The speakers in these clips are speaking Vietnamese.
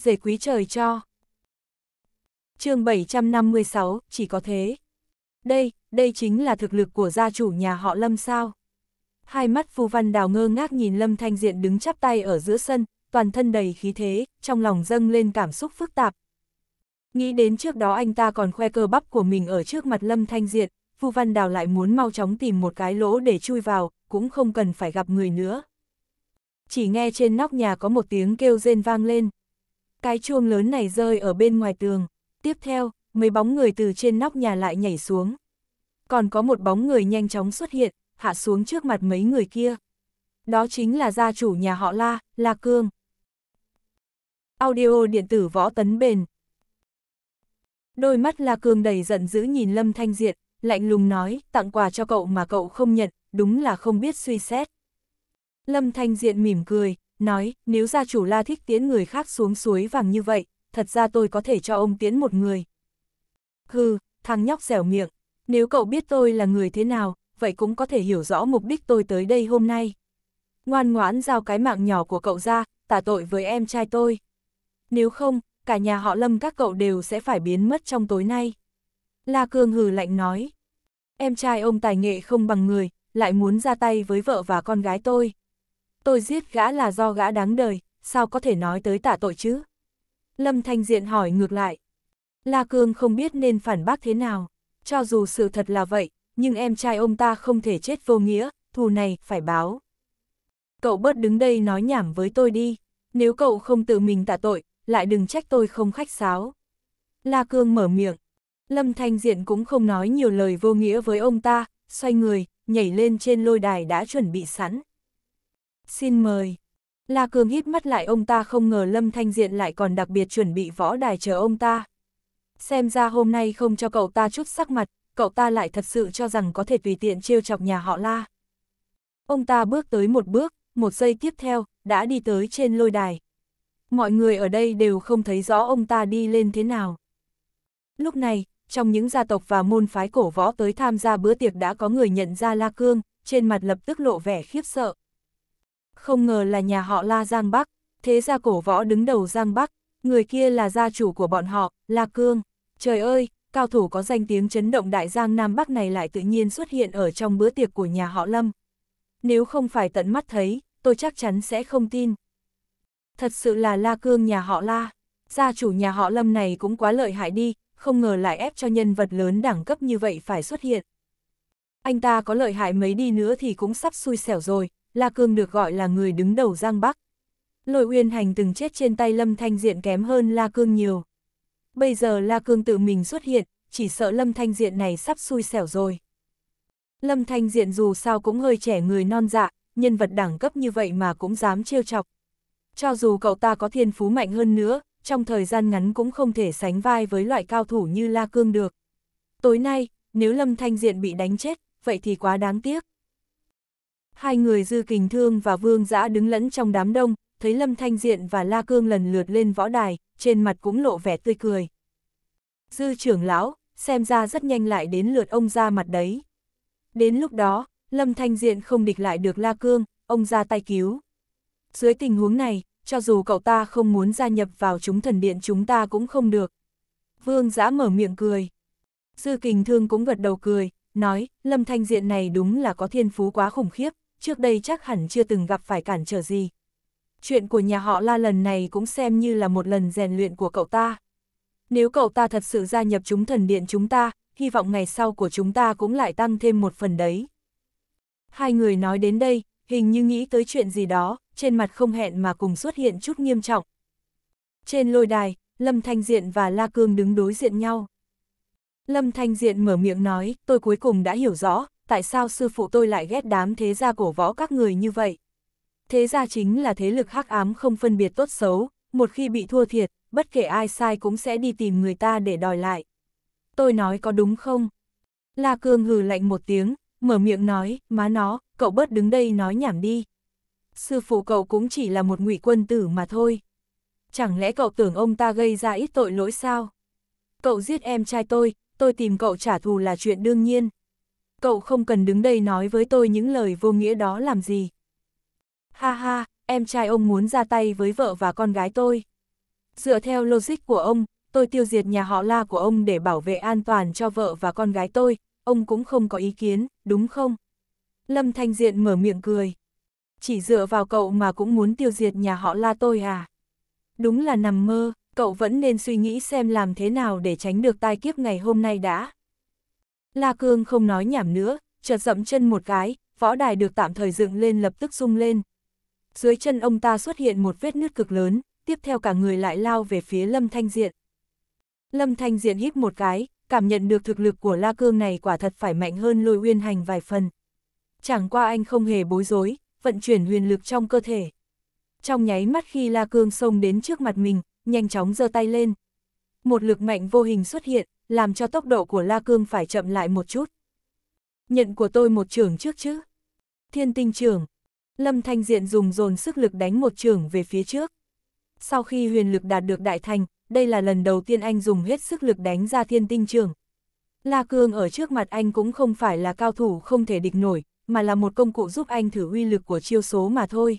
dề quý trời cho. chương 756, chỉ có thế. Đây, đây chính là thực lực của gia chủ nhà họ Lâm sao. Hai mắt Phù Văn Đào ngơ ngác nhìn Lâm Thanh Diện đứng chắp tay ở giữa sân, toàn thân đầy khí thế, trong lòng dâng lên cảm xúc phức tạp. Nghĩ đến trước đó anh ta còn khoe cơ bắp của mình ở trước mặt Lâm Thanh Diện, Phù Văn Đào lại muốn mau chóng tìm một cái lỗ để chui vào, cũng không cần phải gặp người nữa. Chỉ nghe trên nóc nhà có một tiếng kêu rên vang lên cái chuông lớn này rơi ở bên ngoài tường, tiếp theo, mấy bóng người từ trên nóc nhà lại nhảy xuống. Còn có một bóng người nhanh chóng xuất hiện, hạ xuống trước mặt mấy người kia. Đó chính là gia chủ nhà họ La, La Cương. Audio điện tử võ tấn bền. Đôi mắt La Cương đầy giận dữ nhìn Lâm Thanh Diện, lạnh lùng nói, tặng quà cho cậu mà cậu không nhận, đúng là không biết suy xét. Lâm Thanh Diện mỉm cười, nói, nếu gia chủ la thích tiến người khác xuống suối vàng như vậy, thật ra tôi có thể cho ông tiến một người. Hừ, thằng nhóc dẻo miệng, nếu cậu biết tôi là người thế nào, vậy cũng có thể hiểu rõ mục đích tôi tới đây hôm nay. Ngoan ngoãn giao cái mạng nhỏ của cậu ra, tả tội với em trai tôi. Nếu không, cả nhà họ lâm các cậu đều sẽ phải biến mất trong tối nay. La Cương hừ lạnh nói. Em trai ông tài nghệ không bằng người, lại muốn ra tay với vợ và con gái tôi tôi giết gã là do gã đáng đời, sao có thể nói tới tạ tội chứ? Lâm Thanh Diện hỏi ngược lại. La Cương không biết nên phản bác thế nào, cho dù sự thật là vậy, nhưng em trai ông ta không thể chết vô nghĩa, thù này phải báo. Cậu bớt đứng đây nói nhảm với tôi đi, nếu cậu không tự mình tạ tội, lại đừng trách tôi không khách sáo. La Cương mở miệng, Lâm Thanh Diện cũng không nói nhiều lời vô nghĩa với ông ta, xoay người, nhảy lên trên lôi đài đã chuẩn bị sẵn. Xin mời. La Cường hít mắt lại ông ta không ngờ Lâm Thanh Diện lại còn đặc biệt chuẩn bị võ đài chờ ông ta. Xem ra hôm nay không cho cậu ta chút sắc mặt, cậu ta lại thật sự cho rằng có thể tùy tiện trêu chọc nhà họ La. Ông ta bước tới một bước, một giây tiếp theo, đã đi tới trên lôi đài. Mọi người ở đây đều không thấy rõ ông ta đi lên thế nào. Lúc này, trong những gia tộc và môn phái cổ võ tới tham gia bữa tiệc đã có người nhận ra La Cương, trên mặt lập tức lộ vẻ khiếp sợ không ngờ là nhà họ La Giang Bắc, thế gia cổ võ đứng đầu Giang Bắc, người kia là gia chủ của bọn họ, La Cương. Trời ơi, cao thủ có danh tiếng chấn động đại Giang Nam Bắc này lại tự nhiên xuất hiện ở trong bữa tiệc của nhà họ Lâm. Nếu không phải tận mắt thấy, tôi chắc chắn sẽ không tin. Thật sự là La Cương nhà họ La, gia chủ nhà họ Lâm này cũng quá lợi hại đi, không ngờ lại ép cho nhân vật lớn đẳng cấp như vậy phải xuất hiện. Anh ta có lợi hại mấy đi nữa thì cũng sắp xui xẻo rồi, La Cương được gọi là người đứng đầu Giang Bắc. Lôi Uyên Hành từng chết trên tay Lâm Thanh Diện kém hơn La Cương nhiều. Bây giờ La Cương tự mình xuất hiện, chỉ sợ Lâm Thanh Diện này sắp xui xẻo rồi. Lâm Thanh Diện dù sao cũng hơi trẻ người non dạ, nhân vật đẳng cấp như vậy mà cũng dám trêu chọc. Cho dù cậu ta có thiên phú mạnh hơn nữa, trong thời gian ngắn cũng không thể sánh vai với loại cao thủ như La Cương được. Tối nay, nếu Lâm Thanh Diện bị đánh chết, vậy thì quá đáng tiếc. Hai người dư kình thương và vương giã đứng lẫn trong đám đông, thấy Lâm Thanh Diện và La Cương lần lượt lên võ đài, trên mặt cũng lộ vẻ tươi cười. Dư trưởng lão, xem ra rất nhanh lại đến lượt ông ra mặt đấy. Đến lúc đó, Lâm Thanh Diện không địch lại được La Cương, ông ra tay cứu. Dưới tình huống này, cho dù cậu ta không muốn gia nhập vào chúng thần điện chúng ta cũng không được. Vương giã mở miệng cười. Dư kình thương cũng gật đầu cười, nói, Lâm Thanh Diện này đúng là có thiên phú quá khủng khiếp, trước đây chắc hẳn chưa từng gặp phải cản trở gì. Chuyện của nhà họ La lần này cũng xem như là một lần rèn luyện của cậu ta. Nếu cậu ta thật sự gia nhập chúng thần điện chúng ta, hy vọng ngày sau của chúng ta cũng lại tăng thêm một phần đấy. Hai người nói đến đây, hình như nghĩ tới chuyện gì đó, trên mặt không hẹn mà cùng xuất hiện chút nghiêm trọng. Trên lôi đài, Lâm Thanh Diện và La Cương đứng đối diện nhau. Lâm Thanh Diện mở miệng nói, tôi cuối cùng đã hiểu rõ, tại sao sư phụ tôi lại ghét đám thế gia cổ võ các người như vậy? Thế gia chính là thế lực hắc ám không phân biệt tốt xấu, một khi bị thua thiệt, bất kể ai sai cũng sẽ đi tìm người ta để đòi lại. Tôi nói có đúng không? La Cương hừ lạnh một tiếng, mở miệng nói, má nó, cậu bớt đứng đây nói nhảm đi. Sư phụ cậu cũng chỉ là một ngụy quân tử mà thôi. Chẳng lẽ cậu tưởng ông ta gây ra ít tội lỗi sao? Cậu giết em trai tôi, tôi tìm cậu trả thù là chuyện đương nhiên cậu không cần đứng đây nói với tôi những lời vô nghĩa đó làm gì. Ha ha, em trai ông muốn ra tay với vợ và con gái tôi. Dựa theo logic của ông, tôi tiêu diệt nhà họ la của ông để bảo vệ an toàn cho vợ và con gái tôi, ông cũng không có ý kiến, đúng không? Lâm Thanh Diện mở miệng cười. Chỉ dựa vào cậu mà cũng muốn tiêu diệt nhà họ la tôi à? Đúng là nằm mơ, cậu vẫn nên suy nghĩ xem làm thế nào để tránh được tai kiếp ngày hôm nay đã. La Cương không nói nhảm nữa, chợt dậm chân một cái, võ đài được tạm thời dựng lên lập tức rung lên. Dưới chân ông ta xuất hiện một vết nứt cực lớn, tiếp theo cả người lại lao về phía Lâm Thanh Diện. Lâm Thanh Diện hít một cái, cảm nhận được thực lực của La Cương này quả thật phải mạnh hơn lôi uyên hành vài phần. Chẳng qua anh không hề bối rối, vận chuyển huyền lực trong cơ thể. Trong nháy mắt khi La Cương xông đến trước mặt mình, nhanh chóng giơ tay lên. Một lực mạnh vô hình xuất hiện, làm cho tốc độ của La Cương phải chậm lại một chút. Nhận của tôi một trường trước chứ. Thiên tinh trường. Lâm Thanh Diện dùng dồn sức lực đánh một trường về phía trước. Sau khi huyền lực đạt được đại thành, đây là lần đầu tiên anh dùng hết sức lực đánh ra thiên tinh trường. La Cương ở trước mặt anh cũng không phải là cao thủ không thể địch nổi, mà là một công cụ giúp anh thử uy lực của chiêu số mà thôi.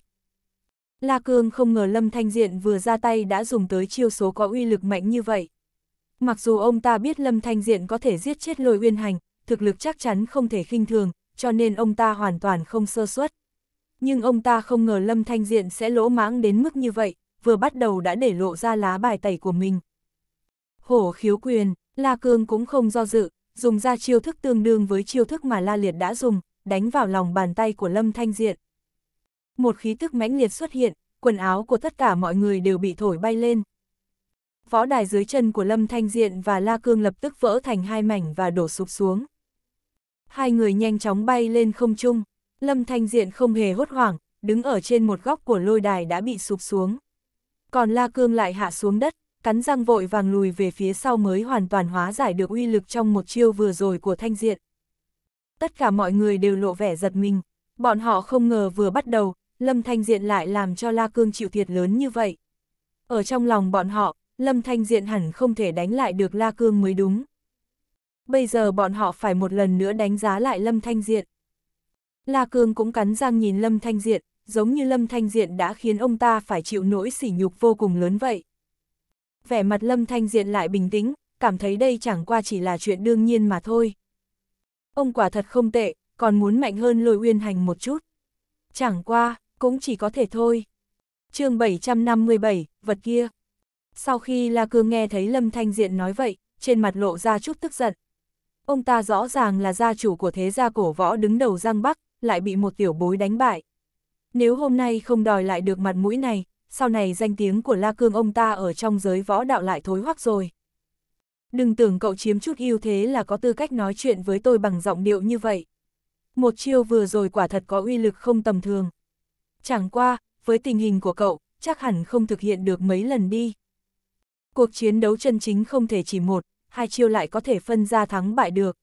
La Cương không ngờ Lâm Thanh Diện vừa ra tay đã dùng tới chiêu số có uy lực mạnh như vậy. Mặc dù ông ta biết Lâm Thanh Diện có thể giết chết lôi uyên hành, thực lực chắc chắn không thể khinh thường, cho nên ông ta hoàn toàn không sơ suất. Nhưng ông ta không ngờ Lâm Thanh Diện sẽ lỗ mãng đến mức như vậy, vừa bắt đầu đã để lộ ra lá bài tẩy của mình. Hổ khiếu quyền, La Cương cũng không do dự, dùng ra chiêu thức tương đương với chiêu thức mà La Liệt đã dùng, đánh vào lòng bàn tay của Lâm Thanh Diện. Một khí tức mãnh liệt xuất hiện, quần áo của tất cả mọi người đều bị thổi bay lên, võ đài dưới chân của Lâm Thanh Diện và La Cương lập tức vỡ thành hai mảnh và đổ sụp xuống. Hai người nhanh chóng bay lên không trung, Lâm Thanh Diện không hề hốt hoảng, đứng ở trên một góc của lôi đài đã bị sụp xuống. Còn La Cương lại hạ xuống đất, cắn răng vội vàng lùi về phía sau mới hoàn toàn hóa giải được uy lực trong một chiêu vừa rồi của Thanh Diện. Tất cả mọi người đều lộ vẻ giật mình, bọn họ không ngờ vừa bắt đầu, Lâm Thanh Diện lại làm cho La Cương chịu thiệt lớn như vậy. Ở trong lòng bọn họ, Lâm Thanh Diện hẳn không thể đánh lại được La Cương mới đúng. Bây giờ bọn họ phải một lần nữa đánh giá lại Lâm Thanh Diện. La Cương cũng cắn răng nhìn Lâm Thanh Diện, giống như Lâm Thanh Diện đã khiến ông ta phải chịu nỗi sỉ nhục vô cùng lớn vậy. Vẻ mặt Lâm Thanh Diện lại bình tĩnh, cảm thấy đây chẳng qua chỉ là chuyện đương nhiên mà thôi. Ông quả thật không tệ, còn muốn mạnh hơn lôi uyên hành một chút. Chẳng qua, cũng chỉ có thể thôi. chương 757, vật kia. Sau khi La Cương nghe thấy Lâm Thanh Diện nói vậy, trên mặt lộ ra chút tức giận. Ông ta rõ ràng là gia chủ của thế gia cổ võ đứng đầu Giang Bắc, lại bị một tiểu bối đánh bại. Nếu hôm nay không đòi lại được mặt mũi này, sau này danh tiếng của La Cương ông ta ở trong giới võ đạo lại thối hoắc rồi. Đừng tưởng cậu chiếm chút ưu thế là có tư cách nói chuyện với tôi bằng giọng điệu như vậy. Một chiêu vừa rồi quả thật có uy lực không tầm thường. Chẳng qua, với tình hình của cậu, chắc hẳn không thực hiện được mấy lần đi. Cuộc chiến đấu chân chính không thể chỉ một, hai chiêu lại có thể phân ra thắng bại được.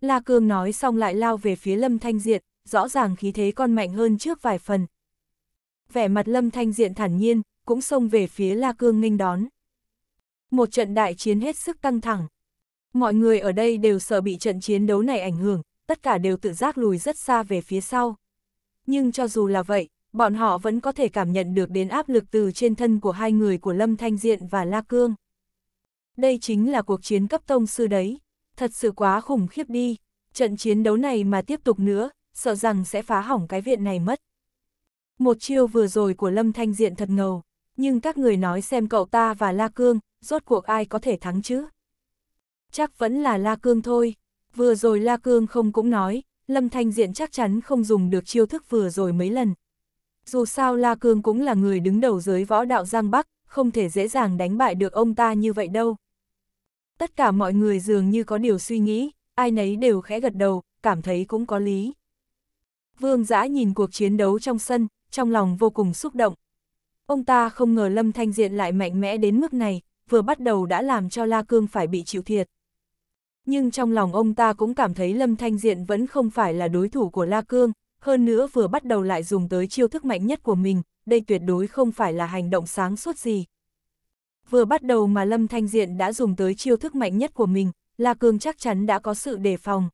La Cương nói xong lại lao về phía Lâm Thanh Diện, rõ ràng khí thế còn mạnh hơn trước vài phần. Vẻ mặt Lâm Thanh Diện thản nhiên, cũng xông về phía La Cương nghênh đón. Một trận đại chiến hết sức căng thẳng. Mọi người ở đây đều sợ bị trận chiến đấu này ảnh hưởng, tất cả đều tự giác lùi rất xa về phía sau. Nhưng cho dù là vậy, bọn họ vẫn có thể cảm nhận được đến áp lực từ trên thân của hai người của Lâm Thanh Diện và La Cương. Đây chính là cuộc chiến cấp tông sư đấy, thật sự quá khủng khiếp đi, trận chiến đấu này mà tiếp tục nữa, sợ rằng sẽ phá hỏng cái viện này mất. Một chiêu vừa rồi của Lâm Thanh Diện thật ngầu, nhưng các người nói xem cậu ta và La Cương, rốt cuộc ai có thể thắng chứ? Chắc vẫn là La Cương thôi, vừa rồi La Cương không cũng nói, Lâm Thanh Diện chắc chắn không dùng được chiêu thức vừa rồi mấy lần, dù sao La Cương cũng là người đứng đầu giới võ đạo Giang Bắc, không thể dễ dàng đánh bại được ông ta như vậy đâu. Tất cả mọi người dường như có điều suy nghĩ, ai nấy đều khẽ gật đầu, cảm thấy cũng có lý. Vương Giã nhìn cuộc chiến đấu trong sân, trong lòng vô cùng xúc động. Ông ta không ngờ Lâm Thanh Diện lại mạnh mẽ đến mức này, vừa bắt đầu đã làm cho La Cương phải bị chịu thiệt. Nhưng trong lòng ông ta cũng cảm thấy Lâm Thanh Diện vẫn không phải là đối thủ của La Cương, hơn nữa vừa bắt đầu lại dùng tới chiêu thức mạnh nhất của mình, đây tuyệt đối không phải là hành động sáng suốt gì. Vừa bắt đầu mà Lâm Thanh Diện đã dùng tới chiêu thức mạnh nhất của mình, La Cương chắc chắn đã có sự đề phòng.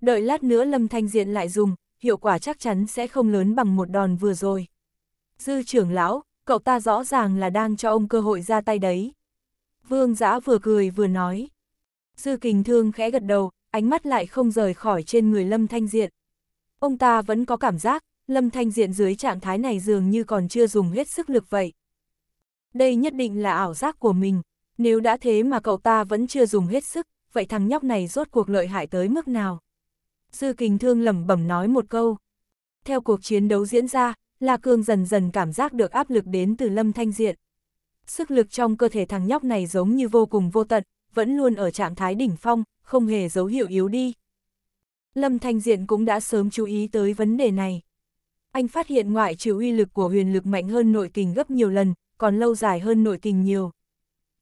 Đợi lát nữa Lâm Thanh Diện lại dùng, hiệu quả chắc chắn sẽ không lớn bằng một đòn vừa rồi. Dư trưởng lão, cậu ta rõ ràng là đang cho ông cơ hội ra tay đấy. Vương giã vừa cười vừa nói. Dư kình thương khẽ gật đầu, ánh mắt lại không rời khỏi trên người Lâm Thanh Diện. Ông ta vẫn có cảm giác, Lâm Thanh Diện dưới trạng thái này dường như còn chưa dùng hết sức lực vậy. Đây nhất định là ảo giác của mình, nếu đã thế mà cậu ta vẫn chưa dùng hết sức, vậy thằng nhóc này rốt cuộc lợi hại tới mức nào? sư kình thương lẩm bẩm nói một câu. Theo cuộc chiến đấu diễn ra, La Cương dần dần cảm giác được áp lực đến từ Lâm Thanh Diện. Sức lực trong cơ thể thằng nhóc này giống như vô cùng vô tận, vẫn luôn ở trạng thái đỉnh phong, không hề dấu hiệu yếu đi, Lâm Thanh Diện cũng đã sớm chú ý tới vấn đề này. Anh phát hiện ngoại trừ uy lực của huyền lực mạnh hơn nội kình gấp nhiều lần, còn lâu dài hơn nội kình nhiều.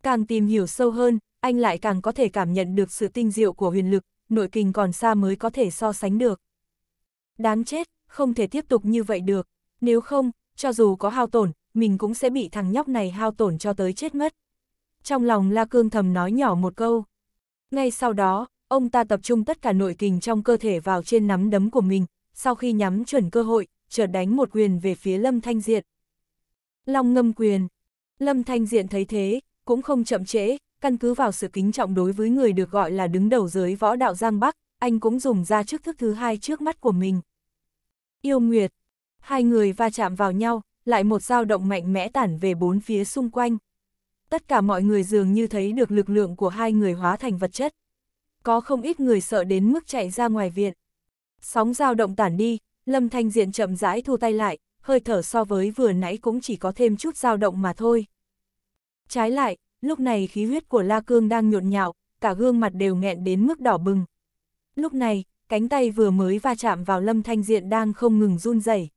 Càng tìm hiểu sâu hơn, anh lại càng có thể cảm nhận được sự tinh diệu của huyền lực, nội kình còn xa mới có thể so sánh được. Đáng chết, không thể tiếp tục như vậy được, nếu không, cho dù có hao tổn, mình cũng sẽ bị thằng nhóc này hao tổn cho tới chết mất. Trong lòng La Cương thầm nói nhỏ một câu. Ngay sau đó, ông ta tập trung tất cả nội kình trong cơ thể vào trên nắm đấm của mình, sau khi nhắm chuẩn cơ hội, chợt đánh một quyền về phía Lâm Thanh Diện. Long ngâm quyền. Lâm Thanh Diện thấy thế, cũng không chậm trễ, căn cứ vào sự kính trọng đối với người được gọi là đứng đầu giới võ đạo Giang Bắc, anh cũng dùng ra trước thức thứ hai trước mắt của mình. Yêu Nguyệt. Hai người va chạm vào nhau, lại một dao động mạnh mẽ tản về bốn phía xung quanh. Tất cả mọi người dường như thấy được lực lượng của hai người hóa thành vật chất có không ít người sợ đến mức chạy ra ngoài viện. Sóng dao động tản đi, Lâm Thanh Diện chậm rãi thu tay lại, hơi thở so với vừa nãy cũng chỉ có thêm chút dao động mà thôi. Trái lại, lúc này khí huyết của La Cương đang nhộn nhạo, cả gương mặt đều nghẹn đến mức đỏ bừng. Lúc này, cánh tay vừa mới va chạm vào Lâm Thanh Diện đang không ngừng run rẩy.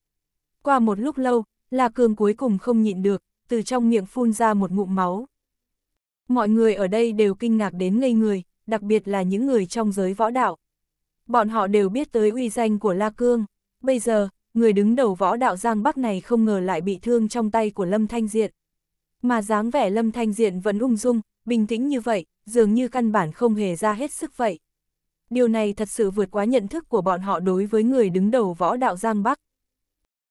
Qua một lúc lâu, La Cương cuối cùng không nhịn được, từ trong miệng phun ra một ngụm máu. Mọi người ở đây đều kinh ngạc đến ngây người, đặc biệt là những người trong giới võ đạo. Bọn họ đều biết tới uy danh của La Cương. Bây giờ, người đứng đầu võ đạo Giang Bắc này không ngờ lại bị thương trong tay của Lâm Thanh Diện. Mà dáng vẻ Lâm Thanh Diện vẫn ung dung, bình tĩnh như vậy, dường như căn bản không hề ra hết sức vậy. Điều này thật sự vượt quá nhận thức của bọn họ đối với người đứng đầu võ đạo Giang Bắc.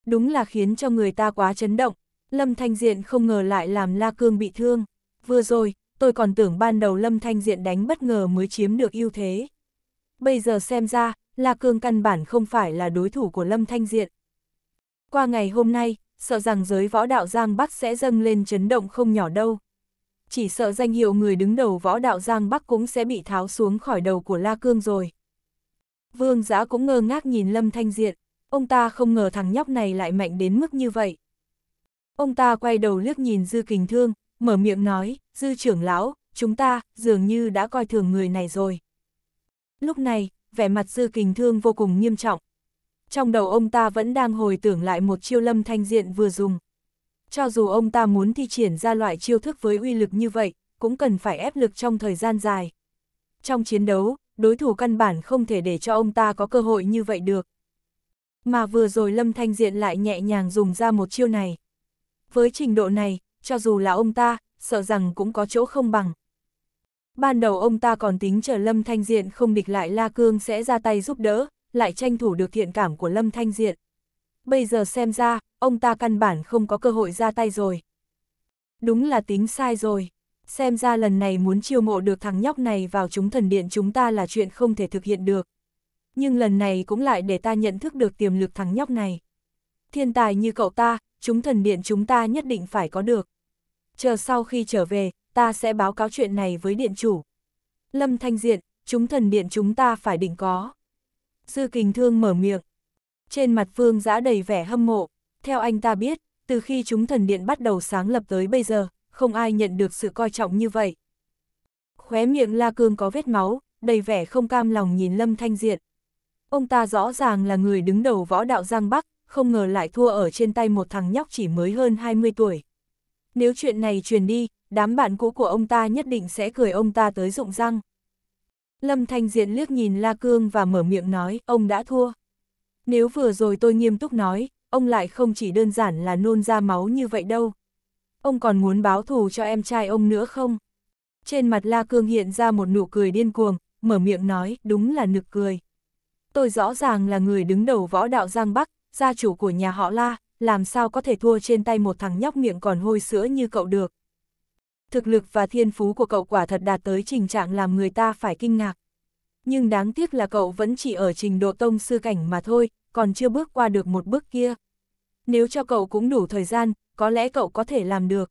Đúng là khiến cho người ta quá chấn động, Lâm Thanh Diện không ngờ lại làm La Cương bị thương. Vừa rồi, tôi còn tưởng ban đầu Lâm Thanh Diện đánh bất ngờ mới chiếm được ưu thế. Bây giờ xem ra, La Cương căn bản không phải là đối thủ của Lâm Thanh Diện. Qua ngày hôm nay, sợ rằng giới võ đạo Giang Bắc sẽ dâng lên chấn động không nhỏ đâu. Chỉ sợ danh hiệu người đứng đầu võ đạo Giang Bắc cũng sẽ bị tháo xuống khỏi đầu của La Cương rồi. Vương giã cũng ngơ ngác nhìn Lâm Thanh Diện, ông ta không ngờ thằng nhóc này lại mạnh đến mức như vậy. Ông ta quay đầu liếc nhìn Dư Kình Thương, mở miệng nói, dư trưởng lão, chúng ta dường như đã coi thường người này rồi. Lúc này, vẻ mặt dư kình thương vô cùng nghiêm trọng. Trong đầu ông ta vẫn đang hồi tưởng lại một chiêu lâm thanh diện vừa dùng. Cho dù ông ta muốn thi triển ra loại chiêu thức với uy lực như vậy, cũng cần phải ép lực trong thời gian dài. Trong chiến đấu, đối thủ căn bản không thể để cho ông ta có cơ hội như vậy được. Mà vừa rồi Lâm Thanh Diện lại nhẹ nhàng dùng ra một chiêu này. Với trình độ này, cho dù là ông ta, sợ rằng cũng có chỗ không bằng. Ban đầu ông ta còn tính chờ Lâm Thanh Diện không địch lại La Cương sẽ ra tay giúp đỡ, lại tranh thủ được thiện cảm của Lâm Thanh Diện. Bây giờ xem ra, ông ta căn bản không có cơ hội ra tay rồi. Đúng là tính sai rồi. Xem ra lần này muốn chiêu mộ được thằng nhóc này vào chúng thần điện chúng ta là chuyện không thể thực hiện được. Nhưng lần này cũng lại để ta nhận thức được tiềm lực thằng nhóc này. Thiên tài như cậu ta, chúng thần điện chúng ta nhất định phải có được chờ sau khi trở về, ta sẽ báo cáo chuyện này với điện chủ. Lâm Thanh Diện, chúng thần điện chúng ta phải định có. sư kình thương mở miệng. Trên mặt phương Giã đầy vẻ hâm mộ, theo anh ta biết, từ khi chúng thần điện bắt đầu sáng lập tới bây giờ, không ai nhận được sự coi trọng như vậy. Khóe miệng La Cương có vết máu, đầy vẻ không cam lòng nhìn Lâm Thanh Diện. Ông ta rõ ràng là người đứng đầu võ đạo Giang Bắc, không ngờ lại thua ở trên tay một thằng nhóc chỉ mới hơn 20 tuổi. Nếu chuyện này truyền đi, đám bạn cũ của ông ta nhất định sẽ cười ông ta tới rụng răng. Lâm Thanh Diện liếc nhìn La Cương và mở miệng nói, ông đã thua. Nếu vừa rồi tôi nghiêm túc nói, ông lại không chỉ đơn giản là nôn ra máu như vậy đâu. Ông còn muốn báo thù cho em trai ông nữa không? Trên mặt La Cương hiện ra một nụ cười điên cuồng, mở miệng nói, đúng là nực cười. Tôi rõ ràng là người đứng đầu võ đạo Giang Bắc, gia chủ của nhà họ La, làm sao có thể thua trên tay một thằng nhóc miệng còn hôi sữa như cậu được. Thực lực và thiên phú của cậu quả thật đạt tới trình trạng làm người ta phải kinh ngạc. Nhưng đáng tiếc là cậu vẫn chỉ ở trình độ tông sư cảnh mà thôi, còn chưa bước qua được một bước kia. Nếu cho cậu cũng đủ thời gian, có lẽ cậu có thể làm được.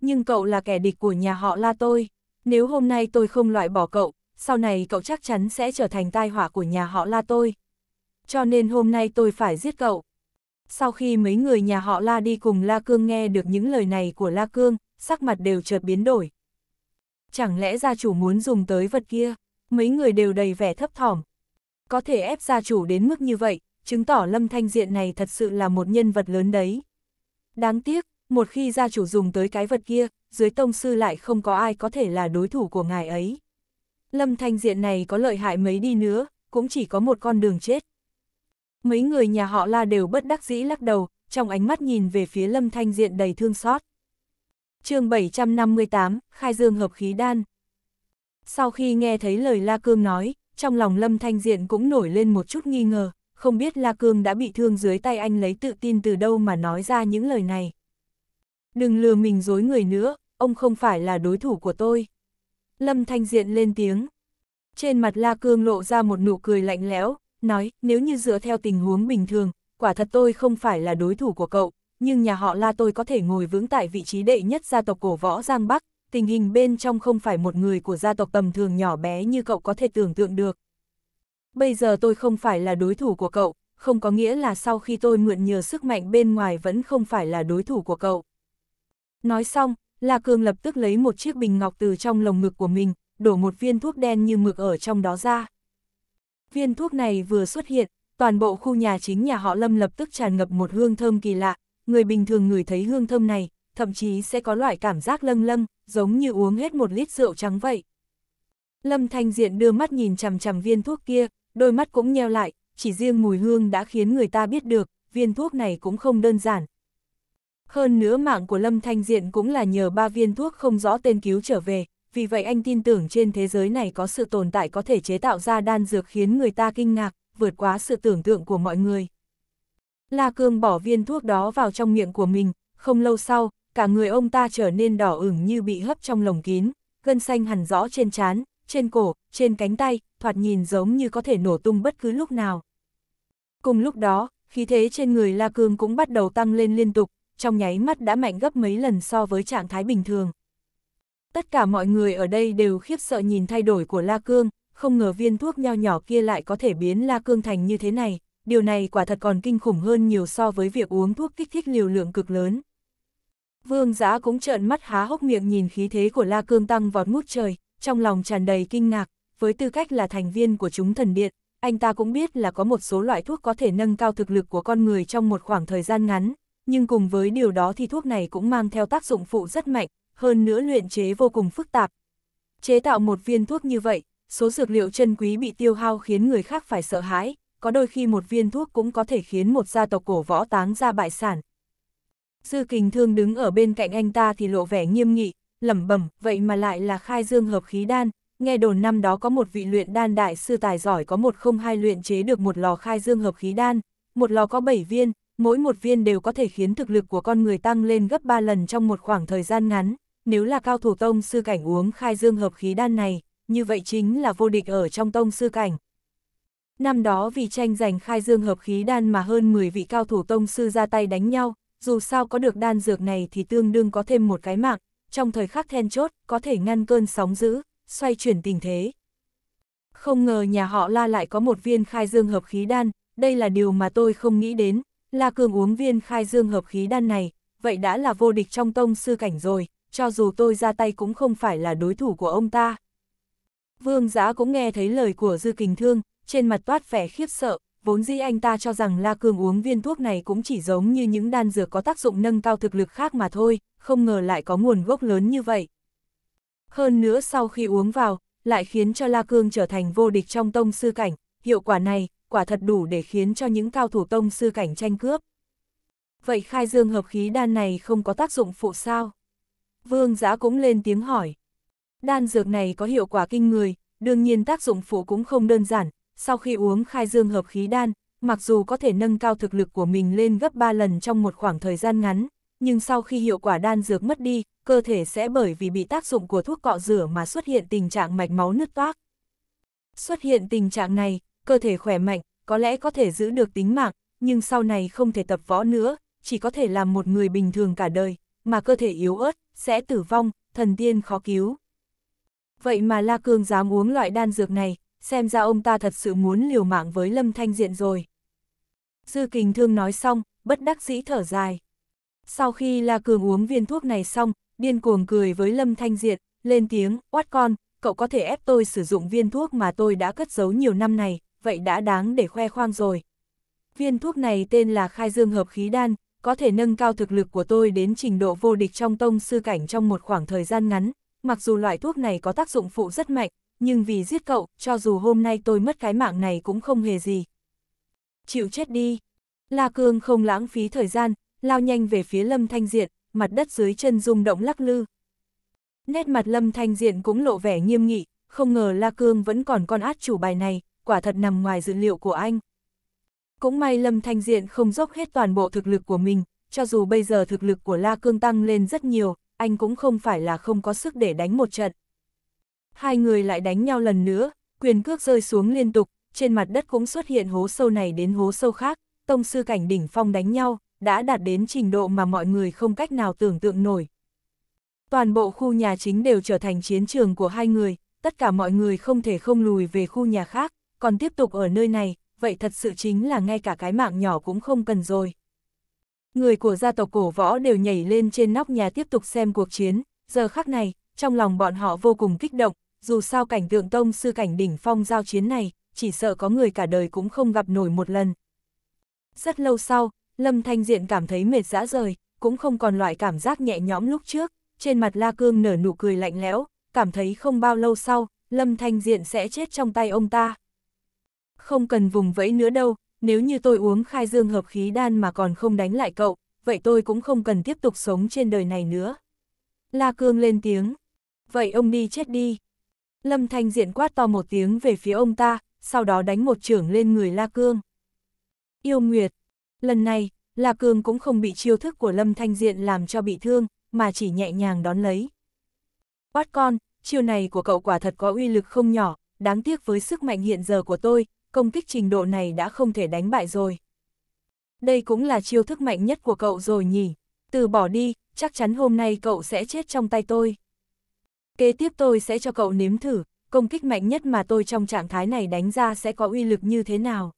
Nhưng cậu là kẻ địch của nhà họ la tôi. Nếu hôm nay tôi không loại bỏ cậu, sau này cậu chắc chắn sẽ trở thành tai họa của nhà họ la tôi. Cho nên hôm nay tôi phải giết cậu. Sau khi mấy người nhà họ La đi cùng La Cương nghe được những lời này của La Cương, sắc mặt đều chợt biến đổi. Chẳng lẽ gia chủ muốn dùng tới vật kia, mấy người đều đầy vẻ thấp thỏm. Có thể ép gia chủ đến mức như vậy, chứng tỏ Lâm Thanh Diện này thật sự là một nhân vật lớn đấy. Đáng tiếc, một khi gia chủ dùng tới cái vật kia, dưới tông sư lại không có ai có thể là đối thủ của ngài ấy. Lâm Thanh Diện này có lợi hại mấy đi nữa, cũng chỉ có một con đường chết. Mấy người nhà họ la đều bất đắc dĩ lắc đầu, trong ánh mắt nhìn về phía lâm thanh diện đầy thương xót. chương 758, Khai Dương hợp khí đan. Sau khi nghe thấy lời La Cương nói, trong lòng lâm thanh diện cũng nổi lên một chút nghi ngờ, không biết La Cương đã bị thương dưới tay anh lấy tự tin từ đâu mà nói ra những lời này. Đừng lừa mình dối người nữa, ông không phải là đối thủ của tôi. Lâm Thanh Diện lên tiếng. Trên mặt La Cương lộ ra một nụ cười lạnh lẽo, nói, nếu như dựa theo tình huống bình thường, quả thật tôi không phải là đối thủ của cậu, nhưng nhà họ La tôi có thể ngồi vững tại vị trí đệ nhất gia tộc cổ võ Giang Bắc, tình hình bên trong không phải một người của gia tộc tầm thường nhỏ bé như cậu có thể tưởng tượng được. Bây giờ tôi không phải là đối thủ của cậu, không có nghĩa là sau khi tôi mượn nhờ sức mạnh bên ngoài vẫn không phải là đối thủ của cậu. Nói xong, La Cương lập tức lấy một chiếc bình ngọc từ trong lồng ngực của mình, đổ một viên thuốc đen như mực ở trong đó ra. Viên thuốc này vừa xuất hiện, toàn bộ khu nhà chính nhà họ Lâm lập tức tràn ngập một hương thơm kỳ lạ, người bình thường ngửi thấy hương thơm này, thậm chí sẽ có loại cảm giác lâng lâng, giống như uống hết một lít rượu trắng vậy. Lâm Thanh Diện đưa mắt nhìn chằm chằm viên thuốc kia, đôi mắt cũng nheo lại, chỉ riêng mùi hương đã khiến người ta biết được, viên thuốc này cũng không đơn giản. Hơn nữa mạng của Lâm Thanh Diện cũng là nhờ ba viên thuốc không rõ tên cứu trở về, vì vậy anh tin tưởng trên thế giới này có sự tồn tại có thể chế tạo ra đan dược khiến người ta kinh ngạc, vượt quá sự tưởng tượng của mọi người. La Cương bỏ viên thuốc đó vào trong miệng của mình, không lâu sau, cả người ông ta trở nên đỏ ửng như bị hấp trong lồng kín, gân xanh hẳn rõ trên trán, trên cổ, trên cánh tay, thoạt nhìn giống như có thể nổ tung bất cứ lúc nào. Cùng lúc đó, khí thế trên người La Cương cũng bắt đầu tăng lên liên tục, trong nháy mắt đã mạnh gấp mấy lần so với trạng thái bình thường. Tất cả mọi người ở đây đều khiếp sợ nhìn thay đổi của La Cương, không ngờ viên thuốc nho nhỏ kia lại có thể biến La Cương thành như thế này, điều này quả thật còn kinh khủng hơn nhiều so với việc uống thuốc kích thích liều lượng cực lớn. Vương giã cũng trợn mắt há hốc miệng nhìn khí thế của La Cương tăng vọt ngút trời, trong lòng tràn đầy kinh ngạc, với tư cách là thành viên của chúng thần điện, anh ta cũng biết là có một số loại thuốc có thể nâng cao thực lực của con người trong một khoảng thời gian ngắn, nhưng cùng với điều đó thì thuốc này cũng mang theo tác dụng phụ rất mạnh, hơn nữa luyện chế vô cùng phức tạp. Chế tạo một viên thuốc như vậy, số dược liệu chân quý bị tiêu hao khiến người khác phải sợ hãi, có đôi khi một viên thuốc cũng có thể khiến một gia tộc cổ võ táng ra bại sản. Dư kình thương đứng ở bên cạnh anh ta thì lộ vẻ nghiêm nghị, lẩm bẩm, vậy mà lại là khai dương hợp khí đan, nghe đồn năm đó có một vị luyện đan đại sư tài giỏi có một không hai luyện chế được một lò khai dương hợp khí đan, một lò có bảy viên, mỗi một viên đều có thể khiến thực lực của con người tăng lên gấp 3 lần trong một khoảng thời gian ngắn. Nếu là cao thủ tông sư cảnh uống khai dương hợp khí đan này, như vậy chính là vô địch ở trong tông sư cảnh. Năm đó vì tranh giành khai dương hợp khí đan mà hơn 10 vị cao thủ tông sư ra tay đánh nhau, dù sao có được đan dược này thì tương đương có thêm một cái mạng, trong thời khắc then chốt có thể ngăn cơn sóng dữ, xoay chuyển tình thế. Không ngờ nhà họ la lại có một viên khai dương hợp khí đan, đây là điều mà tôi không nghĩ đến, La Cường uống viên khai dương hợp khí đan này, vậy đã là vô địch trong tông sư cảnh rồi, cho dù tôi ra tay cũng không phải là đối thủ của ông ta. Vương Giá cũng nghe thấy lời của Dư Kình Thương, trên mặt toát vẻ khiếp sợ, vốn dĩ anh ta cho rằng La Cường uống viên thuốc này cũng chỉ giống như những đan dược có tác dụng nâng cao thực lực khác mà thôi, không ngờ lại có nguồn gốc lớn như vậy. Hơn nữa sau khi uống vào, lại khiến cho La Cương trở thành vô địch trong tông sư cảnh, hiệu quả này, quả thật đủ để khiến cho những cao thủ tông sư cảnh tranh cướp. Vậy khai dương hợp khí đan này không có tác dụng phụ sao? Vương giã cũng lên tiếng hỏi. Đan dược này có hiệu quả kinh người, đương nhiên tác dụng phụ cũng không đơn giản. Sau khi uống khai dương hợp khí đan, mặc dù có thể nâng cao thực lực của mình lên gấp 3 lần trong một khoảng thời gian ngắn, nhưng sau khi hiệu quả đan dược mất đi, cơ thể sẽ bởi vì bị tác dụng của thuốc cọ rửa mà xuất hiện tình trạng mạch máu nứt toác. Xuất hiện tình trạng này, cơ thể khỏe mạnh, có lẽ có thể giữ được tính mạng, nhưng sau này không thể tập võ nữa, chỉ có thể làm một người bình thường cả đời, mà cơ thể yếu ớt, sẽ tử vong, thần tiên khó cứu. Vậy mà La Cương dám uống loại đan dược này, xem ra ông ta thật sự muốn liều mạng với Lâm Thanh Diện rồi. Dư kình thương nói xong, bất đắc dĩ thở dài. Sau khi La Cường uống viên thuốc này xong, điên cuồng cười với Lâm Thanh Diện, lên tiếng, oát con, cậu có thể ép tôi sử dụng viên thuốc mà tôi đã cất giấu nhiều năm này, vậy đã đáng để khoe khoang rồi. Viên thuốc này tên là khai dương hợp khí đan, có thể nâng cao thực lực của tôi đến trình độ vô địch trong tông sư cảnh trong một khoảng thời gian ngắn, mặc dù loại thuốc này có tác dụng phụ rất mạnh, nhưng vì giết cậu, cho dù hôm nay tôi mất cái mạng này cũng không hề gì. Chịu chết đi. La Cương không lãng phí thời gian, lao nhanh về phía Lâm Thanh Diện, mặt đất dưới chân rung động lắc lư. Nét mặt Lâm Thanh Diện cũng lộ vẻ nghiêm nghị, không ngờ La Cương vẫn còn con át chủ bài này, quả thật nằm ngoài dự liệu của anh. Cũng may Lâm Thanh Diện không dốc hết toàn bộ thực lực của mình, cho dù bây giờ thực lực của La Cương tăng lên rất nhiều, anh cũng không phải là không có sức để đánh một trận. Hai người lại đánh nhau lần nữa, quyền cước rơi xuống liên tục, trên mặt đất cũng xuất hiện hố sâu này đến hố sâu khác, tông sư cảnh đỉnh phong đánh nhau, đã đạt đến trình độ mà mọi người không cách nào tưởng tượng nổi. Toàn bộ khu nhà chính đều trở thành chiến trường của hai người, tất cả mọi người không thể không lùi về khu nhà khác, còn tiếp tục ở nơi này, vậy thật sự chính là ngay cả cái mạng nhỏ cũng không cần rồi. Người của gia tộc cổ võ đều nhảy lên trên nóc nhà tiếp tục xem cuộc chiến, giờ khắc này, trong lòng bọn họ vô cùng kích động, dù sao cảnh tượng tông sư cảnh đỉnh phong giao chiến này, chỉ sợ có người cả đời cũng không gặp nổi một lần. Rất lâu sau, Lâm Thanh Diện cảm thấy mệt dã rời, cũng không còn loại cảm giác nhẹ nhõm lúc trước, trên mặt La Cương nở nụ cười lạnh lẽo, cảm thấy không bao lâu sau, Lâm Thanh Diện sẽ chết trong tay ông ta. Không cần vùng vẫy nữa đâu, nếu như tôi uống khai dương hợp khí đan mà còn không đánh lại cậu, vậy tôi cũng không cần tiếp tục sống trên đời này nữa. La Cương lên tiếng. Vậy ông đi chết đi. Lâm Thanh Diện quát to một tiếng về phía ông ta, sau đó đánh một trưởng lên người La Cương. Yêu Nguyệt. Lần này, La Cương cũng không bị chiêu thức của Lâm Thanh Diện làm cho bị thương, mà chỉ nhẹ nhàng đón lấy. Quát con, chiêu này của cậu quả thật có uy lực không nhỏ, đáng tiếc với sức mạnh hiện giờ của tôi, công kích trình độ này đã không thể đánh bại rồi. Đây cũng là chiêu thức mạnh nhất của cậu rồi nhỉ, từ bỏ đi, chắc chắn hôm nay cậu sẽ chết trong tay tôi. Kế tiếp tôi sẽ cho cậu nếm thử, công kích mạnh nhất mà tôi trong trạng thái này đánh ra sẽ có uy lực như thế nào.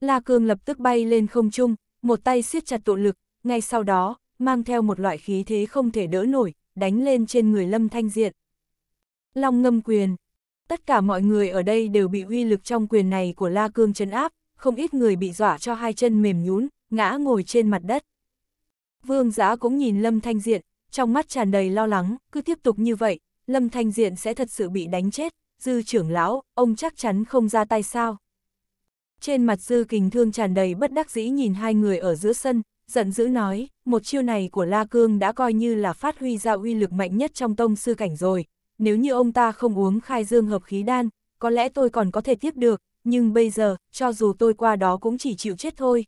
La Cương lập tức bay lên không trung, một tay siết chặt tụ lực, ngay sau đó, mang theo một loại khí thế không thể đỡ nổi, đánh lên trên người Lâm Thanh Diện. Long ngâm quyền Tất cả mọi người ở đây đều bị uy lực trong quyền này của La Cương chấn áp, không ít người bị dọa cho hai chân mềm nhún, ngã ngồi trên mặt đất. Vương Giá cũng nhìn Lâm Thanh Diện, trong mắt tràn đầy lo lắng, cứ tiếp tục như vậy, Lâm Thanh Diện sẽ thật sự bị đánh chết, dư trưởng lão, ông chắc chắn không ra tay sao. Trên mặt dư kình thương tràn đầy bất đắc dĩ nhìn hai người ở giữa sân, giận dữ nói, một chiêu này của La Cương đã coi như là phát huy ra uy lực mạnh nhất trong tông sư cảnh rồi, nếu như ông ta không uống khai dương hợp khí đan, có lẽ tôi còn có thể tiếp được, nhưng bây giờ, cho dù tôi qua đó cũng chỉ chịu chết thôi.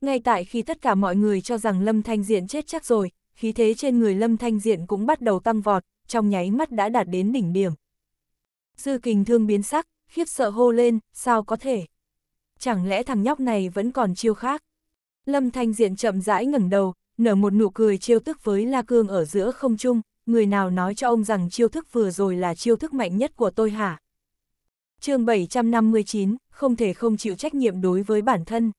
Ngay tại khi tất cả mọi người cho rằng Lâm Thanh Diện chết chắc rồi, khí thế trên người Lâm Thanh Diện cũng bắt đầu tăng vọt, trong nháy mắt đã đạt đến đỉnh điểm. Dư kình thương biến sắc, khiếp sợ hô lên, sao có thể? Chẳng lẽ thằng nhóc này vẫn còn chiêu khác? Lâm Thanh Diện chậm rãi ngẩng đầu, nở một nụ cười chiêu tức với La Cương ở giữa không trung người nào nói cho ông rằng chiêu thức vừa rồi là chiêu thức mạnh nhất của tôi hả? chương 759, không thể không chịu trách nhiệm đối với bản thân.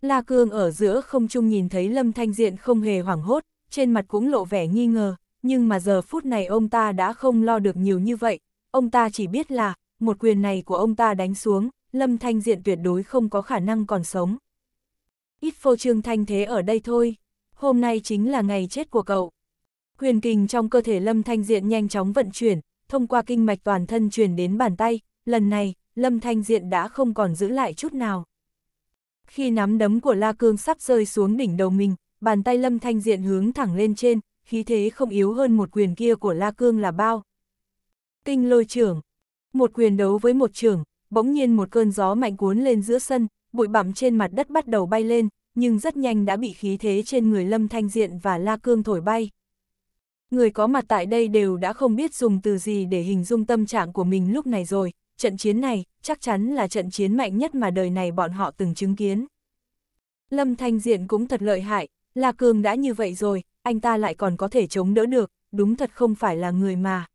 La Cương ở giữa không Chung nhìn thấy Lâm Thanh Diện không hề hoảng hốt, trên mặt cũng lộ vẻ nghi ngờ, nhưng mà giờ phút này ông ta đã không lo được nhiều như vậy, ông ta chỉ biết là, một quyền này của ông ta đánh xuống, Lâm Thanh Diện tuyệt đối không có khả năng còn sống. Ít phô trương thanh thế ở đây thôi, hôm nay chính là ngày chết của cậu. Huyền kình trong cơ thể Lâm Thanh Diện nhanh chóng vận chuyển, thông qua kinh mạch toàn thân truyền đến bàn tay, lần này, Lâm Thanh Diện đã không còn giữ lại chút nào. Khi nắm đấm của La Cương sắp rơi xuống đỉnh đầu mình, bàn tay Lâm Thanh Diện hướng thẳng lên trên, khí thế không yếu hơn một quyền kia của La Cương là bao. Kinh lôi trưởng, một quyền đấu với một trưởng, bỗng nhiên một cơn gió mạnh cuốn lên giữa sân, bụi bặm trên mặt đất bắt đầu bay lên, nhưng rất nhanh đã bị khí thế trên người Lâm Thanh Diện và La Cương thổi bay. Người có mặt tại đây đều đã không biết dùng từ gì để hình dung tâm trạng của mình lúc này rồi, trận chiến này chắc chắn là trận chiến mạnh nhất mà đời này bọn họ từng chứng kiến. Lâm Thanh Diện cũng thật lợi hại, là cường đã như vậy rồi, anh ta lại còn có thể chống đỡ được, đúng thật không phải là người mà.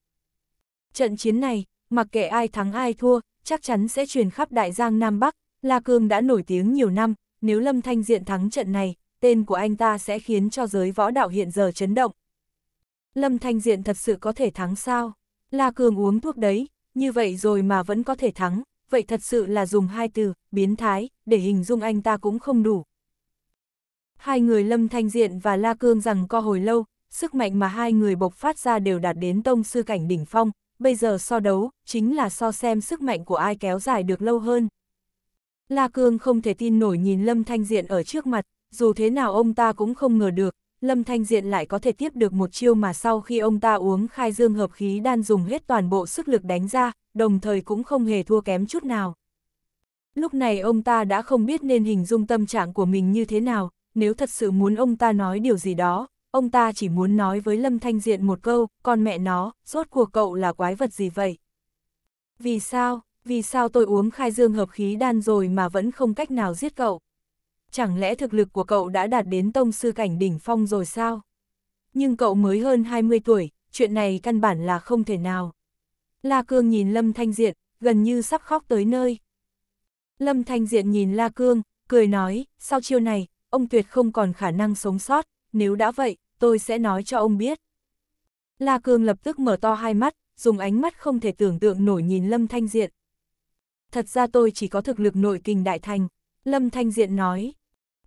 Trận chiến này, mặc kệ ai thắng ai thua, chắc chắn sẽ truyền khắp đại giang Nam Bắc, La Cường đã nổi tiếng nhiều năm, nếu Lâm Thanh Diện thắng trận này, tên của anh ta sẽ khiến cho giới võ đạo hiện giờ chấn động. Lâm Thanh Diện thật sự có thể thắng sao? La Cường uống thuốc đấy, như vậy rồi mà vẫn có thể thắng, vậy thật sự là dùng hai từ, biến thái, để hình dung anh ta cũng không đủ. Hai người Lâm Thanh Diện và La Cương rằng co hồi lâu, sức mạnh mà hai người bộc phát ra đều đạt đến tông sư cảnh đỉnh phong, bây giờ so đấu, chính là so xem sức mạnh của ai kéo dài được lâu hơn. La Cương không thể tin nổi nhìn Lâm Thanh Diện ở trước mặt, dù thế nào ông ta cũng không ngờ được, Lâm Thanh Diện lại có thể tiếp được một chiêu mà sau khi ông ta uống khai dương hợp khí đan dùng hết toàn bộ sức lực đánh ra, đồng thời cũng không hề thua kém chút nào. Lúc này ông ta đã không biết nên hình dung tâm trạng của mình như thế nào, nếu thật sự muốn ông ta nói điều gì đó, ông ta chỉ muốn nói với Lâm Thanh Diện một câu, con mẹ nó, rốt cuộc cậu là quái vật gì vậy? Vì sao, vì sao tôi uống khai dương hợp khí đan rồi mà vẫn không cách nào giết cậu? chẳng lẽ thực lực của cậu đã đạt đến tông sư cảnh đỉnh phong rồi sao? Nhưng cậu mới hơn 20 tuổi, chuyện này căn bản là không thể nào. La Cương nhìn Lâm Thanh Diện, gần như sắp khóc tới nơi. Lâm Thanh Diện nhìn La Cương, cười nói, sau chiêu này, ông tuyệt không còn khả năng sống sót, nếu đã vậy, tôi sẽ nói cho ông biết. La Cương lập tức mở to hai mắt, dùng ánh mắt không thể tưởng tượng nổi nhìn Lâm Thanh Diện. Thật ra tôi chỉ có thực lực nội kinh đại thành, Lâm Thanh Diện nói.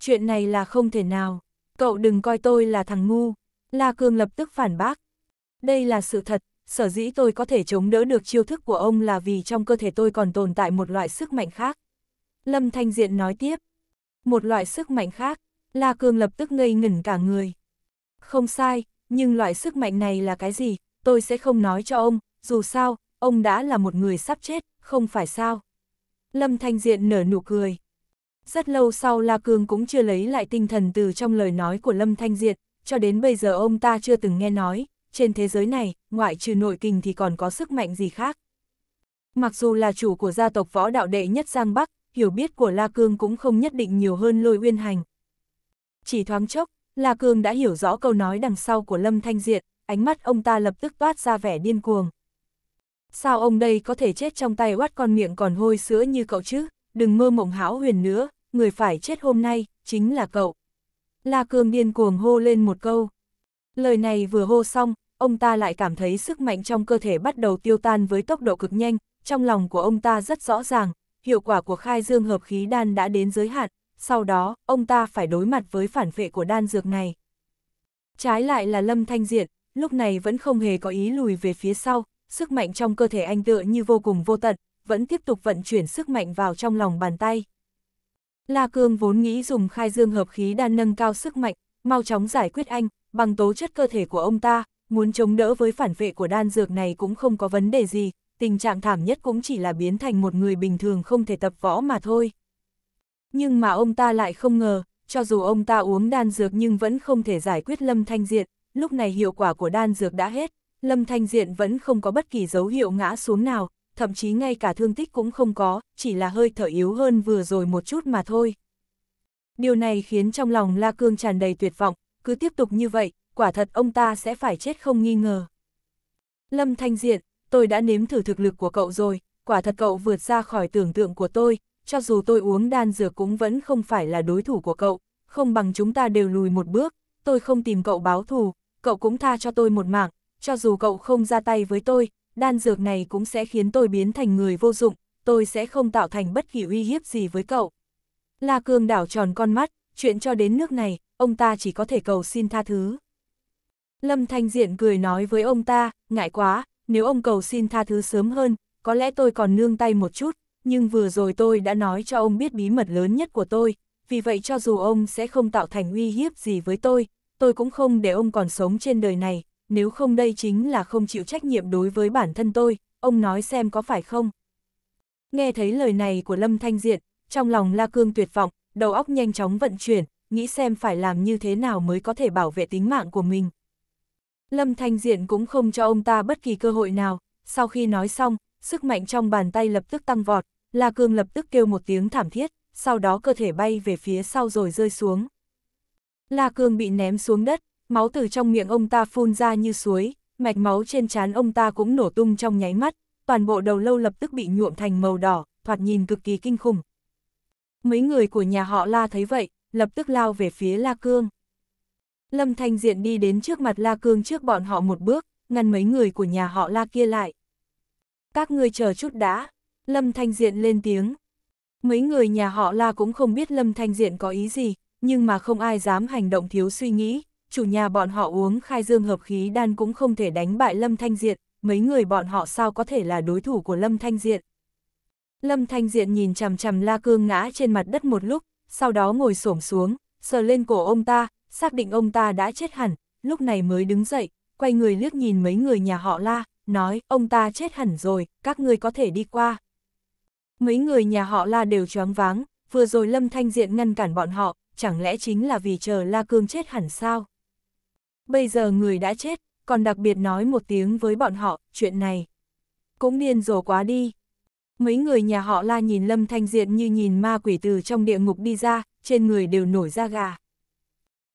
Chuyện này là không thể nào, cậu đừng coi tôi là thằng ngu. La Cương lập tức phản bác. Đây là sự thật, sở dĩ tôi có thể chống đỡ được chiêu thức của ông là vì trong cơ thể tôi còn tồn tại một loại sức mạnh khác. Lâm Thanh Diện nói tiếp. Một loại sức mạnh khác, La Cương lập tức ngây ngẩn cả người. Không sai, nhưng loại sức mạnh này là cái gì, tôi sẽ không nói cho ông, dù sao, ông đã là một người sắp chết, không phải sao. Lâm Thanh Diện nở nụ cười. Rất lâu sau La Cương cũng chưa lấy lại tinh thần từ trong lời nói của Lâm Thanh Diệt, cho đến bây giờ ông ta chưa từng nghe nói, trên thế giới này, ngoại trừ nội kình thì còn có sức mạnh gì khác. Mặc dù là chủ của gia tộc võ đạo đệ nhất Giang Bắc, hiểu biết của La Cương cũng không nhất định nhiều hơn lôi uyên hành. Chỉ thoáng chốc, La Cương đã hiểu rõ câu nói đằng sau của Lâm Thanh Diệt, ánh mắt ông ta lập tức toát ra vẻ điên cuồng. Sao ông đây có thể chết trong tay oát con miệng còn hôi sữa như cậu chứ, đừng mơ mộng hão huyền nữa, người phải chết hôm nay, chính là cậu. La Cương điên cuồng hô lên một câu. Lời này vừa hô xong, ông ta lại cảm thấy sức mạnh trong cơ thể bắt đầu tiêu tan với tốc độ cực nhanh, trong lòng của ông ta rất rõ ràng, hiệu quả của khai dương hợp khí đan đã đến giới hạn, sau đó, ông ta phải đối mặt với phản vệ của đan dược này. Trái lại là Lâm Thanh Diện, lúc này vẫn không hề có ý lùi về phía sau, sức mạnh trong cơ thể anh tựa như vô cùng vô tận, vẫn tiếp tục vận chuyển sức mạnh vào trong lòng bàn tay. La Cương vốn nghĩ dùng khai dương hợp khí đan nâng cao sức mạnh, mau chóng giải quyết anh, bằng tố chất cơ thể của ông ta, muốn chống đỡ với phản vệ của đan dược này cũng không có vấn đề gì, tình trạng thảm nhất cũng chỉ là biến thành một người bình thường không thể tập võ mà thôi. Nhưng mà ông ta lại không ngờ, cho dù ông ta uống đan dược nhưng vẫn không thể giải quyết Lâm Thanh Diện, lúc này hiệu quả của đan dược đã hết, Lâm Thanh Diện vẫn không có bất kỳ dấu hiệu ngã xuống nào, thậm chí ngay cả thương tích cũng không có, chỉ là hơi thở yếu hơn vừa rồi một chút mà thôi. Điều này khiến trong lòng La Cương tràn đầy tuyệt vọng, cứ tiếp tục như vậy, quả thật ông ta sẽ phải chết không nghi ngờ. Lâm Thanh Diện, tôi đã nếm thử thực lực của cậu rồi, quả thật cậu vượt ra khỏi tưởng tượng của tôi, cho dù tôi uống đan dược cũng vẫn không phải là đối thủ của cậu, không bằng chúng ta đều lùi một bước, tôi không tìm cậu báo thù, cậu cũng tha cho tôi một mạng, cho dù cậu không ra tay với tôi, đan dược này cũng sẽ khiến tôi biến thành người vô dụng, tôi sẽ không tạo thành bất kỳ uy hiếp gì với cậu. La Cương đảo tròn con mắt, chuyện cho đến nước này, ông ta chỉ có thể cầu xin tha thứ. Lâm Thanh Diện cười nói với ông ta, ngại quá, nếu ông cầu xin tha thứ sớm hơn, có lẽ tôi còn nương tay một chút, nhưng vừa rồi tôi đã nói cho ông biết bí mật lớn nhất của tôi, vì vậy cho dù ông sẽ không tạo thành uy hiếp gì với tôi, tôi cũng không để ông còn sống trên đời này, nếu không đây chính là không chịu trách nhiệm đối với bản thân tôi, ông nói xem có phải không. Nghe thấy lời này của Lâm Thanh Diện, trong lòng La Cương tuyệt vọng, đầu óc nhanh chóng vận chuyển, nghĩ xem phải làm như thế nào mới có thể bảo vệ tính mạng của mình. Lâm Thanh Diện cũng không cho ông ta bất kỳ cơ hội nào, sau khi nói xong, sức mạnh trong bàn tay lập tức tăng vọt, La Cương lập tức kêu một tiếng thảm thiết, sau đó cơ thể bay về phía sau rồi rơi xuống. La Cương bị ném xuống đất, máu từ trong miệng ông ta phun ra như suối, mạch máu trên trán ông ta cũng nổ tung trong nháy mắt, toàn bộ đầu lâu lập tức bị nhuộm thành màu đỏ, thoạt nhìn cực kỳ kinh khủng. Mấy người của nhà họ La thấy vậy, lập tức lao về phía La Cương. Lâm Thanh Diện đi đến trước mặt La Cương trước bọn họ một bước, ngăn mấy người của nhà họ La kia lại. Các ngươi chờ chút đã, Lâm Thanh Diện lên tiếng. Mấy người nhà họ La cũng không biết Lâm Thanh Diện có ý gì, nhưng mà không ai dám hành động thiếu suy nghĩ, chủ nhà bọn họ uống khai dương hợp khí đan cũng không thể đánh bại Lâm Thanh Diện, mấy người bọn họ sao có thể là đối thủ của Lâm Thanh Diện. Lâm Thanh Diện nhìn chằm chằm La Cương ngã trên mặt đất một lúc, sau đó ngồi xổm xuống, sờ lên cổ ông ta, xác định ông ta đã chết hẳn, lúc này mới đứng dậy, quay người liếc nhìn mấy người nhà họ La, nói ông ta chết hẳn rồi, các ngươi có thể đi qua. Mấy người nhà họ La đều choáng váng, vừa rồi Lâm Thanh Diện ngăn cản bọn họ, chẳng lẽ chính là vì chờ La Cương chết hẳn sao? Bây giờ người đã chết, còn đặc biệt nói một tiếng với bọn họ, chuyện này. Cũng điên rồ quá đi. Mấy người nhà họ la nhìn Lâm Thanh Diện như nhìn ma quỷ từ trong địa ngục đi ra, trên người đều nổi ra gà.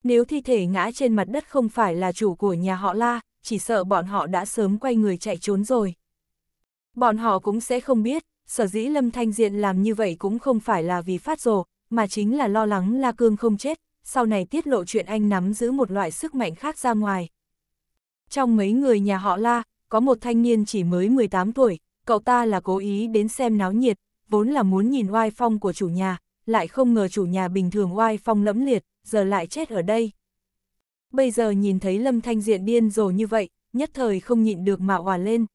Nếu thi thể ngã trên mặt đất không phải là chủ của nhà họ la, chỉ sợ bọn họ đã sớm quay người chạy trốn rồi. Bọn họ cũng sẽ không biết, sở dĩ Lâm Thanh Diện làm như vậy cũng không phải là vì phát rồ, mà chính là lo lắng La Cương không chết, sau này tiết lộ chuyện anh nắm giữ một loại sức mạnh khác ra ngoài. Trong mấy người nhà họ La, có một thanh niên chỉ mới 18 tuổi, cậu ta là cố ý đến xem náo nhiệt, vốn là muốn nhìn oai phong của chủ nhà, lại không ngờ chủ nhà bình thường oai phong lẫm liệt, giờ lại chết ở đây. Bây giờ nhìn thấy Lâm Thanh Diện điên rồ như vậy, nhất thời không nhịn được mà hòa lên.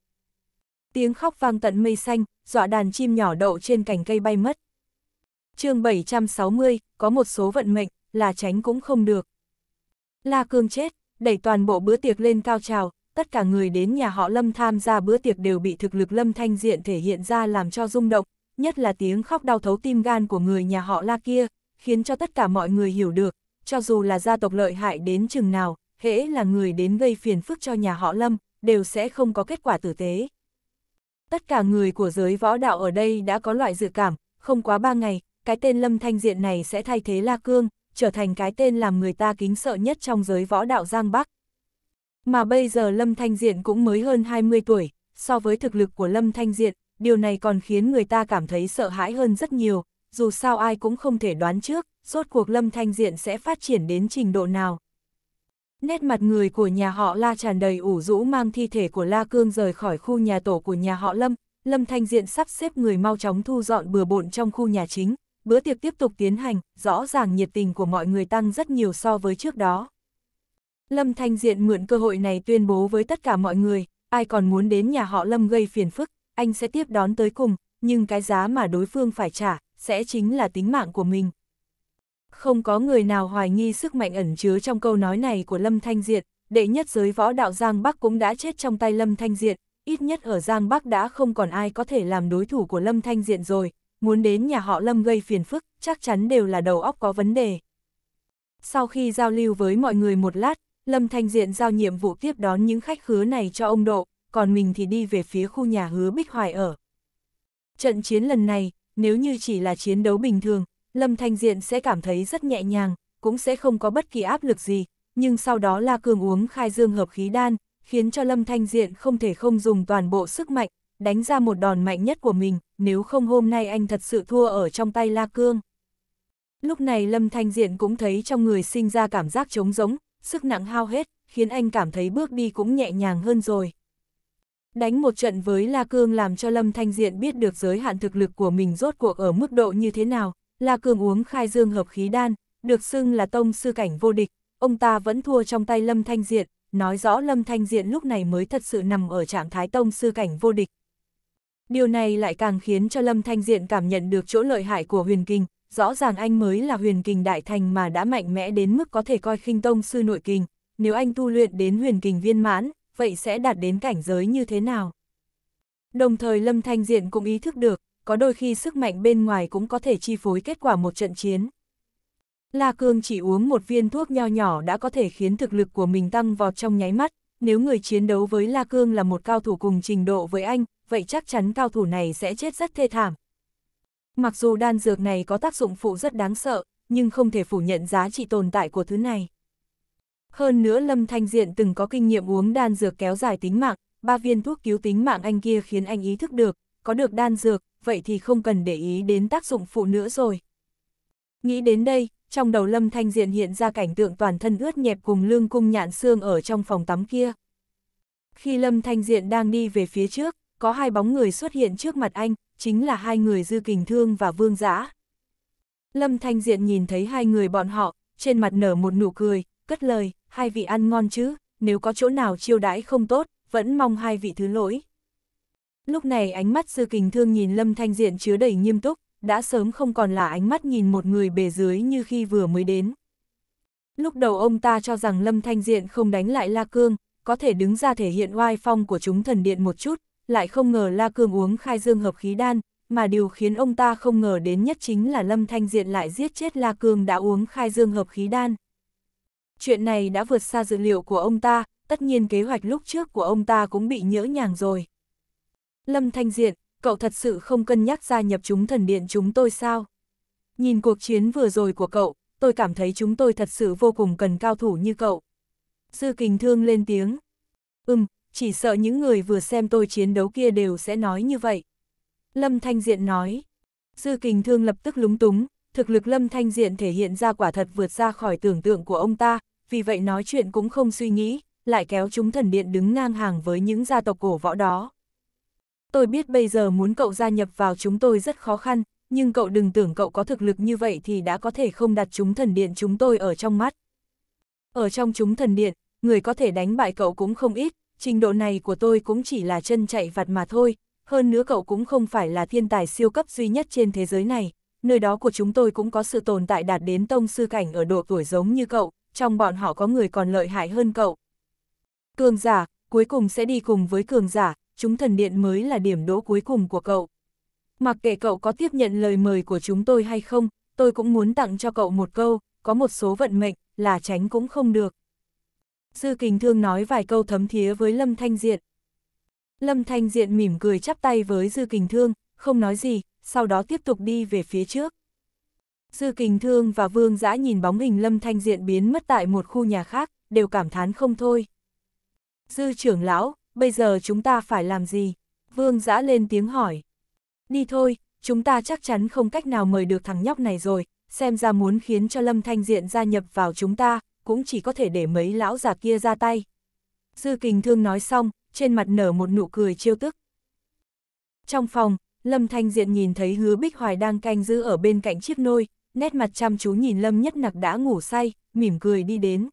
Tiếng khóc vang tận mây xanh, dọa đàn chim nhỏ đậu trên cành cây bay mất. chương 760, có một số vận mệnh, là tránh cũng không được. La Cương chết, đẩy toàn bộ bữa tiệc lên cao trào, tất cả người đến nhà họ Lâm tham gia bữa tiệc đều bị thực lực Lâm Thanh Diện thể hiện ra làm cho rung động, nhất là tiếng khóc đau thấu tim gan của người nhà họ La kia, khiến cho tất cả mọi người hiểu được, cho dù là gia tộc lợi hại đến chừng nào, hễ là người đến gây phiền phức cho nhà họ Lâm, đều sẽ không có kết quả tử tế. Tất cả người của giới võ đạo ở đây đã có loại dự cảm, không quá ba ngày, cái tên Lâm Thanh Diện này sẽ thay thế La Cương, trở thành cái tên làm người ta kính sợ nhất trong giới võ đạo Giang Bắc. Mà bây giờ Lâm Thanh Diện cũng mới hơn 20 tuổi, so với thực lực của Lâm Thanh Diện, điều này còn khiến người ta cảm thấy sợ hãi hơn rất nhiều, dù sao ai cũng không thể đoán trước, rốt cuộc Lâm Thanh Diện sẽ phát triển đến trình độ nào. Nét mặt người của nhà họ La tràn đầy ủ rũ mang thi thể của La Cương rời khỏi khu nhà tổ của nhà họ Lâm, Lâm Thanh Diện sắp xếp người mau chóng thu dọn bừa bộn trong khu nhà chính, bữa tiệc tiếp tục tiến hành, rõ ràng nhiệt tình của mọi người tăng rất nhiều so với trước đó. Lâm Thanh Diện mượn cơ hội này tuyên bố với tất cả mọi người, ai còn muốn đến nhà họ Lâm gây phiền phức, anh sẽ tiếp đón tới cùng, nhưng cái giá mà đối phương phải trả, sẽ chính là tính mạng của mình. Không có người nào hoài nghi sức mạnh ẩn chứa trong câu nói này của Lâm Thanh Diện, đệ nhất giới võ đạo Giang Bắc cũng đã chết trong tay Lâm Thanh Diện, ít nhất ở Giang Bắc đã không còn ai có thể làm đối thủ của Lâm Thanh Diện rồi, muốn đến nhà họ Lâm gây phiền phức, chắc chắn đều là đầu óc có vấn đề. Sau khi giao lưu với mọi người một lát, Lâm Thanh Diện giao nhiệm vụ tiếp đón những khách khứa này cho ông Độ, còn mình thì đi về phía khu nhà hứa Bích Hoài ở. Trận chiến lần này, nếu như chỉ là chiến đấu bình thường, Lâm Thanh Diện sẽ cảm thấy rất nhẹ nhàng, cũng sẽ không có bất kỳ áp lực gì, nhưng sau đó La Cường uống khai dương hợp khí đan, khiến cho Lâm Thanh Diện không thể không dùng toàn bộ sức mạnh, đánh ra một đòn mạnh nhất của mình, nếu không hôm nay anh thật sự thua ở trong tay La Cương. Lúc này Lâm Thanh Diện cũng thấy trong người sinh ra cảm giác trống rỗng, sức nặng hao hết, khiến anh cảm thấy bước đi cũng nhẹ nhàng hơn rồi. Đánh một trận với La Cương làm cho Lâm Thanh Diện biết được giới hạn thực lực của mình rốt cuộc ở mức độ như thế nào. La Cương uống khai dương hợp khí đan, được xưng là tông sư cảnh vô địch, ông ta vẫn thua trong tay Lâm Thanh Diện, nói rõ Lâm Thanh Diện lúc này mới thật sự nằm ở trạng thái tông sư cảnh vô địch, Điều này lại càng khiến cho Lâm Thanh Diện cảm nhận được chỗ lợi hại của huyền kinh, rõ ràng anh mới là huyền kinh đại thành mà đã mạnh mẽ đến mức có thể coi khinh tông sư nội kinh, nếu anh tu luyện đến huyền kinh viên mãn, vậy sẽ đạt đến cảnh giới như thế nào? Đồng thời Lâm Thanh Diện cũng ý thức được, có đôi khi sức mạnh bên ngoài cũng có thể chi phối kết quả một trận chiến. La Cương chỉ uống một viên thuốc nho nhỏ đã có thể khiến thực lực của mình tăng vọt trong nháy mắt, nếu người chiến đấu với La Cương là một cao thủ cùng trình độ với anh, vậy chắc chắn cao thủ này sẽ chết rất thê thảm. Mặc dù đan dược này có tác dụng phụ rất đáng sợ, nhưng không thể phủ nhận giá trị tồn tại của thứ này. Hơn nữa Lâm Thanh Diện từng có kinh nghiệm uống đan dược kéo dài tính mạng, ba viên thuốc cứu tính mạng anh kia khiến anh ý thức được, có được đan dược, vậy thì không cần để ý đến tác dụng phụ nữa rồi. Nghĩ đến đây, trong đầu Lâm Thanh Diện hiện ra cảnh tượng toàn thân ướt nhẹp cùng lương cung nhạn xương ở trong phòng tắm kia. Khi Lâm Thanh Diện đang đi về phía trước, có hai bóng người xuất hiện trước mặt anh, chính là hai người Dư Kình Thương và Vương Giã. Lâm Thanh Diện nhìn thấy hai người bọn họ, trên mặt nở một nụ cười, cất lời, hai vị ăn ngon chứ, nếu có chỗ nào chiêu đãi không tốt, vẫn mong hai vị thứ lỗi. Lúc này ánh mắt Dư Kình Thương nhìn Lâm Thanh Diện chứa đầy nghiêm túc, đã sớm không còn là ánh mắt nhìn một người bề dưới như khi vừa mới đến. Lúc đầu ông ta cho rằng Lâm Thanh Diện không đánh lại La Cương, có thể đứng ra thể hiện oai phong của chúng thần điện một chút, lại không ngờ La Cương uống khai dương hợp khí đan, mà điều khiến ông ta không ngờ đến nhất chính là Lâm Thanh Diện lại giết chết La Cương đã uống khai dương hợp khí đan. Chuyện này đã vượt xa dự liệu của ông ta, tất nhiên kế hoạch lúc trước của ông ta cũng bị nhỡ nhàng rồi. Lâm Thanh Diện, cậu thật sự không cân nhắc gia nhập chúng thần điện chúng tôi sao? Nhìn cuộc chiến vừa rồi của cậu, tôi cảm thấy chúng tôi thật sự vô cùng cần cao thủ như cậu. sư kình thương lên tiếng. Ừm, chỉ sợ những người vừa xem tôi chiến đấu kia đều sẽ nói như vậy. Lâm Thanh Diện nói, Dư Kình Thương lập tức lúng túng, thực lực Lâm Thanh Diện thể hiện ra quả thật vượt ra khỏi tưởng tượng của ông ta, vì vậy nói chuyện cũng không suy nghĩ, lại kéo chúng thần điện đứng ngang hàng với những gia tộc cổ võ đó. Tôi biết bây giờ muốn cậu gia nhập vào chúng tôi rất khó khăn, nhưng cậu đừng tưởng cậu có thực lực như vậy thì đã có thể không đặt chúng thần điện chúng tôi ở trong mắt. Ở trong chúng thần điện, người có thể đánh bại cậu cũng không ít, trình độ này của tôi cũng chỉ là chân chạy vặt mà thôi, hơn nữa cậu cũng không phải là thiên tài siêu cấp duy nhất trên thế giới này, nơi đó của chúng tôi cũng có sự tồn tại đạt đến tông sư cảnh ở độ tuổi giống như cậu, trong bọn họ có người còn lợi hại hơn cậu. Cường giả, cuối cùng sẽ đi cùng với cường giả, chúng thần điện mới là điểm đỗ cuối cùng của cậu. Mặc kệ cậu có tiếp nhận lời mời của chúng tôi hay không, tôi cũng muốn tặng cho cậu một câu, có một số vận mệnh, là tránh cũng không được. Sư Kình Thương nói vài câu thấm thía với Lâm Thanh Diện. Lâm Thanh Diện mỉm cười chắp tay với Dư Kình Thương, không nói gì, sau đó tiếp tục đi về phía trước. Dư Kình Thương và Vương Giã nhìn bóng hình Lâm Thanh Diện biến mất tại một khu nhà khác, đều cảm thán không thôi. Dư trưởng lão, bây giờ chúng ta phải làm gì? Vương Giã lên tiếng hỏi. Đi thôi, chúng ta chắc chắn không cách nào mời được thằng nhóc này rồi, xem ra muốn khiến cho Lâm Thanh Diện gia nhập vào chúng ta, cũng chỉ có thể để mấy lão già kia ra tay. Dư kình thương nói xong, trên mặt nở một nụ cười chiêu tức. Trong phòng, Lâm Thanh Diện nhìn thấy hứa Bích Hoài đang canh giữ ở bên cạnh chiếc nôi, nét mặt chăm chú nhìn Lâm Nhất Nặc đã ngủ say, mỉm cười đi đến.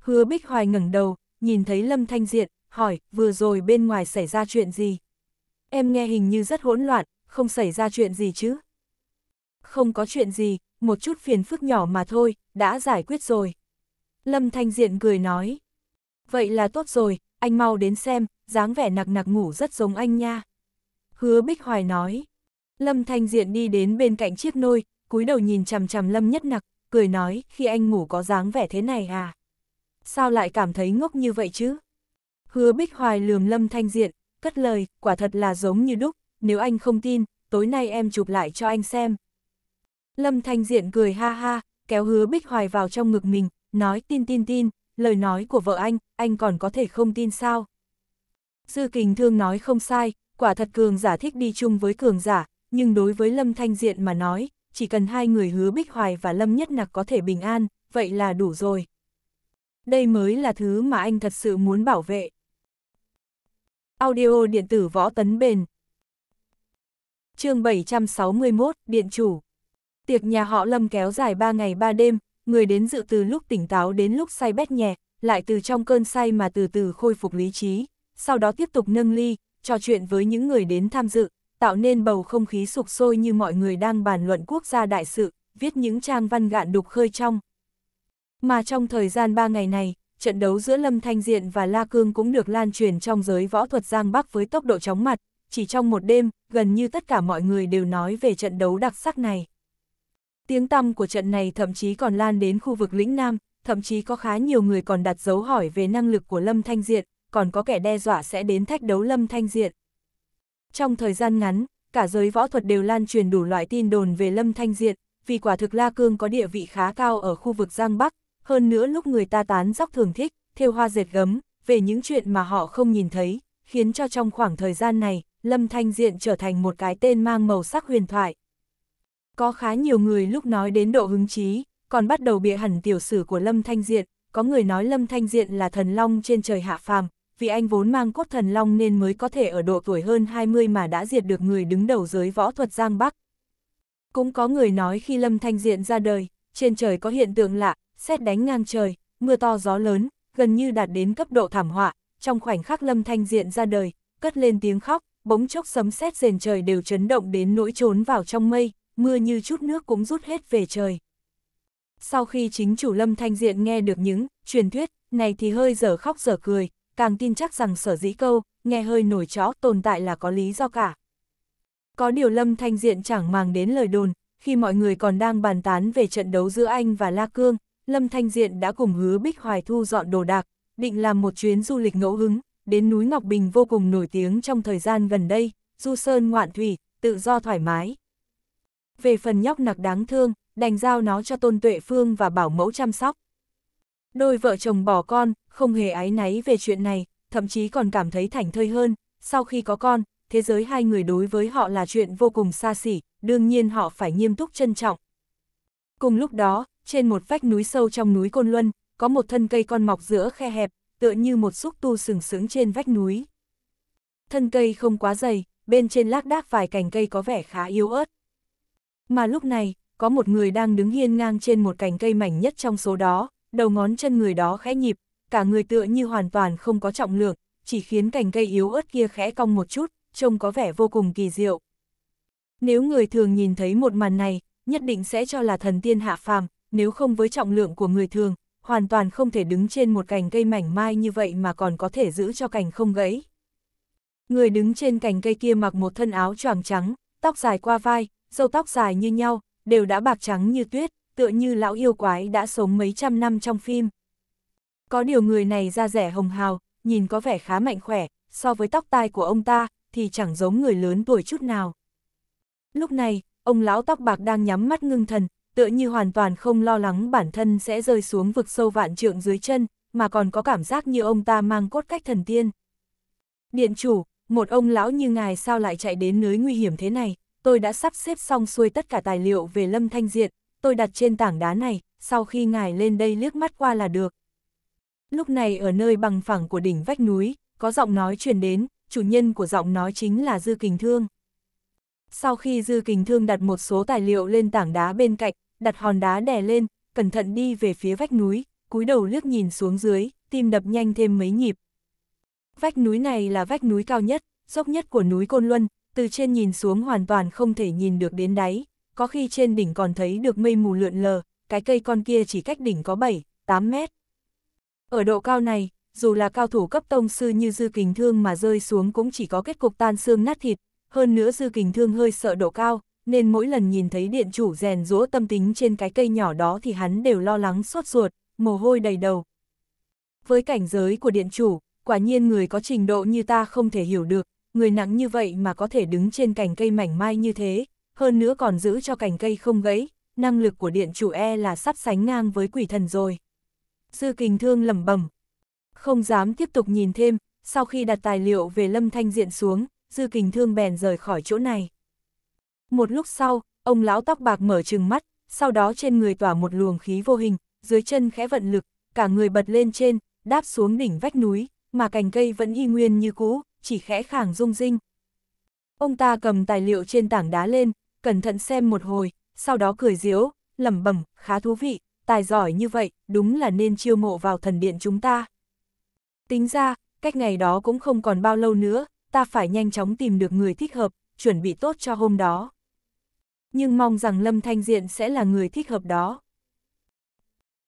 Hứa Bích Hoài ngẩng đầu, nhìn thấy Lâm Thanh Diện, hỏi, vừa rồi bên ngoài xảy ra chuyện gì? Em nghe hình như rất hỗn loạn, không xảy ra chuyện gì chứ? Không có chuyện gì, một chút phiền phức nhỏ mà thôi, đã giải quyết rồi. Lâm Thanh Diện cười nói. Vậy là tốt rồi, anh mau đến xem, dáng vẻ nặc nặc ngủ rất giống anh nha. Hứa Bích Hoài nói. Lâm Thanh Diện đi đến bên cạnh chiếc nôi, cúi đầu nhìn chằm chằm Lâm Nhất Nặc, cười nói, khi anh ngủ có dáng vẻ thế này à? Sao lại cảm thấy ngốc như vậy chứ? Hứa Bích Hoài lườm Lâm Thanh Diện, cất lời, quả thật là giống như đúc, nếu anh không tin, tối nay em chụp lại cho anh xem. Lâm Thanh Diện cười ha ha, kéo hứa Bích Hoài vào trong ngực mình, nói tin tin tin, lời nói của vợ anh, anh còn có thể không tin sao? Dư kình thương nói không sai, quả thật cường giả thích đi chung với cường giả, nhưng đối với Lâm Thanh Diện mà nói, chỉ cần hai người hứa Bích Hoài và Lâm Nhất Nặc có thể bình an, vậy là đủ rồi. Đây mới là thứ mà anh thật sự muốn bảo vệ. Audio điện tử võ tấn bền chương 761, Điện chủ Tiệc nhà họ Lâm kéo dài 3 ngày 3 đêm, người đến dự từ lúc tỉnh táo đến lúc say bét nhẹ, lại từ trong cơn say mà từ từ khôi phục lý trí, sau đó tiếp tục nâng ly, trò chuyện với những người đến tham dự, tạo nên bầu không khí sục sôi như mọi người đang bàn luận quốc gia đại sự, viết những trang văn gạn đục khơi trong. Mà trong thời gian 3 ngày này, trận đấu giữa Lâm Thanh Diện và La Cương cũng được lan truyền trong giới võ thuật Giang Bắc với tốc độ chóng mặt, chỉ trong một đêm, gần như tất cả mọi người đều nói về trận đấu đặc sắc này. Tiếng tăm của trận này thậm chí còn lan đến khu vực lĩnh Nam, thậm chí có khá nhiều người còn đặt dấu hỏi về năng lực của Lâm Thanh Diện, còn có kẻ đe dọa sẽ đến thách đấu Lâm Thanh Diện. Trong thời gian ngắn, cả giới võ thuật đều lan truyền đủ loại tin đồn về Lâm Thanh Diện, vì quả thực La Cương có địa vị khá cao ở khu vực Giang Bắc, hơn nữa lúc người ta tán dóc thường thích, theo hoa dệt gấm, về những chuyện mà họ không nhìn thấy, khiến cho trong khoảng thời gian này, Lâm Thanh Diện trở thành một cái tên mang màu sắc huyền thoại. Có khá nhiều người lúc nói đến độ hứng chí, còn bắt đầu bịa hẳn tiểu sử của Lâm Thanh Diện, có người nói Lâm Thanh Diện là thần long trên trời hạ phàm, vì anh vốn mang cốt thần long nên mới có thể ở độ tuổi hơn 20 mà đã diệt được người đứng đầu giới võ thuật Giang Bắc. Cũng có người nói khi Lâm Thanh Diện ra đời, trên trời có hiện tượng lạ, xét đánh ngang trời, mưa to gió lớn, gần như đạt đến cấp độ thảm họa, trong khoảnh khắc Lâm Thanh Diện ra đời, cất lên tiếng khóc, bỗng chốc sấm sét rền trời đều chấn động đến nỗi trốn vào trong mây, mưa như chút nước cũng rút hết về trời. Sau khi chính chủ Lâm Thanh Diện nghe được những truyền thuyết này thì hơi dở khóc dở cười, càng tin chắc rằng sở dĩ câu, nghe hơi nổi chó tồn tại là có lý do cả. Có điều Lâm Thanh Diện chẳng màng đến lời đồn, khi mọi người còn đang bàn tán về trận đấu giữa anh và La Cương, Lâm Thanh Diện đã cùng hứa Bích Hoài Thu dọn đồ đạc, định làm một chuyến du lịch ngẫu hứng, đến núi Ngọc Bình vô cùng nổi tiếng trong thời gian gần đây, du sơn ngoạn thủy, tự do thoải mái. Về phần nhóc nặc đáng thương, đành giao nó cho Tôn Tuệ Phương và bảo mẫu chăm sóc. Đôi vợ chồng bỏ con, không hề ái náy về chuyện này, thậm chí còn cảm thấy thảnh thơi hơn, sau khi có con, thế giới hai người đối với họ là chuyện vô cùng xa xỉ, đương nhiên họ phải nghiêm túc trân trọng. Cùng lúc đó, trên một vách núi sâu trong núi Côn Luân, có một thân cây con mọc giữa khe hẹp, tựa như một xúc tu sừng sững trên vách núi. Thân cây không quá dày, bên trên lác đác vài cành cây có vẻ khá yếu ớt, mà lúc này, có một người đang đứng hiên ngang trên một cành cây mảnh nhất trong số đó, đầu ngón chân người đó khẽ nhịp, cả người tựa như hoàn toàn không có trọng lượng, chỉ khiến cành cây yếu ớt kia khẽ cong một chút, trông có vẻ vô cùng kỳ diệu. Nếu người thường nhìn thấy một màn này, nhất định sẽ cho là thần tiên hạ phàm, nếu không với trọng lượng của người thường, hoàn toàn không thể đứng trên một cành cây mảnh mai như vậy mà còn có thể giữ cho cành không gãy. Người đứng trên cành cây kia mặc một thân áo choàng trắng, tóc dài qua vai, râu tóc dài như nhau, đều đã bạc trắng như tuyết, tựa như lão yêu quái đã sống mấy trăm năm trong phim. Có điều người này da rẻ hồng hào, nhìn có vẻ khá mạnh khỏe, so với tóc tai của ông ta, thì chẳng giống người lớn tuổi chút nào. Lúc này, ông lão tóc bạc đang nhắm mắt ngưng thần, tựa như hoàn toàn không lo lắng bản thân sẽ rơi xuống vực sâu vạn trượng dưới chân, mà còn có cảm giác như ông ta mang cốt cách thần tiên. Điện chủ, một ông lão như ngài sao lại chạy đến nơi nguy hiểm thế này? tôi đã sắp xếp xong xuôi tất cả tài liệu về Lâm Thanh diện, tôi đặt trên tảng đá này, sau khi ngài lên đây liếc mắt qua là được. Lúc này ở nơi bằng phẳng của đỉnh vách núi, có giọng nói truyền đến, chủ nhân của giọng nói chính là Dư Kình Thương. Sau khi Dư Kình Thương đặt một số tài liệu lên tảng đá bên cạnh, đặt hòn đá đè lên, cẩn thận đi về phía vách núi, cúi đầu liếc nhìn xuống dưới, tim đập nhanh thêm mấy nhịp. Vách núi này là vách núi cao nhất, dốc nhất của núi Côn Luân, từ trên nhìn xuống hoàn toàn không thể nhìn được đến đáy, có khi trên đỉnh còn thấy được mây mù lượn lờ, cái cây con kia chỉ cách đỉnh có 7, 8 mét. Ở độ cao này, dù là cao thủ cấp tông sư như dư kình thương mà rơi xuống cũng chỉ có kết cục tan xương nát thịt, hơn nữa dư kình thương hơi sợ độ cao, nên mỗi lần nhìn thấy điện chủ rèn rũa tâm tính trên cái cây nhỏ đó thì hắn đều lo lắng sốt ruột, mồ hôi đầy đầu. Với cảnh giới của điện chủ, quả nhiên người có trình độ như ta không thể hiểu được, người nặng như vậy mà có thể đứng trên cành cây mảnh mai như thế, hơn nữa còn giữ cho cành cây không gãy, năng lực của điện chủ e là sắp sánh ngang với quỷ thần rồi. Dư kình thương lẩm bẩm Không dám tiếp tục nhìn thêm, sau khi đặt tài liệu về lâm thanh diện xuống, dư kình thương bèn rời khỏi chỗ này. Một lúc sau, ông lão tóc bạc mở trừng mắt, sau đó trên người tỏa một luồng khí vô hình, dưới chân khẽ vận lực, cả người bật lên trên, đáp xuống đỉnh vách núi, mà cành cây vẫn y nguyên như cũ, chỉ khẽ khàng rung rinh. Ông ta cầm tài liệu trên tảng đá lên, cẩn thận xem một hồi, sau đó cười diếu, lẩm bẩm, khá thú vị, tài giỏi như vậy, đúng là nên chiêu mộ vào thần điện chúng ta. Tính ra, cách ngày đó cũng không còn bao lâu nữa, ta phải nhanh chóng tìm được người thích hợp, chuẩn bị tốt cho hôm đó. Nhưng mong rằng Lâm Thanh Diện sẽ là người thích hợp đó.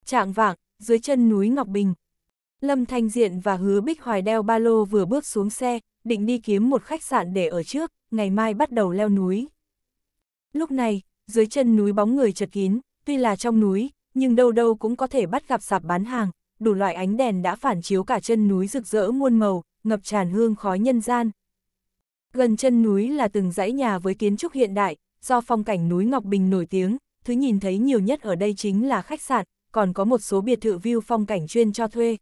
Trạng vạng, dưới chân núi Ngọc Bình, Lâm Thanh Diện và Hứa Bích Hoài đeo ba lô vừa bước xuống xe, định đi kiếm một khách sạn để ở trước, ngày mai bắt đầu leo núi. Lúc này, dưới chân núi bóng người chật kín, tuy là trong núi, nhưng đâu đâu cũng có thể bắt gặp sạp bán hàng, đủ loại ánh đèn đã phản chiếu cả chân núi rực rỡ muôn màu, ngập tràn hương khói nhân gian. Gần chân núi là từng dãy nhà với kiến trúc hiện đại, do phong cảnh núi Ngọc Bình nổi tiếng, thứ nhìn thấy nhiều nhất ở đây chính là khách sạn, còn có một số biệt thự view phong cảnh chuyên cho thuê,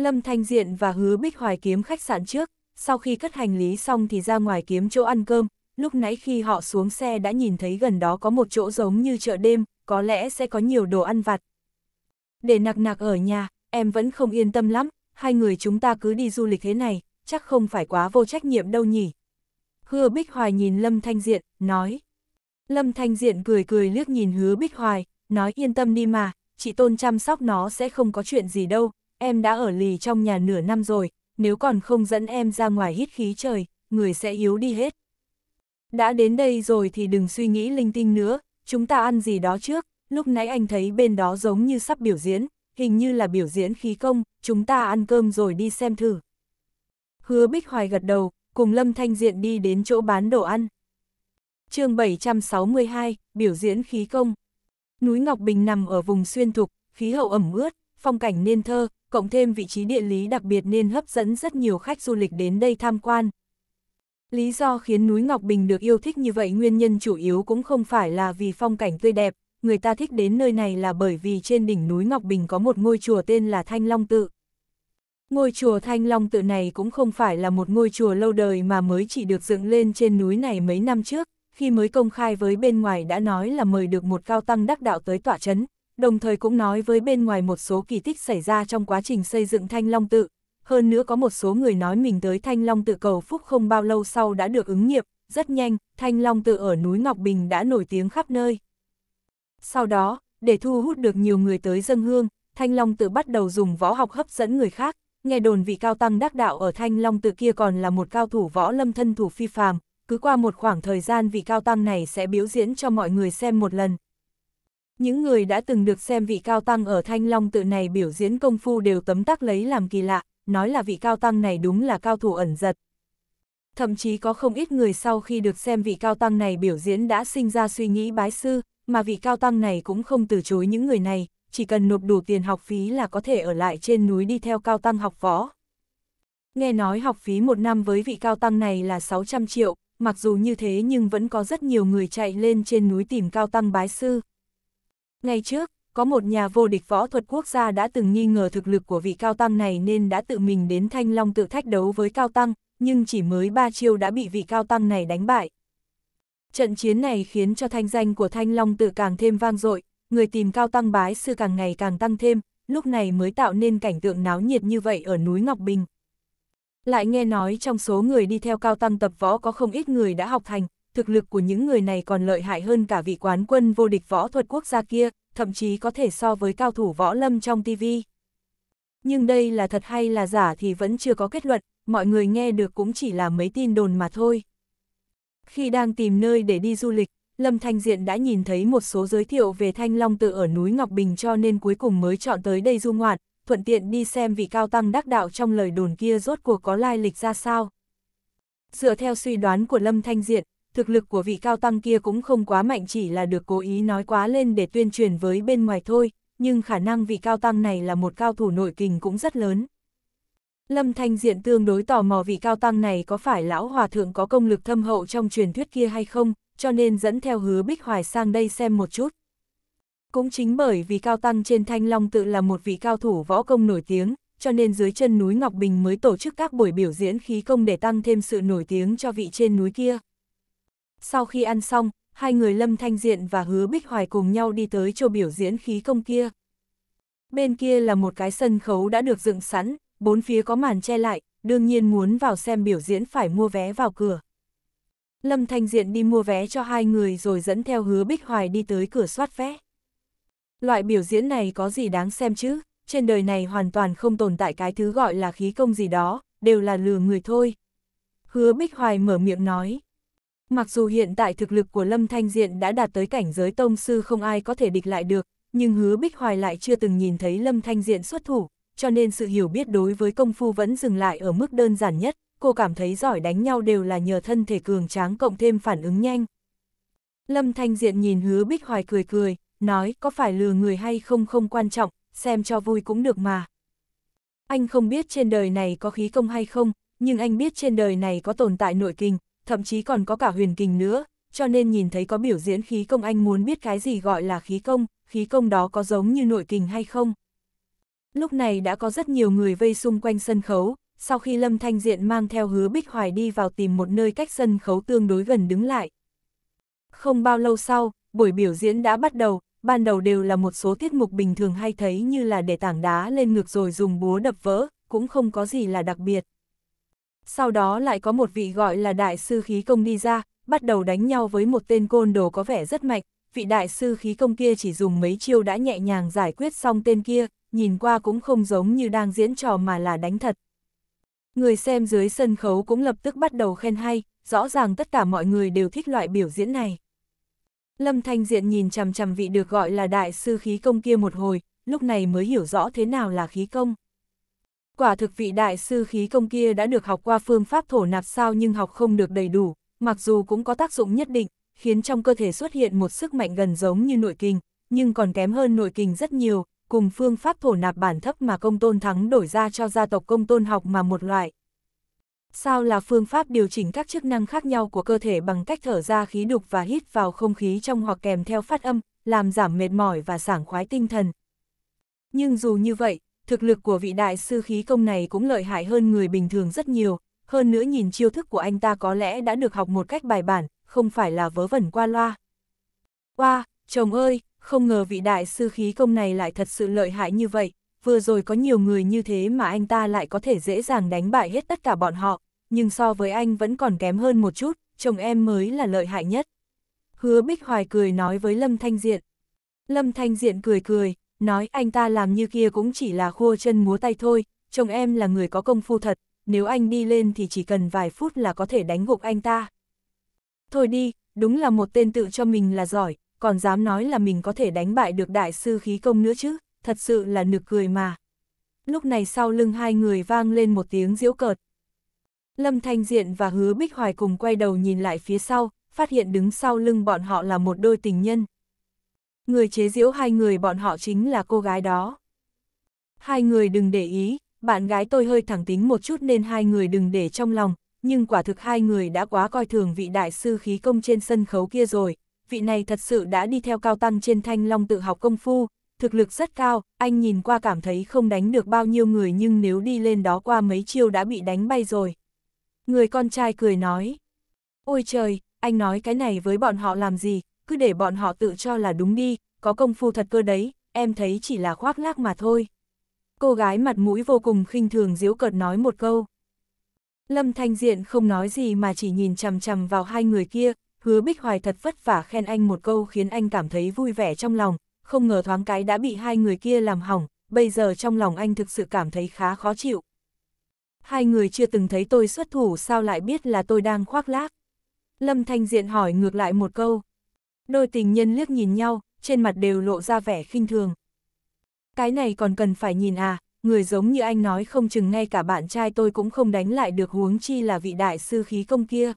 Lâm Thanh Diện và Hứa Bích Hoài kiếm khách sạn trước, sau khi cất hành lý xong thì ra ngoài kiếm chỗ ăn cơm, lúc nãy khi họ xuống xe đã nhìn thấy gần đó có một chỗ giống như chợ đêm, có lẽ sẽ có nhiều đồ ăn vặt. Để nặc nặc ở nhà, em vẫn không yên tâm lắm, hai người chúng ta cứ đi du lịch thế này, chắc không phải quá vô trách nhiệm đâu nhỉ. Hứa Bích Hoài nhìn Lâm Thanh Diện, nói. Lâm Thanh Diện cười cười liếc nhìn Hứa Bích Hoài, nói yên tâm đi mà, chị Tôn chăm sóc nó sẽ không có chuyện gì đâu, em đã ở lì trong nhà nửa năm rồi, nếu còn không dẫn em ra ngoài hít khí trời, người sẽ yếu đi hết. Đã đến đây rồi thì đừng suy nghĩ linh tinh nữa, chúng ta ăn gì đó trước, lúc nãy anh thấy bên đó giống như sắp biểu diễn, hình như là biểu diễn khí công, chúng ta ăn cơm rồi đi xem thử. Hứa Bích Hoài gật đầu, cùng Lâm Thanh Diện đi đến chỗ bán đồ ăn. chương 762, biểu diễn khí công. Núi Ngọc Bình nằm ở vùng xuyên thục, khí hậu ẩm ướt, phong cảnh nên thơ, cộng thêm vị trí địa lý đặc biệt nên hấp dẫn rất nhiều khách du lịch đến đây tham quan. Lý do khiến núi Ngọc Bình được yêu thích như vậy nguyên nhân chủ yếu cũng không phải là vì phong cảnh tươi đẹp, người ta thích đến nơi này là bởi vì trên đỉnh núi Ngọc Bình có một ngôi chùa tên là Thanh Long Tự. Ngôi chùa Thanh Long Tự này cũng không phải là một ngôi chùa lâu đời mà mới chỉ được dựng lên trên núi này mấy năm trước, khi mới công khai với bên ngoài đã nói là mời được một cao tăng đắc đạo tới tỏa chấn, đồng thời cũng nói với bên ngoài một số kỳ tích xảy ra trong quá trình xây dựng Thanh Long Tự. Hơn nữa có một số người nói mình tới Thanh Long Tự cầu phúc không bao lâu sau đã được ứng nghiệm, rất nhanh, Thanh Long Tự ở núi Ngọc Bình đã nổi tiếng khắp nơi. Sau đó, để thu hút được nhiều người tới dân hương, Thanh Long Tự bắt đầu dùng võ học hấp dẫn người khác, nghe đồn vị cao tăng đắc đạo ở Thanh Long Tự kia còn là một cao thủ võ lâm thân thủ phi phàm, cứ qua một khoảng thời gian vị cao tăng này sẽ biểu diễn cho mọi người xem một lần, những người đã từng được xem vị cao tăng ở Thanh Long tự này biểu diễn công phu đều tấm tắc lấy làm kỳ lạ, nói là vị cao tăng này đúng là cao thủ ẩn giật. Thậm chí có không ít người sau khi được xem vị cao tăng này biểu diễn đã sinh ra suy nghĩ bái sư, mà vị cao tăng này cũng không từ chối những người này, chỉ cần nộp đủ tiền học phí là có thể ở lại trên núi đi theo cao tăng học võ. Nghe nói học phí một năm với vị cao tăng này là 600 triệu, mặc dù như thế nhưng vẫn có rất nhiều người chạy lên trên núi tìm cao tăng bái sư. Ngày trước, có một nhà vô địch võ thuật quốc gia đã từng nghi ngờ thực lực của vị cao tăng này nên đã tự mình đến Thanh Long tự thách đấu với cao tăng, nhưng chỉ mới ba chiêu đã bị vị cao tăng này đánh bại. Trận chiến này khiến cho thanh danh của Thanh Long tự càng thêm vang dội, người tìm cao tăng bái sư càng ngày càng tăng thêm, lúc này mới tạo nên cảnh tượng náo nhiệt như vậy ở núi Ngọc Bình. Lại nghe nói trong số người đi theo cao tăng tập võ có không ít người đã học thành, thực lực của những người này còn lợi hại hơn cả vị quán quân vô địch võ thuật quốc gia kia, thậm chí có thể so với cao thủ võ lâm trong TV. Nhưng đây là thật hay là giả thì vẫn chưa có kết luận, mọi người nghe được cũng chỉ là mấy tin đồn mà thôi. Khi đang tìm nơi để đi du lịch, Lâm Thanh Diện đã nhìn thấy một số giới thiệu về Thanh Long tự ở núi Ngọc Bình cho nên cuối cùng mới chọn tới đây du ngoạn, thuận tiện đi xem vị cao tăng đắc đạo trong lời đồn kia rốt cuộc có lai lịch ra sao. Dựa theo suy đoán của Lâm Thanh Diện, thực lực của vị cao tăng kia cũng không quá mạnh chỉ là được cố ý nói quá lên để tuyên truyền với bên ngoài thôi, nhưng khả năng vị cao tăng này là một cao thủ nội kình cũng rất lớn. Lâm Thanh Diện tương đối tò mò vị cao tăng này có phải lão hòa thượng có công lực thâm hậu trong truyền thuyết kia hay không, cho nên dẫn theo hứa Bích Hoài sang đây xem một chút. Cũng chính bởi vì cao tăng trên Thanh Long tự là một vị cao thủ võ công nổi tiếng, cho nên dưới chân núi Ngọc Bình mới tổ chức các buổi biểu diễn khí công để tăng thêm sự nổi tiếng cho vị trên núi kia. Sau khi ăn xong, hai người Lâm Thanh Diện và Hứa Bích Hoài cùng nhau đi tới chỗ biểu diễn khí công kia. Bên kia là một cái sân khấu đã được dựng sẵn, bốn phía có màn che lại, đương nhiên muốn vào xem biểu diễn phải mua vé vào cửa. Lâm Thanh Diện đi mua vé cho hai người rồi dẫn theo Hứa Bích Hoài đi tới cửa soát vé. Loại biểu diễn này có gì đáng xem chứ, trên đời này hoàn toàn không tồn tại cái thứ gọi là khí công gì đó, đều là lừa người thôi. Hứa Bích Hoài mở miệng nói. Mặc dù hiện tại thực lực của Lâm Thanh Diện đã đạt tới cảnh giới tông sư không ai có thể địch lại được, nhưng hứa Bích Hoài lại chưa từng nhìn thấy Lâm Thanh Diện xuất thủ, cho nên sự hiểu biết đối với công phu vẫn dừng lại ở mức đơn giản nhất, cô cảm thấy giỏi đánh nhau đều là nhờ thân thể cường tráng cộng thêm phản ứng nhanh. Lâm Thanh Diện nhìn hứa Bích Hoài cười cười, nói có phải lừa người hay không không quan trọng, xem cho vui cũng được mà. Anh không biết trên đời này có khí công hay không, nhưng anh biết trên đời này có tồn tại nội kinh, thậm chí còn có cả huyền kình nữa, cho nên nhìn thấy có biểu diễn khí công anh muốn biết cái gì gọi là khí công, khí công đó có giống như nội kình hay không. Lúc này đã có rất nhiều người vây xung quanh sân khấu, sau khi Lâm Thanh Diện mang theo hứa Bích Hoài đi vào tìm một nơi cách sân khấu tương đối gần đứng lại. Không bao lâu sau, buổi biểu diễn đã bắt đầu, ban đầu đều là một số tiết mục bình thường hay thấy như là để tảng đá lên ngược rồi dùng búa đập vỡ, cũng không có gì là đặc biệt sau đó lại có một vị gọi là đại sư khí công đi ra, bắt đầu đánh nhau với một tên côn đồ có vẻ rất mạnh, vị đại sư khí công kia chỉ dùng mấy chiêu đã nhẹ nhàng giải quyết xong tên kia, nhìn qua cũng không giống như đang diễn trò mà là đánh thật. Người xem dưới sân khấu cũng lập tức bắt đầu khen hay, rõ ràng tất cả mọi người đều thích loại biểu diễn này. Lâm Thanh Diện nhìn chằm chằm vị được gọi là đại sư khí công kia một hồi, lúc này mới hiểu rõ thế nào là khí công. Quả thực vị đại sư khí công kia đã được học qua phương pháp thổ nạp sao nhưng học không được đầy đủ, mặc dù cũng có tác dụng nhất định, khiến trong cơ thể xuất hiện một sức mạnh gần giống như nội kinh, nhưng còn kém hơn nội kinh rất nhiều, cùng phương pháp thổ nạp bản thấp mà công tôn thắng đổi ra cho gia tộc công tôn học mà một loại. Sao là phương pháp điều chỉnh các chức năng khác nhau của cơ thể bằng cách thở ra khí đục và hít vào không khí trong hoặc kèm theo phát âm, làm giảm mệt mỏi và sảng khoái tinh thần. Nhưng dù như vậy, thực lực của vị đại sư khí công này cũng lợi hại hơn người bình thường rất nhiều, hơn nữa nhìn chiêu thức của anh ta có lẽ đã được học một cách bài bản, không phải là vớ vẩn qua loa. Oa, chồng ơi, không ngờ vị đại sư khí công này lại thật sự lợi hại như vậy, vừa rồi có nhiều người như thế mà anh ta lại có thể dễ dàng đánh bại hết tất cả bọn họ, nhưng so với anh vẫn còn kém hơn một chút, chồng em mới là lợi hại nhất. Hứa Bích Hoài cười nói với Lâm Thanh Diện. Lâm Thanh Diện cười cười, nói anh ta làm như kia cũng chỉ là khua chân múa tay thôi, chồng em là người có công phu thật, nếu anh đi lên thì chỉ cần vài phút là có thể đánh gục anh ta. Thôi đi, đúng là một tên tự cho mình là giỏi, còn dám nói là mình có thể đánh bại được đại sư khí công nữa chứ, thật sự là nực cười mà. Lúc này sau lưng hai người vang lên một tiếng diễu cợt. Lâm Thanh Diện và Hứa Bích Hoài cùng quay đầu nhìn lại phía sau, phát hiện đứng sau lưng bọn họ là một đôi tình nhân người chế giễu hai người bọn họ chính là cô gái đó. Hai người đừng để ý, bạn gái tôi hơi thẳng tính một chút nên hai người đừng để trong lòng, nhưng quả thực hai người đã quá coi thường vị đại sư khí công trên sân khấu kia rồi, vị này thật sự đã đi theo cao tăng trên thanh long tự học công phu, thực lực rất cao, anh nhìn qua cảm thấy không đánh được bao nhiêu người nhưng nếu đi lên đó qua mấy chiêu đã bị đánh bay rồi. Người con trai cười nói, ôi trời, anh nói cái này với bọn họ làm gì, cứ để bọn họ tự cho là đúng đi, có công phu thật cơ đấy, em thấy chỉ là khoác lác mà thôi. Cô gái mặt mũi vô cùng khinh thường diễu cợt nói một câu. Lâm Thanh Diện không nói gì mà chỉ nhìn chằm chằm vào hai người kia, hứa Bích Hoài thật vất vả khen anh một câu khiến anh cảm thấy vui vẻ trong lòng, không ngờ thoáng cái đã bị hai người kia làm hỏng, bây giờ trong lòng anh thực sự cảm thấy khá khó chịu. Hai người chưa từng thấy tôi xuất thủ sao lại biết là tôi đang khoác lác. Lâm Thanh Diện hỏi ngược lại một câu, Đôi tình nhân liếc nhìn nhau, trên mặt đều lộ ra vẻ khinh thường. Cái này còn cần phải nhìn à, người giống như anh nói không chừng ngay cả bạn trai tôi cũng không đánh lại được huống chi là vị đại sư khí công kia.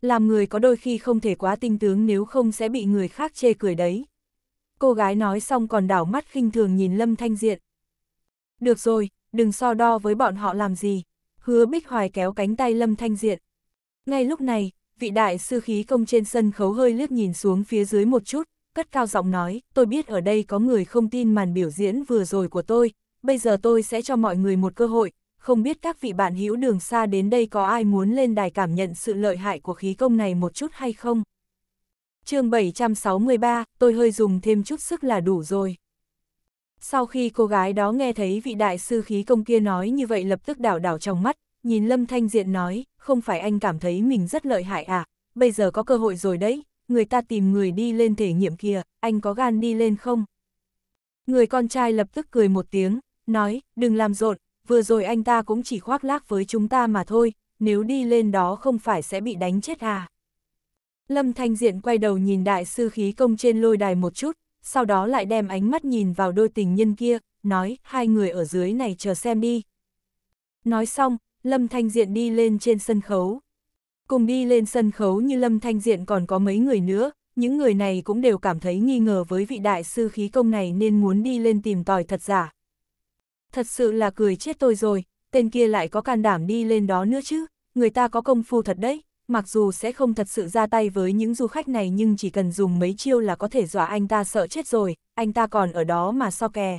Làm người có đôi khi không thể quá tinh tướng nếu không sẽ bị người khác chê cười đấy. Cô gái nói xong còn đảo mắt khinh thường nhìn Lâm Thanh Diện. Được rồi, đừng so đo với bọn họ làm gì. Hứa Bích Hoài kéo cánh tay Lâm Thanh Diện. Ngay lúc này, vị đại sư khí công trên sân khấu hơi liếc nhìn xuống phía dưới một chút, cất cao giọng nói, tôi biết ở đây có người không tin màn biểu diễn vừa rồi của tôi, bây giờ tôi sẽ cho mọi người một cơ hội, không biết các vị bạn hữu đường xa đến đây có ai muốn lên đài cảm nhận sự lợi hại của khí công này một chút hay không? chương 763, tôi hơi dùng thêm chút sức là đủ rồi. Sau khi cô gái đó nghe thấy vị đại sư khí công kia nói như vậy lập tức đảo đảo trong mắt, nhìn Lâm Thanh Diện nói, không phải anh cảm thấy mình rất lợi hại à, bây giờ có cơ hội rồi đấy, người ta tìm người đi lên thể nghiệm kia anh có gan đi lên không? Người con trai lập tức cười một tiếng, nói, đừng làm rộn, vừa rồi anh ta cũng chỉ khoác lác với chúng ta mà thôi, nếu đi lên đó không phải sẽ bị đánh chết à? Lâm Thanh Diện quay đầu nhìn đại sư khí công trên lôi đài một chút, sau đó lại đem ánh mắt nhìn vào đôi tình nhân kia, nói, hai người ở dưới này chờ xem đi. Nói xong, Lâm Thanh Diện đi lên trên sân khấu. Cùng đi lên sân khấu như Lâm Thanh Diện còn có mấy người nữa, những người này cũng đều cảm thấy nghi ngờ với vị đại sư khí công này nên muốn đi lên tìm tòi thật giả. Thật sự là cười chết tôi rồi, tên kia lại có can đảm đi lên đó nữa chứ, người ta có công phu thật đấy, mặc dù sẽ không thật sự ra tay với những du khách này nhưng chỉ cần dùng mấy chiêu là có thể dọa anh ta sợ chết rồi, anh ta còn ở đó mà so kè.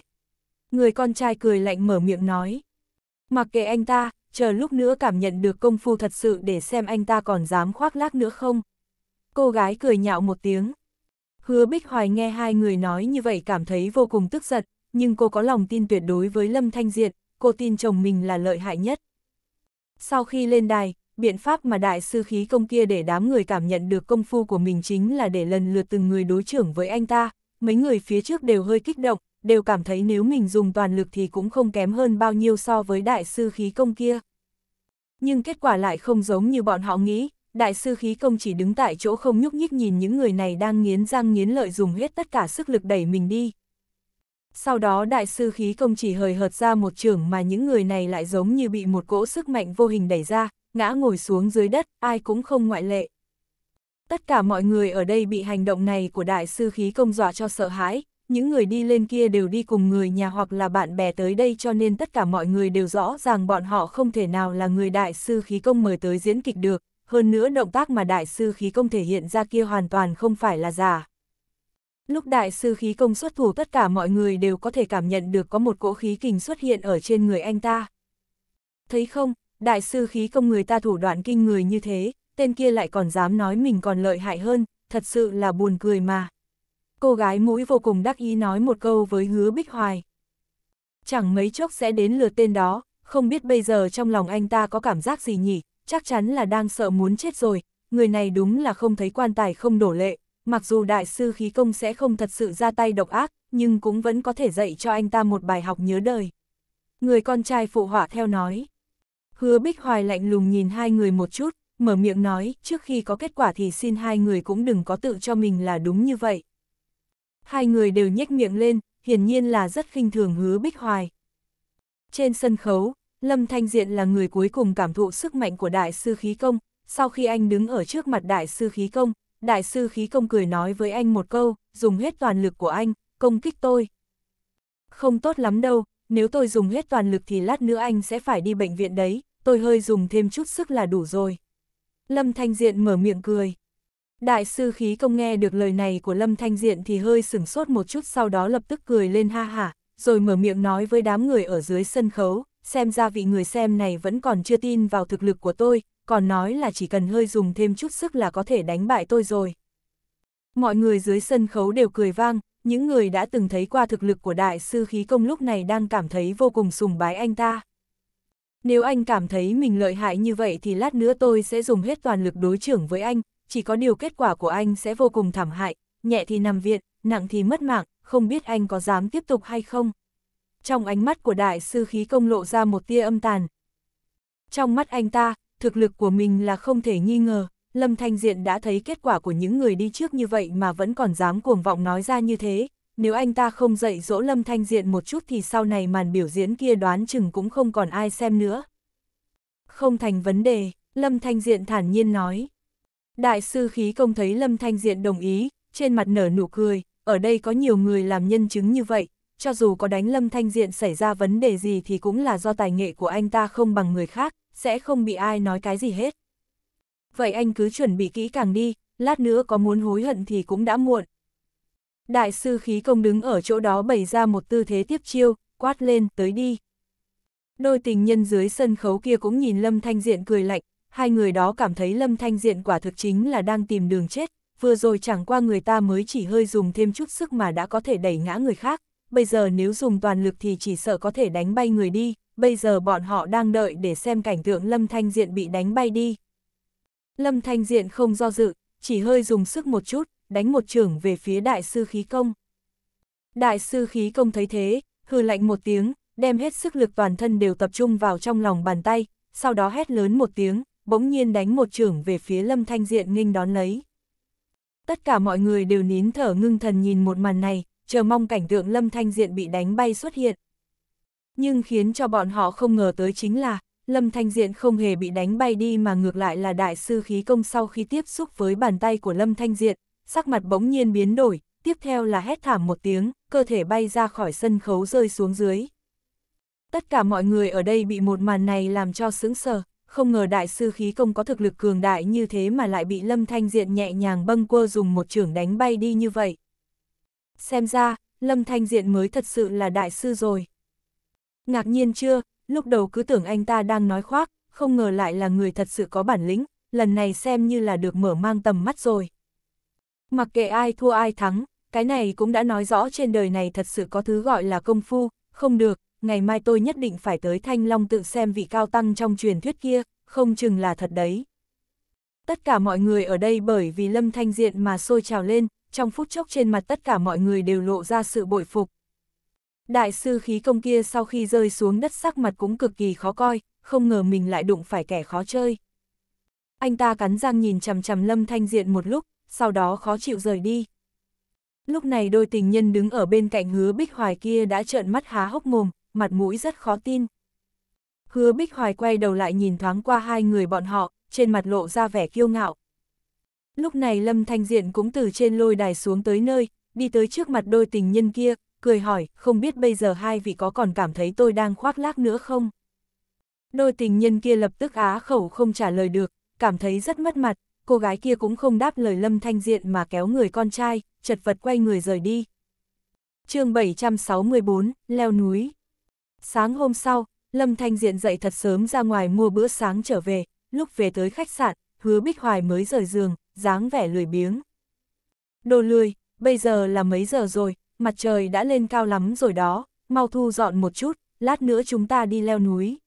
Người con trai cười lạnh mở miệng nói. Mặc kệ anh ta, chờ lúc nữa cảm nhận được công phu thật sự để xem anh ta còn dám khoác lác nữa không. Cô gái cười nhạo một tiếng. Hứa Bích Hoài nghe hai người nói như vậy cảm thấy vô cùng tức giận, nhưng cô có lòng tin tuyệt đối với Lâm Thanh Diệt, cô tin chồng mình là lợi hại nhất. Sau khi lên đài, biện pháp mà đại sư khí công kia để đám người cảm nhận được công phu của mình chính là để lần lượt từng người đối trưởng với anh ta, mấy người phía trước đều hơi kích động, đều cảm thấy nếu mình dùng toàn lực thì cũng không kém hơn bao nhiêu so với đại sư khí công kia. Nhưng kết quả lại không giống như bọn họ nghĩ, đại sư khí công chỉ đứng tại chỗ không nhúc nhích nhìn những người này đang nghiến răng nghiến lợi dùng hết tất cả sức lực đẩy mình đi. Sau đó đại sư khí công chỉ hời hợt ra một trường mà những người này lại giống như bị một cỗ sức mạnh vô hình đẩy ra, ngã ngồi xuống dưới đất, ai cũng không ngoại lệ. Tất cả mọi người ở đây bị hành động này của đại sư khí công dọa cho sợ hãi, những người đi lên kia đều đi cùng người nhà hoặc là bạn bè tới đây cho nên tất cả mọi người đều rõ ràng bọn họ không thể nào là người đại sư khí công mời tới diễn kịch được, hơn nữa động tác mà đại sư khí công thể hiện ra kia hoàn toàn không phải là giả. Lúc đại sư khí công xuất thủ tất cả mọi người đều có thể cảm nhận được có một cỗ khí kình xuất hiện ở trên người anh ta. Thấy không, đại sư khí công người ta thủ đoạn kinh người như thế, tên kia lại còn dám nói mình còn lợi hại hơn, thật sự là buồn cười mà. Cô gái mũi vô cùng đắc ý nói một câu với hứa Bích Hoài. Chẳng mấy chốc sẽ đến lượt tên đó, không biết bây giờ trong lòng anh ta có cảm giác gì nhỉ, chắc chắn là đang sợ muốn chết rồi, người này đúng là không thấy quan tài không đổ lệ, mặc dù đại sư khí công sẽ không thật sự ra tay độc ác, nhưng cũng vẫn có thể dạy cho anh ta một bài học nhớ đời. Người con trai phụ họa theo nói. Hứa Bích Hoài lạnh lùng nhìn hai người một chút, mở miệng nói, trước khi có kết quả thì xin hai người cũng đừng có tự cho mình là đúng như vậy hai người đều nhếch miệng lên, hiển nhiên là rất khinh thường hứa Bích Hoài. Trên sân khấu, Lâm Thanh Diện là người cuối cùng cảm thụ sức mạnh của Đại sư Khí Công, sau khi anh đứng ở trước mặt Đại sư Khí Công, Đại sư Khí Công cười nói với anh một câu, dùng hết toàn lực của anh, công kích tôi. Không tốt lắm đâu, nếu tôi dùng hết toàn lực thì lát nữa anh sẽ phải đi bệnh viện đấy, tôi hơi dùng thêm chút sức là đủ rồi. Lâm Thanh Diện mở miệng cười. Đại sư khí công nghe được lời này của Lâm Thanh Diện thì hơi sửng sốt một chút sau đó lập tức cười lên ha hả, rồi mở miệng nói với đám người ở dưới sân khấu, xem ra vị người xem này vẫn còn chưa tin vào thực lực của tôi, còn nói là chỉ cần hơi dùng thêm chút sức là có thể đánh bại tôi rồi. Mọi người dưới sân khấu đều cười vang, những người đã từng thấy qua thực lực của đại sư khí công lúc này đang cảm thấy vô cùng sùng bái anh ta. Nếu anh cảm thấy mình lợi hại như vậy thì lát nữa tôi sẽ dùng hết toàn lực đối trưởng với anh, chỉ có điều kết quả của anh sẽ vô cùng thảm hại, nhẹ thì nằm viện, nặng thì mất mạng, không biết anh có dám tiếp tục hay không. Trong ánh mắt của đại sư khí công lộ ra một tia âm tàn. Trong mắt anh ta, thực lực của mình là không thể nghi ngờ, Lâm Thanh Diện đã thấy kết quả của những người đi trước như vậy mà vẫn còn dám cuồng vọng nói ra như thế. Nếu anh ta không dạy dỗ Lâm Thanh Diện một chút thì sau này màn biểu diễn kia đoán chừng cũng không còn ai xem nữa. Không thành vấn đề, Lâm Thanh Diện thản nhiên nói. Đại sư khí công thấy Lâm Thanh Diện đồng ý, trên mặt nở nụ cười, ở đây có nhiều người làm nhân chứng như vậy, cho dù có đánh Lâm Thanh Diện xảy ra vấn đề gì thì cũng là do tài nghệ của anh ta không bằng người khác, sẽ không bị ai nói cái gì hết. Vậy anh cứ chuẩn bị kỹ càng đi, lát nữa có muốn hối hận thì cũng đã muộn. Đại sư khí công đứng ở chỗ đó bày ra một tư thế tiếp chiêu, quát lên, tới đi. Đôi tình nhân dưới sân khấu kia cũng nhìn Lâm Thanh Diện cười lạnh, hai người đó cảm thấy Lâm Thanh Diện quả thực chính là đang tìm đường chết, vừa rồi chẳng qua người ta mới chỉ hơi dùng thêm chút sức mà đã có thể đẩy ngã người khác, bây giờ nếu dùng toàn lực thì chỉ sợ có thể đánh bay người đi, bây giờ bọn họ đang đợi để xem cảnh tượng Lâm Thanh Diện bị đánh bay đi. Lâm Thanh Diện không do dự, chỉ hơi dùng sức một chút, đánh một trưởng về phía đại sư khí công. Đại sư khí công thấy thế, hư lạnh một tiếng, đem hết sức lực toàn thân đều tập trung vào trong lòng bàn tay, sau đó hét lớn một tiếng, bỗng nhiên đánh một trưởng về phía Lâm Thanh Diện nghênh đón lấy. Tất cả mọi người đều nín thở ngưng thần nhìn một màn này, chờ mong cảnh tượng Lâm Thanh Diện bị đánh bay xuất hiện. Nhưng khiến cho bọn họ không ngờ tới chính là, Lâm Thanh Diện không hề bị đánh bay đi mà ngược lại là đại sư khí công sau khi tiếp xúc với bàn tay của Lâm Thanh Diện, sắc mặt bỗng nhiên biến đổi, tiếp theo là hét thảm một tiếng, cơ thể bay ra khỏi sân khấu rơi xuống dưới. Tất cả mọi người ở đây bị một màn này làm cho sững sờ, không ngờ đại sư khí công có thực lực cường đại như thế mà lại bị Lâm Thanh Diện nhẹ nhàng bâng quơ dùng một trưởng đánh bay đi như vậy. Xem ra, Lâm Thanh Diện mới thật sự là đại sư rồi. Ngạc nhiên chưa, lúc đầu cứ tưởng anh ta đang nói khoác, không ngờ lại là người thật sự có bản lĩnh, lần này xem như là được mở mang tầm mắt rồi. Mặc kệ ai thua ai thắng, cái này cũng đã nói rõ trên đời này thật sự có thứ gọi là công phu, không được, ngày mai tôi nhất định phải tới Thanh Long tự xem vị cao tăng trong truyền thuyết kia, không chừng là thật đấy. Tất cả mọi người ở đây bởi vì Lâm Thanh Diện mà sôi trào lên, trong phút chốc trên mặt tất cả mọi người đều lộ ra sự bội phục. Đại sư khí công kia sau khi rơi xuống đất sắc mặt cũng cực kỳ khó coi, không ngờ mình lại đụng phải kẻ khó chơi. Anh ta cắn răng nhìn chằm chằm Lâm Thanh Diện một lúc, sau đó khó chịu rời đi. Lúc này đôi tình nhân đứng ở bên cạnh hứa bích hoài kia đã trợn mắt há hốc mồm, mặt mũi rất khó tin. Hứa Bích Hoài quay đầu lại nhìn thoáng qua hai người bọn họ, trên mặt lộ ra vẻ kiêu ngạo. Lúc này Lâm Thanh Diện cũng từ trên lôi đài xuống tới nơi, đi tới trước mặt đôi tình nhân kia, cười hỏi, không biết bây giờ hai vị có còn cảm thấy tôi đang khoác lác nữa không? Đôi tình nhân kia lập tức á khẩu không trả lời được, cảm thấy rất mất mặt, cô gái kia cũng không đáp lời Lâm Thanh Diện mà kéo người con trai, chật vật quay người rời đi. chương 764, leo núi Sáng hôm sau, Lâm Thanh Diện dậy thật sớm ra ngoài mua bữa sáng trở về, lúc về tới khách sạn, hứa Bích Hoài mới rời giường, dáng vẻ lười biếng. Đồ lười, bây giờ là mấy giờ rồi, mặt trời đã lên cao lắm rồi đó, mau thu dọn một chút, lát nữa chúng ta đi leo núi.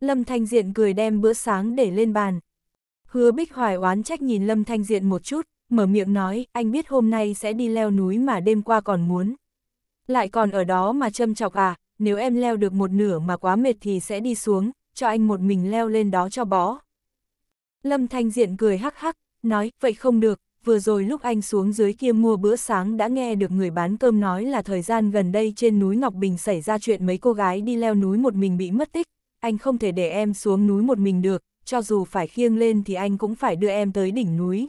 Lâm Thanh Diện cười đem bữa sáng để lên bàn. Hứa Bích Hoài oán trách nhìn Lâm Thanh Diện một chút, mở miệng nói, anh biết hôm nay sẽ đi leo núi mà đêm qua còn muốn. Lại còn ở đó mà châm chọc à, nếu em leo được một nửa mà quá mệt thì sẽ đi xuống, cho anh một mình leo lên đó cho bó. Lâm Thanh Diện cười hắc hắc, nói, vậy không được, vừa rồi lúc anh xuống dưới kia mua bữa sáng đã nghe được người bán cơm nói là thời gian gần đây trên núi Ngọc Bình xảy ra chuyện mấy cô gái đi leo núi một mình bị mất tích, anh không thể để em xuống núi một mình được, cho dù phải khiêng lên thì anh cũng phải đưa em tới đỉnh núi.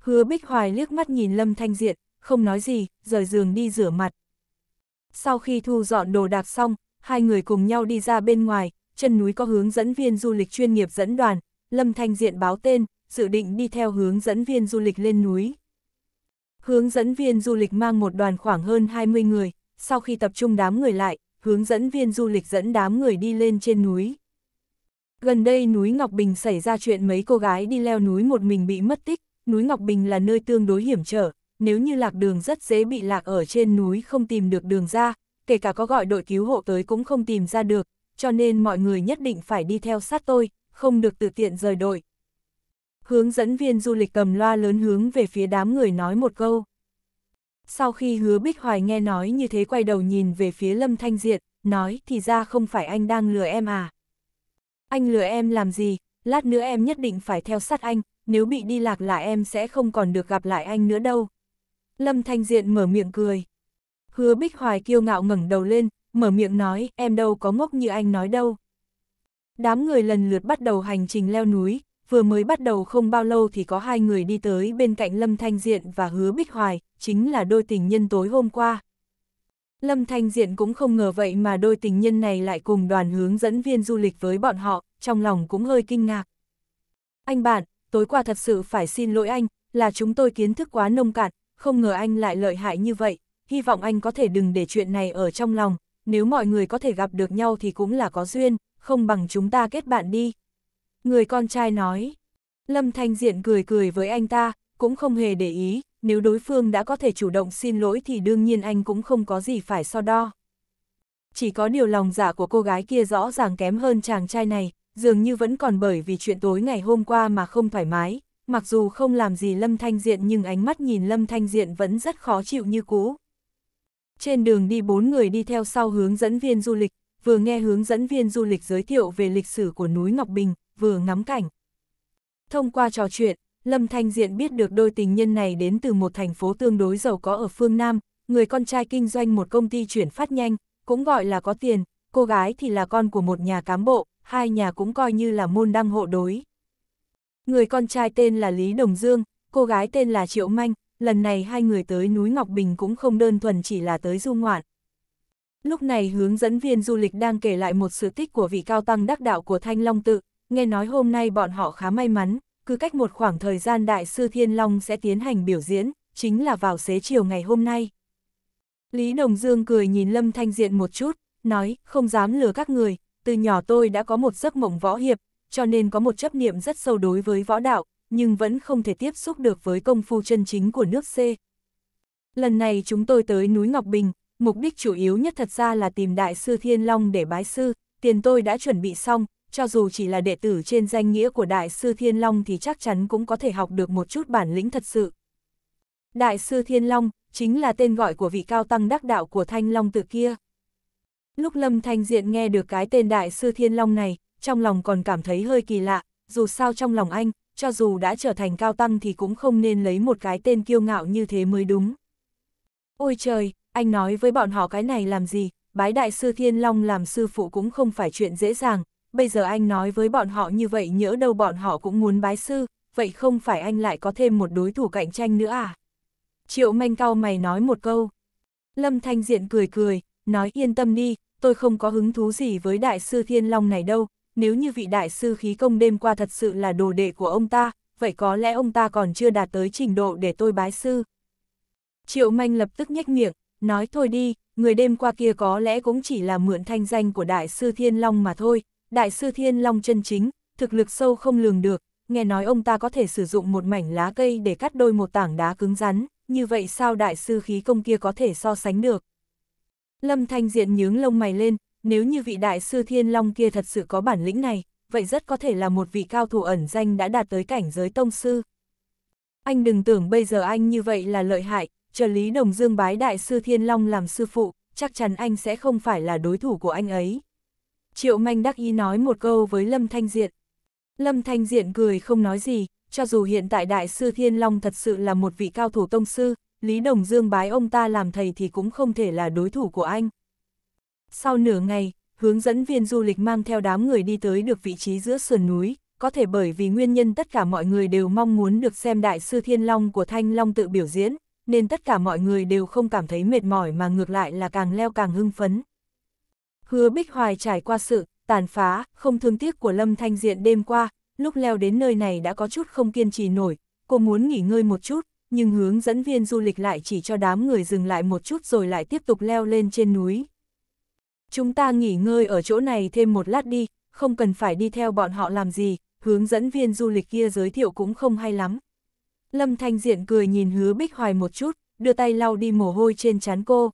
Hứa Bích Hoài liếc mắt nhìn Lâm Thanh Diện, không nói gì, rời giường đi rửa mặt, sau khi thu dọn đồ đạc xong, hai người cùng nhau đi ra bên ngoài, chân núi có hướng dẫn viên du lịch chuyên nghiệp dẫn đoàn, Lâm Thanh Diện báo tên, dự định đi theo hướng dẫn viên du lịch lên núi. Hướng dẫn viên du lịch mang một đoàn khoảng hơn 20 người, sau khi tập trung đám người lại, hướng dẫn viên du lịch dẫn đám người đi lên trên núi. Gần đây núi Ngọc Bình xảy ra chuyện mấy cô gái đi leo núi một mình bị mất tích, núi Ngọc Bình là nơi tương đối hiểm trở, nếu như lạc đường rất dễ bị lạc ở trên núi không tìm được đường ra, kể cả có gọi đội cứu hộ tới cũng không tìm ra được, cho nên mọi người nhất định phải đi theo sát tôi, không được tự tiện rời đội. Hướng dẫn viên du lịch cầm loa lớn hướng về phía đám người nói một câu. Sau khi hứa Bích Hoài nghe nói như thế quay đầu nhìn về phía Lâm Thanh Diệt, nói thì ra không phải anh đang lừa em à. Anh lừa em làm gì, lát nữa em nhất định phải theo sát anh, nếu bị đi lạc là em sẽ không còn được gặp lại anh nữa đâu, Lâm Thanh Diện mở miệng cười. Hứa Bích Hoài kiêu ngạo ngẩng đầu lên, mở miệng nói, em đâu có ngốc như anh nói đâu. Đám người lần lượt bắt đầu hành trình leo núi, vừa mới bắt đầu không bao lâu thì có hai người đi tới bên cạnh Lâm Thanh Diện và Hứa Bích Hoài, chính là đôi tình nhân tối hôm qua. Lâm Thanh Diện cũng không ngờ vậy mà đôi tình nhân này lại cùng đoàn hướng dẫn viên du lịch với bọn họ, trong lòng cũng hơi kinh ngạc. Anh bạn, tối qua thật sự phải xin lỗi anh, là chúng tôi kiến thức quá nông cạn, không ngờ anh lại lợi hại như vậy, hy vọng anh có thể đừng để chuyện này ở trong lòng, nếu mọi người có thể gặp được nhau thì cũng là có duyên, không bằng chúng ta kết bạn đi. Người con trai nói, Lâm Thanh Diện cười cười với anh ta, cũng không hề để ý, nếu đối phương đã có thể chủ động xin lỗi thì đương nhiên anh cũng không có gì phải so đo. Chỉ có điều lòng dạ của cô gái kia rõ ràng kém hơn chàng trai này, dường như vẫn còn bởi vì chuyện tối ngày hôm qua mà không thoải mái, mặc dù không làm gì Lâm Thanh Diện nhưng ánh mắt nhìn Lâm Thanh Diện vẫn rất khó chịu như cũ. Trên đường đi bốn người đi theo sau hướng dẫn viên du lịch, vừa nghe hướng dẫn viên du lịch giới thiệu về lịch sử của núi Ngọc Bình, vừa ngắm cảnh. Thông qua trò chuyện, Lâm Thanh Diện biết được đôi tình nhân này đến từ một thành phố tương đối giàu có ở phương Nam, người con trai kinh doanh một công ty chuyển phát nhanh, cũng gọi là có tiền, cô gái thì là con của một nhà cán bộ, hai nhà cũng coi như là môn đăng hộ đối. Người con trai tên là Lý Đồng Dương, cô gái tên là Triệu Manh, lần này hai người tới núi Ngọc Bình cũng không đơn thuần chỉ là tới du ngoạn. Lúc này hướng dẫn viên du lịch đang kể lại một sự tích của vị cao tăng đắc đạo của Thanh Long Tự, nghe nói hôm nay bọn họ khá may mắn, cứ cách một khoảng thời gian Đại sư Thiên Long sẽ tiến hành biểu diễn, chính là vào xế chiều ngày hôm nay. Lý Đồng Dương cười nhìn Lâm Thanh Diện một chút, nói, không dám lừa các người, từ nhỏ tôi đã có một giấc mộng võ hiệp, cho nên có một chấp niệm rất sâu đối với võ đạo, nhưng vẫn không thể tiếp xúc được với công phu chân chính của nước C. Lần này chúng tôi tới núi Ngọc Bình, mục đích chủ yếu nhất thật ra là tìm Đại sư Thiên Long để bái sư, tiền tôi đã chuẩn bị xong, cho dù chỉ là đệ tử trên danh nghĩa của Đại sư Thiên Long thì chắc chắn cũng có thể học được một chút bản lĩnh thật sự. Đại sư Thiên Long, chính là tên gọi của vị cao tăng đắc đạo của Thanh Long tự kia. Lúc Lâm Thanh Diện nghe được cái tên Đại sư Thiên Long này, trong lòng còn cảm thấy hơi kỳ lạ, dù sao trong lòng anh, cho dù đã trở thành cao tăng thì cũng không nên lấy một cái tên kiêu ngạo như thế mới đúng. Ôi trời, anh nói với bọn họ cái này làm gì, bái đại sư Thiên Long làm sư phụ cũng không phải chuyện dễ dàng, bây giờ anh nói với bọn họ như vậy nhỡ đâu bọn họ cũng muốn bái sư, vậy không phải anh lại có thêm một đối thủ cạnh tranh nữa à? Triệu manh cao mày nói một câu. Lâm Thanh Diện cười cười, nói yên tâm đi, tôi không có hứng thú gì với đại sư Thiên Long này đâu, nếu như vị đại sư khí công đêm qua thật sự là đồ đệ của ông ta, vậy có lẽ ông ta còn chưa đạt tới trình độ để tôi bái sư. Triệu Manh lập tức nhếch miệng, nói thôi đi, người đêm qua kia có lẽ cũng chỉ là mượn thanh danh của Đại sư Thiên Long mà thôi, Đại sư Thiên Long chân chính, thực lực sâu không lường được, nghe nói ông ta có thể sử dụng một mảnh lá cây để cắt đôi một tảng đá cứng rắn, như vậy sao Đại sư khí công kia có thể so sánh được. Lâm Thanh Diện nhướng lông mày lên, nếu như vị đại sư Thiên Long kia thật sự có bản lĩnh này, vậy rất có thể là một vị cao thủ ẩn danh đã đạt tới cảnh giới tông sư. Anh đừng tưởng bây giờ anh như vậy là lợi hại, trợ lý đồng dương bái đại sư Thiên Long làm sư phụ, chắc chắn anh sẽ không phải là đối thủ của anh ấy. Triệu Manh đắc ý nói một câu với Lâm Thanh Diện. Lâm Thanh Diện cười không nói gì, cho dù hiện tại đại sư Thiên Long thật sự là một vị cao thủ tông sư, Lý Đồng Dương bái ông ta làm thầy thì cũng không thể là đối thủ của anh. Sau nửa ngày, hướng dẫn viên du lịch mang theo đám người đi tới được vị trí giữa sườn núi, có thể bởi vì nguyên nhân tất cả mọi người đều mong muốn được xem Đại sư Thiên Long của Thanh Long tự biểu diễn, nên tất cả mọi người đều không cảm thấy mệt mỏi mà ngược lại là càng leo càng hưng phấn. Hứa Bích Hoài trải qua sự tàn phá, không thương tiếc của Lâm Thanh Diện đêm qua, lúc leo đến nơi này đã có chút không kiên trì nổi, cô muốn nghỉ ngơi một chút, nhưng hướng dẫn viên du lịch lại chỉ cho đám người dừng lại một chút rồi lại tiếp tục leo lên trên núi, chúng ta nghỉ ngơi ở chỗ này thêm một lát đi, không cần phải đi theo bọn họ làm gì, hướng dẫn viên du lịch kia giới thiệu cũng không hay lắm. Lâm Thanh Diện cười nhìn hứa Bích Hoài một chút, đưa tay lau đi mồ hôi trên trán cô.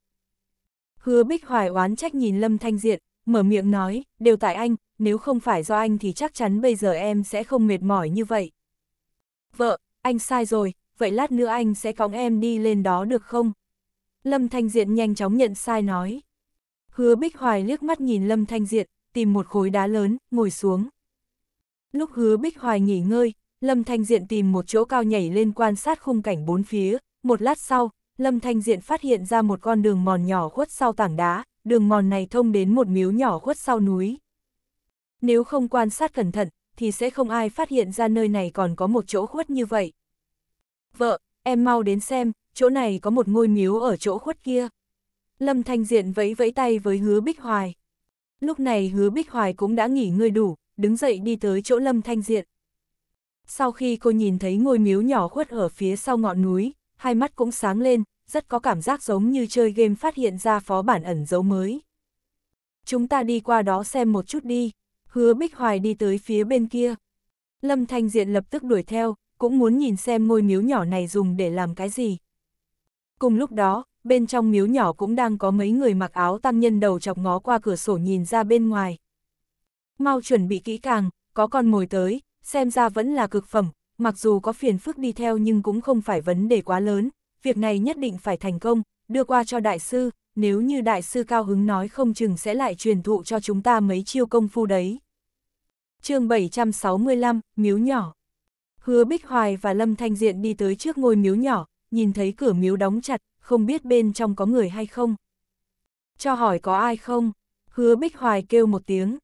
Hứa Bích Hoài oán trách nhìn Lâm Thanh Diện, mở miệng nói, đều tại anh, nếu không phải do anh thì chắc chắn bây giờ em sẽ không mệt mỏi như vậy. Vợ, anh sai rồi, vậy lát nữa anh sẽ cõng em đi lên đó được không? Lâm Thanh Diện nhanh chóng nhận sai nói. Hứa Bích Hoài liếc mắt nhìn Lâm Thanh Diện, tìm một khối đá lớn, ngồi xuống. Lúc Hứa Bích Hoài nghỉ ngơi, Lâm Thanh Diện tìm một chỗ cao nhảy lên quan sát khung cảnh bốn phía, một lát sau, Lâm Thanh Diện phát hiện ra một con đường mòn nhỏ khuất sau tảng đá, đường mòn này thông đến một miếu nhỏ khuất sau núi. Nếu không quan sát cẩn thận, thì sẽ không ai phát hiện ra nơi này còn có một chỗ khuất như vậy. Vợ, em mau đến xem, chỗ này có một ngôi miếu ở chỗ khuất kia. Lâm Thanh Diện vẫy vẫy tay với hứa Bích Hoài. Lúc này hứa Bích Hoài cũng đã nghỉ ngơi đủ, đứng dậy đi tới chỗ Lâm Thanh Diện. Sau khi cô nhìn thấy ngôi miếu nhỏ khuất ở phía sau ngọn núi, hai mắt cũng sáng lên, rất có cảm giác giống như chơi game phát hiện ra phó bản ẩn dấu mới. Chúng ta đi qua đó xem một chút đi, hứa Bích Hoài đi tới phía bên kia. Lâm Thanh Diện lập tức đuổi theo, cũng muốn nhìn xem ngôi miếu nhỏ này dùng để làm cái gì. Cùng lúc đó, bên trong miếu nhỏ cũng đang có mấy người mặc áo tăng nhân đầu chọc ngó qua cửa sổ nhìn ra bên ngoài. Mau chuẩn bị kỹ càng, có con mồi tới, xem ra vẫn là cực phẩm, mặc dù có phiền phức đi theo nhưng cũng không phải vấn đề quá lớn, việc này nhất định phải thành công, đưa qua cho đại sư, nếu như đại sư cao hứng nói không chừng sẽ lại truyền thụ cho chúng ta mấy chiêu công phu đấy. chương 765, Miếu Nhỏ Hứa Bích Hoài và Lâm Thanh Diện đi tới trước ngôi miếu nhỏ, nhìn thấy cửa miếu đóng chặt, không biết bên trong có người hay không. Cho hỏi có ai không? Hứa Bích Hoài kêu một tiếng.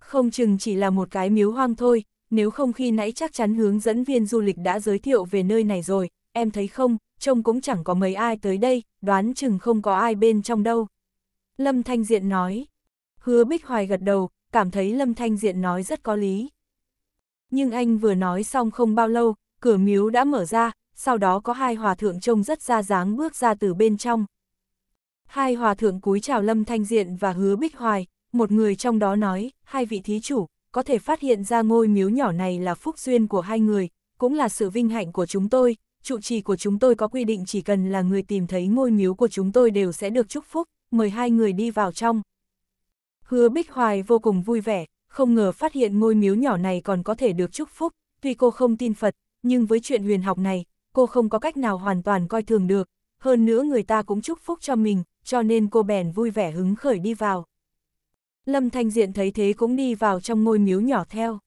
Không chừng chỉ là một cái miếu hoang thôi, nếu không khi nãy chắc chắn hướng dẫn viên du lịch đã giới thiệu về nơi này rồi, em thấy không, trông cũng chẳng có mấy ai tới đây, đoán chừng không có ai bên trong đâu. Lâm Thanh Diện nói. Hứa Bích Hoài gật đầu, cảm thấy Lâm Thanh Diện nói rất có lý. Nhưng anh vừa nói xong không bao lâu, cửa miếu đã mở ra, sau đó có hai hòa thượng trông rất ra dáng bước ra từ bên trong. Hai hòa thượng cúi chào Lâm Thanh Diện và hứa Bích Hoài, một người trong đó nói, hai vị thí chủ, có thể phát hiện ra ngôi miếu nhỏ này là phúc duyên của hai người, cũng là sự vinh hạnh của chúng tôi, trụ trì của chúng tôi có quy định chỉ cần là người tìm thấy ngôi miếu của chúng tôi đều sẽ được chúc phúc, mời hai người đi vào trong. Hứa Bích Hoài vô cùng vui vẻ, không ngờ phát hiện ngôi miếu nhỏ này còn có thể được chúc phúc, tuy cô không tin Phật, nhưng với chuyện huyền học này, cô không có cách nào hoàn toàn coi thường được, hơn nữa người ta cũng chúc phúc cho mình, cho nên cô bèn vui vẻ hứng khởi đi vào. Lâm Thanh Diện thấy thế cũng đi vào trong ngôi miếu nhỏ theo.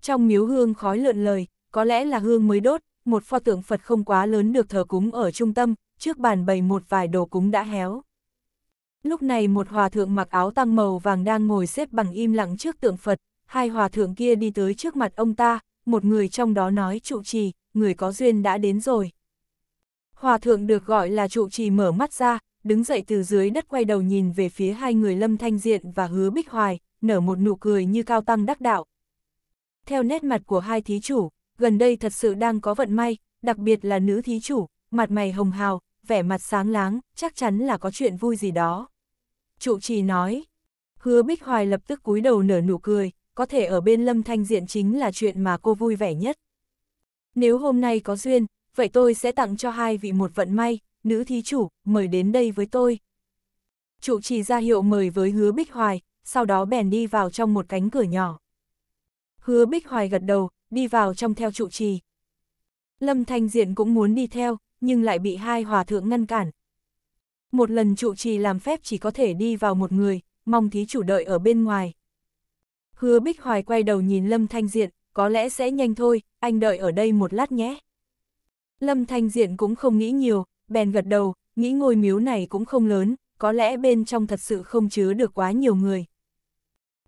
Trong miếu hương khói lượn lời, có lẽ là hương mới đốt, một pho tượng Phật không quá lớn được thờ cúng ở trung tâm, trước bàn bày một vài đồ cúng đã héo. Lúc này một hòa thượng mặc áo tăng màu vàng đang ngồi xếp bằng im lặng trước tượng Phật, hai hòa thượng kia đi tới trước mặt ông ta, một người trong đó nói trụ trì, người có duyên đã đến rồi. Hòa thượng được gọi là trụ trì mở mắt ra, đứng dậy từ dưới đất quay đầu nhìn về phía hai người Lâm Thanh Diện và Hứa Bích Hoài, nở một nụ cười như cao tăng đắc đạo. Theo nét mặt của hai thí chủ, gần đây thật sự đang có vận may, đặc biệt là nữ thí chủ, mặt mày hồng hào, vẻ mặt sáng láng, chắc chắn là có chuyện vui gì đó. Trụ trì nói, hứa Bích Hoài lập tức cúi đầu nở nụ cười, có thể ở bên Lâm Thanh Diện chính là chuyện mà cô vui vẻ nhất. Nếu hôm nay có duyên, vậy tôi sẽ tặng cho hai vị một vận may, nữ thí chủ, mời đến đây với tôi. Chủ trì ra hiệu mời với hứa Bích Hoài, sau đó bèn đi vào trong một cánh cửa nhỏ. Hứa Bích Hoài gật đầu, đi vào trong theo trụ trì. Lâm Thanh Diện cũng muốn đi theo, nhưng lại bị hai hòa thượng ngăn cản. Một lần trụ trì làm phép chỉ có thể đi vào một người, mong thí chủ đợi ở bên ngoài. Hứa Bích Hoài quay đầu nhìn Lâm Thanh Diện, có lẽ sẽ nhanh thôi, anh đợi ở đây một lát nhé. Lâm Thanh Diện cũng không nghĩ nhiều, bèn gật đầu, nghĩ ngôi miếu này cũng không lớn, có lẽ bên trong thật sự không chứa được quá nhiều người.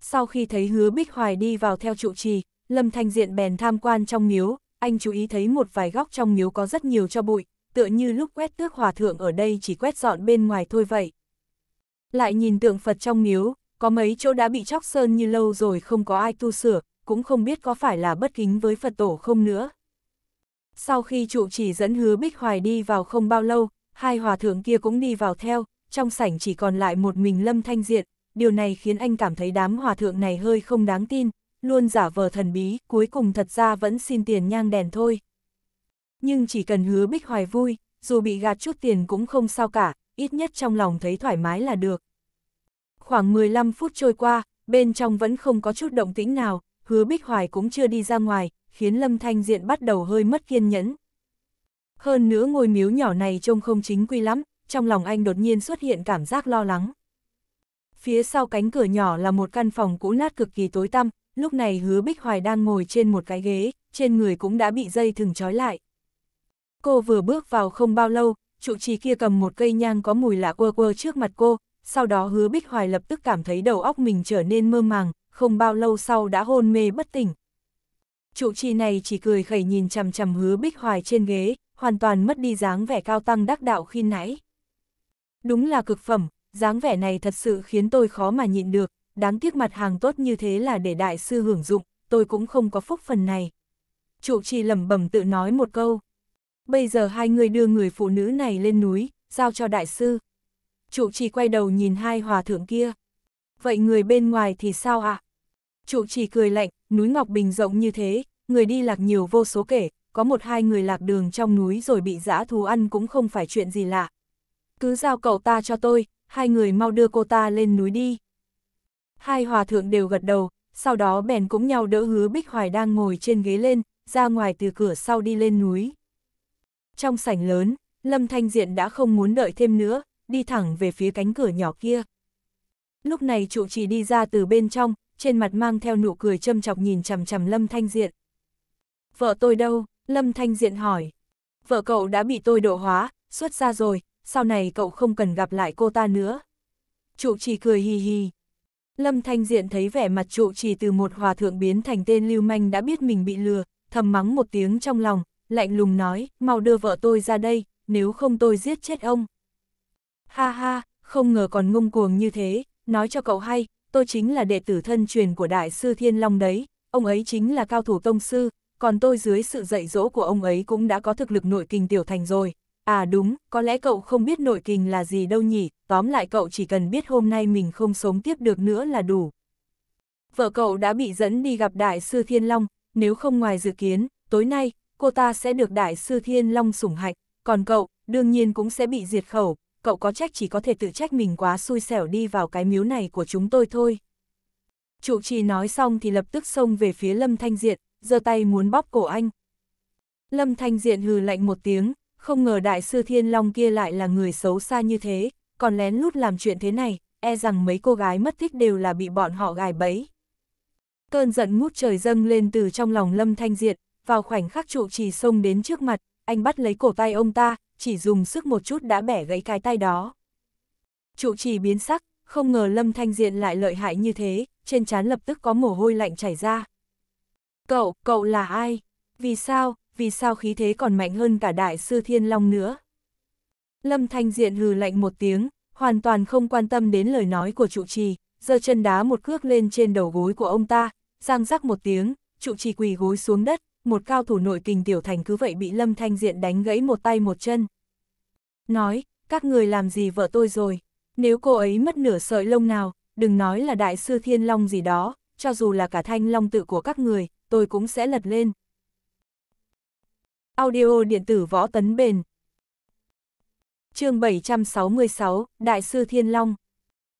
Sau khi thấy hứa Bích Hoài đi vào theo trụ trì, Lâm Thanh Diện bèn tham quan trong miếu, anh chú ý thấy một vài góc trong miếu có rất nhiều cho bụi, tựa như lúc quét tước hòa thượng ở đây chỉ quét dọn bên ngoài thôi vậy. Lại nhìn tượng Phật trong miếu, có mấy chỗ đã bị chóc sơn như lâu rồi không có ai tu sửa, cũng không biết có phải là bất kính với Phật tổ không nữa. Sau khi trụ trì dẫn hứa Bích Hoài đi vào không bao lâu, hai hòa thượng kia cũng đi vào theo, trong sảnh chỉ còn lại một mình Lâm Thanh Diện, điều này khiến anh cảm thấy đám hòa thượng này hơi không đáng tin, luôn giả vờ thần bí, cuối cùng thật ra vẫn xin tiền nhang đèn thôi. Nhưng chỉ cần hứa Bích Hoài vui, dù bị gạt chút tiền cũng không sao cả, ít nhất trong lòng thấy thoải mái là được. Khoảng 15 phút trôi qua, bên trong vẫn không có chút động tĩnh nào, hứa Bích Hoài cũng chưa đi ra ngoài, khiến Lâm Thanh Diện bắt đầu hơi mất kiên nhẫn. Hơn nữa ngôi miếu nhỏ này trông không chính quy lắm, trong lòng anh đột nhiên xuất hiện cảm giác lo lắng. Phía sau cánh cửa nhỏ là một căn phòng cũ nát cực kỳ tối tăm, lúc này hứa Bích Hoài đang ngồi trên một cái ghế, trên người cũng đã bị dây thừng trói lại. Cô vừa bước vào không bao lâu, trụ trì kia cầm một cây nhang có mùi lạ quơ quơ trước mặt cô, sau đó hứa Bích Hoài lập tức cảm thấy đầu óc mình trở nên mơ màng, không bao lâu sau đã hôn mê bất tỉnh. Trụ trì này chỉ cười khẩy nhìn chằm chằm hứa bích hoài trên ghế, hoàn toàn mất đi dáng vẻ cao tăng đắc đạo khi nãy. Đúng là cực phẩm, dáng vẻ này thật sự khiến tôi khó mà nhịn được, đáng tiếc mặt hàng tốt như thế là để đại sư hưởng dụng, tôi cũng không có phúc phần này. Trụ trì lẩm bẩm tự nói một câu. Bây giờ hai người đưa người phụ nữ này lên núi, giao cho đại sư. Trụ trì quay đầu nhìn hai hòa thượng kia vậy người bên ngoài thì sao ạ? À? chủ trì cười lạnh, núi Ngọc Bình rộng như thế, người đi lạc nhiều vô số kể, có một hai người lạc đường trong núi rồi bị dã thú ăn cũng không phải chuyện gì lạ. Cứ giao cậu ta cho tôi, hai người mau đưa cô ta lên núi đi. Hai hòa thượng đều gật đầu, sau đó bèn cũng nhau đỡ hứa Bích Hoài đang ngồi trên ghế lên, ra ngoài từ cửa sau đi lên núi. Trong sảnh lớn, Lâm Thanh Diện đã không muốn đợi thêm nữa, đi thẳng về phía cánh cửa nhỏ kia. Lúc này trụ trì đi ra từ bên trong, trên mặt mang theo nụ cười châm chọc nhìn chằm chằm Lâm Thanh Diện. Vợ tôi đâu? Lâm Thanh Diện hỏi. Vợ cậu đã bị tôi độ hóa, xuất ra rồi, sau này cậu không cần gặp lại cô ta nữa. Trụ trì cười hì hì. Lâm Thanh Diện thấy vẻ mặt trụ trì từ một hòa thượng biến thành tên lưu manh đã biết mình bị lừa, thầm mắng một tiếng trong lòng, lạnh lùng nói, mau đưa vợ tôi ra đây, nếu không tôi giết chết ông. Ha ha, không ngờ còn ngông cuồng như thế, nói cho cậu hay, tôi chính là đệ tử thân truyền của Đại sư Thiên Long đấy, ông ấy chính là cao thủ tông sư, còn tôi dưới sự dạy dỗ của ông ấy cũng đã có thực lực nội kinh tiểu thành rồi. À đúng, có lẽ cậu không biết nội kinh là gì đâu nhỉ, tóm lại cậu chỉ cần biết hôm nay mình không sống tiếp được nữa là đủ. Vợ cậu đã bị dẫn đi gặp Đại sư Thiên Long, nếu không ngoài dự kiến, tối nay, cô ta sẽ được Đại sư Thiên Long sủng hạnh, còn cậu, đương nhiên cũng sẽ bị diệt khẩu, cậu có trách chỉ có thể tự trách mình quá xui xẻo đi vào cái miếu này của chúng tôi thôi. Trụ trì nói xong thì lập tức xông về phía Lâm Thanh Diện, giơ tay muốn bóp cổ anh. Lâm Thanh Diện hừ lạnh một tiếng, không ngờ đại sư Thiên Long kia lại là người xấu xa như thế, còn lén lút làm chuyện thế này, e rằng mấy cô gái mất thích đều là bị bọn họ gài bẫy. Cơn giận ngút trời dâng lên từ trong lòng Lâm Thanh diện, vào khoảnh khắc trụ trì xông đến trước mặt, anh bắt lấy cổ tay ông ta, chỉ dùng sức một chút đã bẻ gãy cái tay đó. Trụ trì biến sắc, không ngờ Lâm Thanh Diện lại lợi hại như thế, trên trán lập tức có mồ hôi lạnh chảy ra. Cậu, cậu là ai? Vì sao, vì sao khí thế còn mạnh hơn cả đại sư Thiên Long nữa? Lâm Thanh Diện hừ lạnh một tiếng, hoàn toàn không quan tâm đến lời nói của trụ trì, giơ chân đá một cước lên trên đầu gối của ông ta, giang rắc một tiếng, trụ trì quỳ gối xuống đất, một cao thủ nội kình tiểu thành cứ vậy bị Lâm Thanh Diện đánh gãy một tay một chân. Nói, các người làm gì vợ tôi rồi, nếu cô ấy mất nửa sợi lông nào, đừng nói là đại sư thiên long gì đó, cho dù là cả thanh long tự của các người, tôi cũng sẽ lật lên. Audio điện tử võ tấn bền chương 766, Đại sư Thiên Long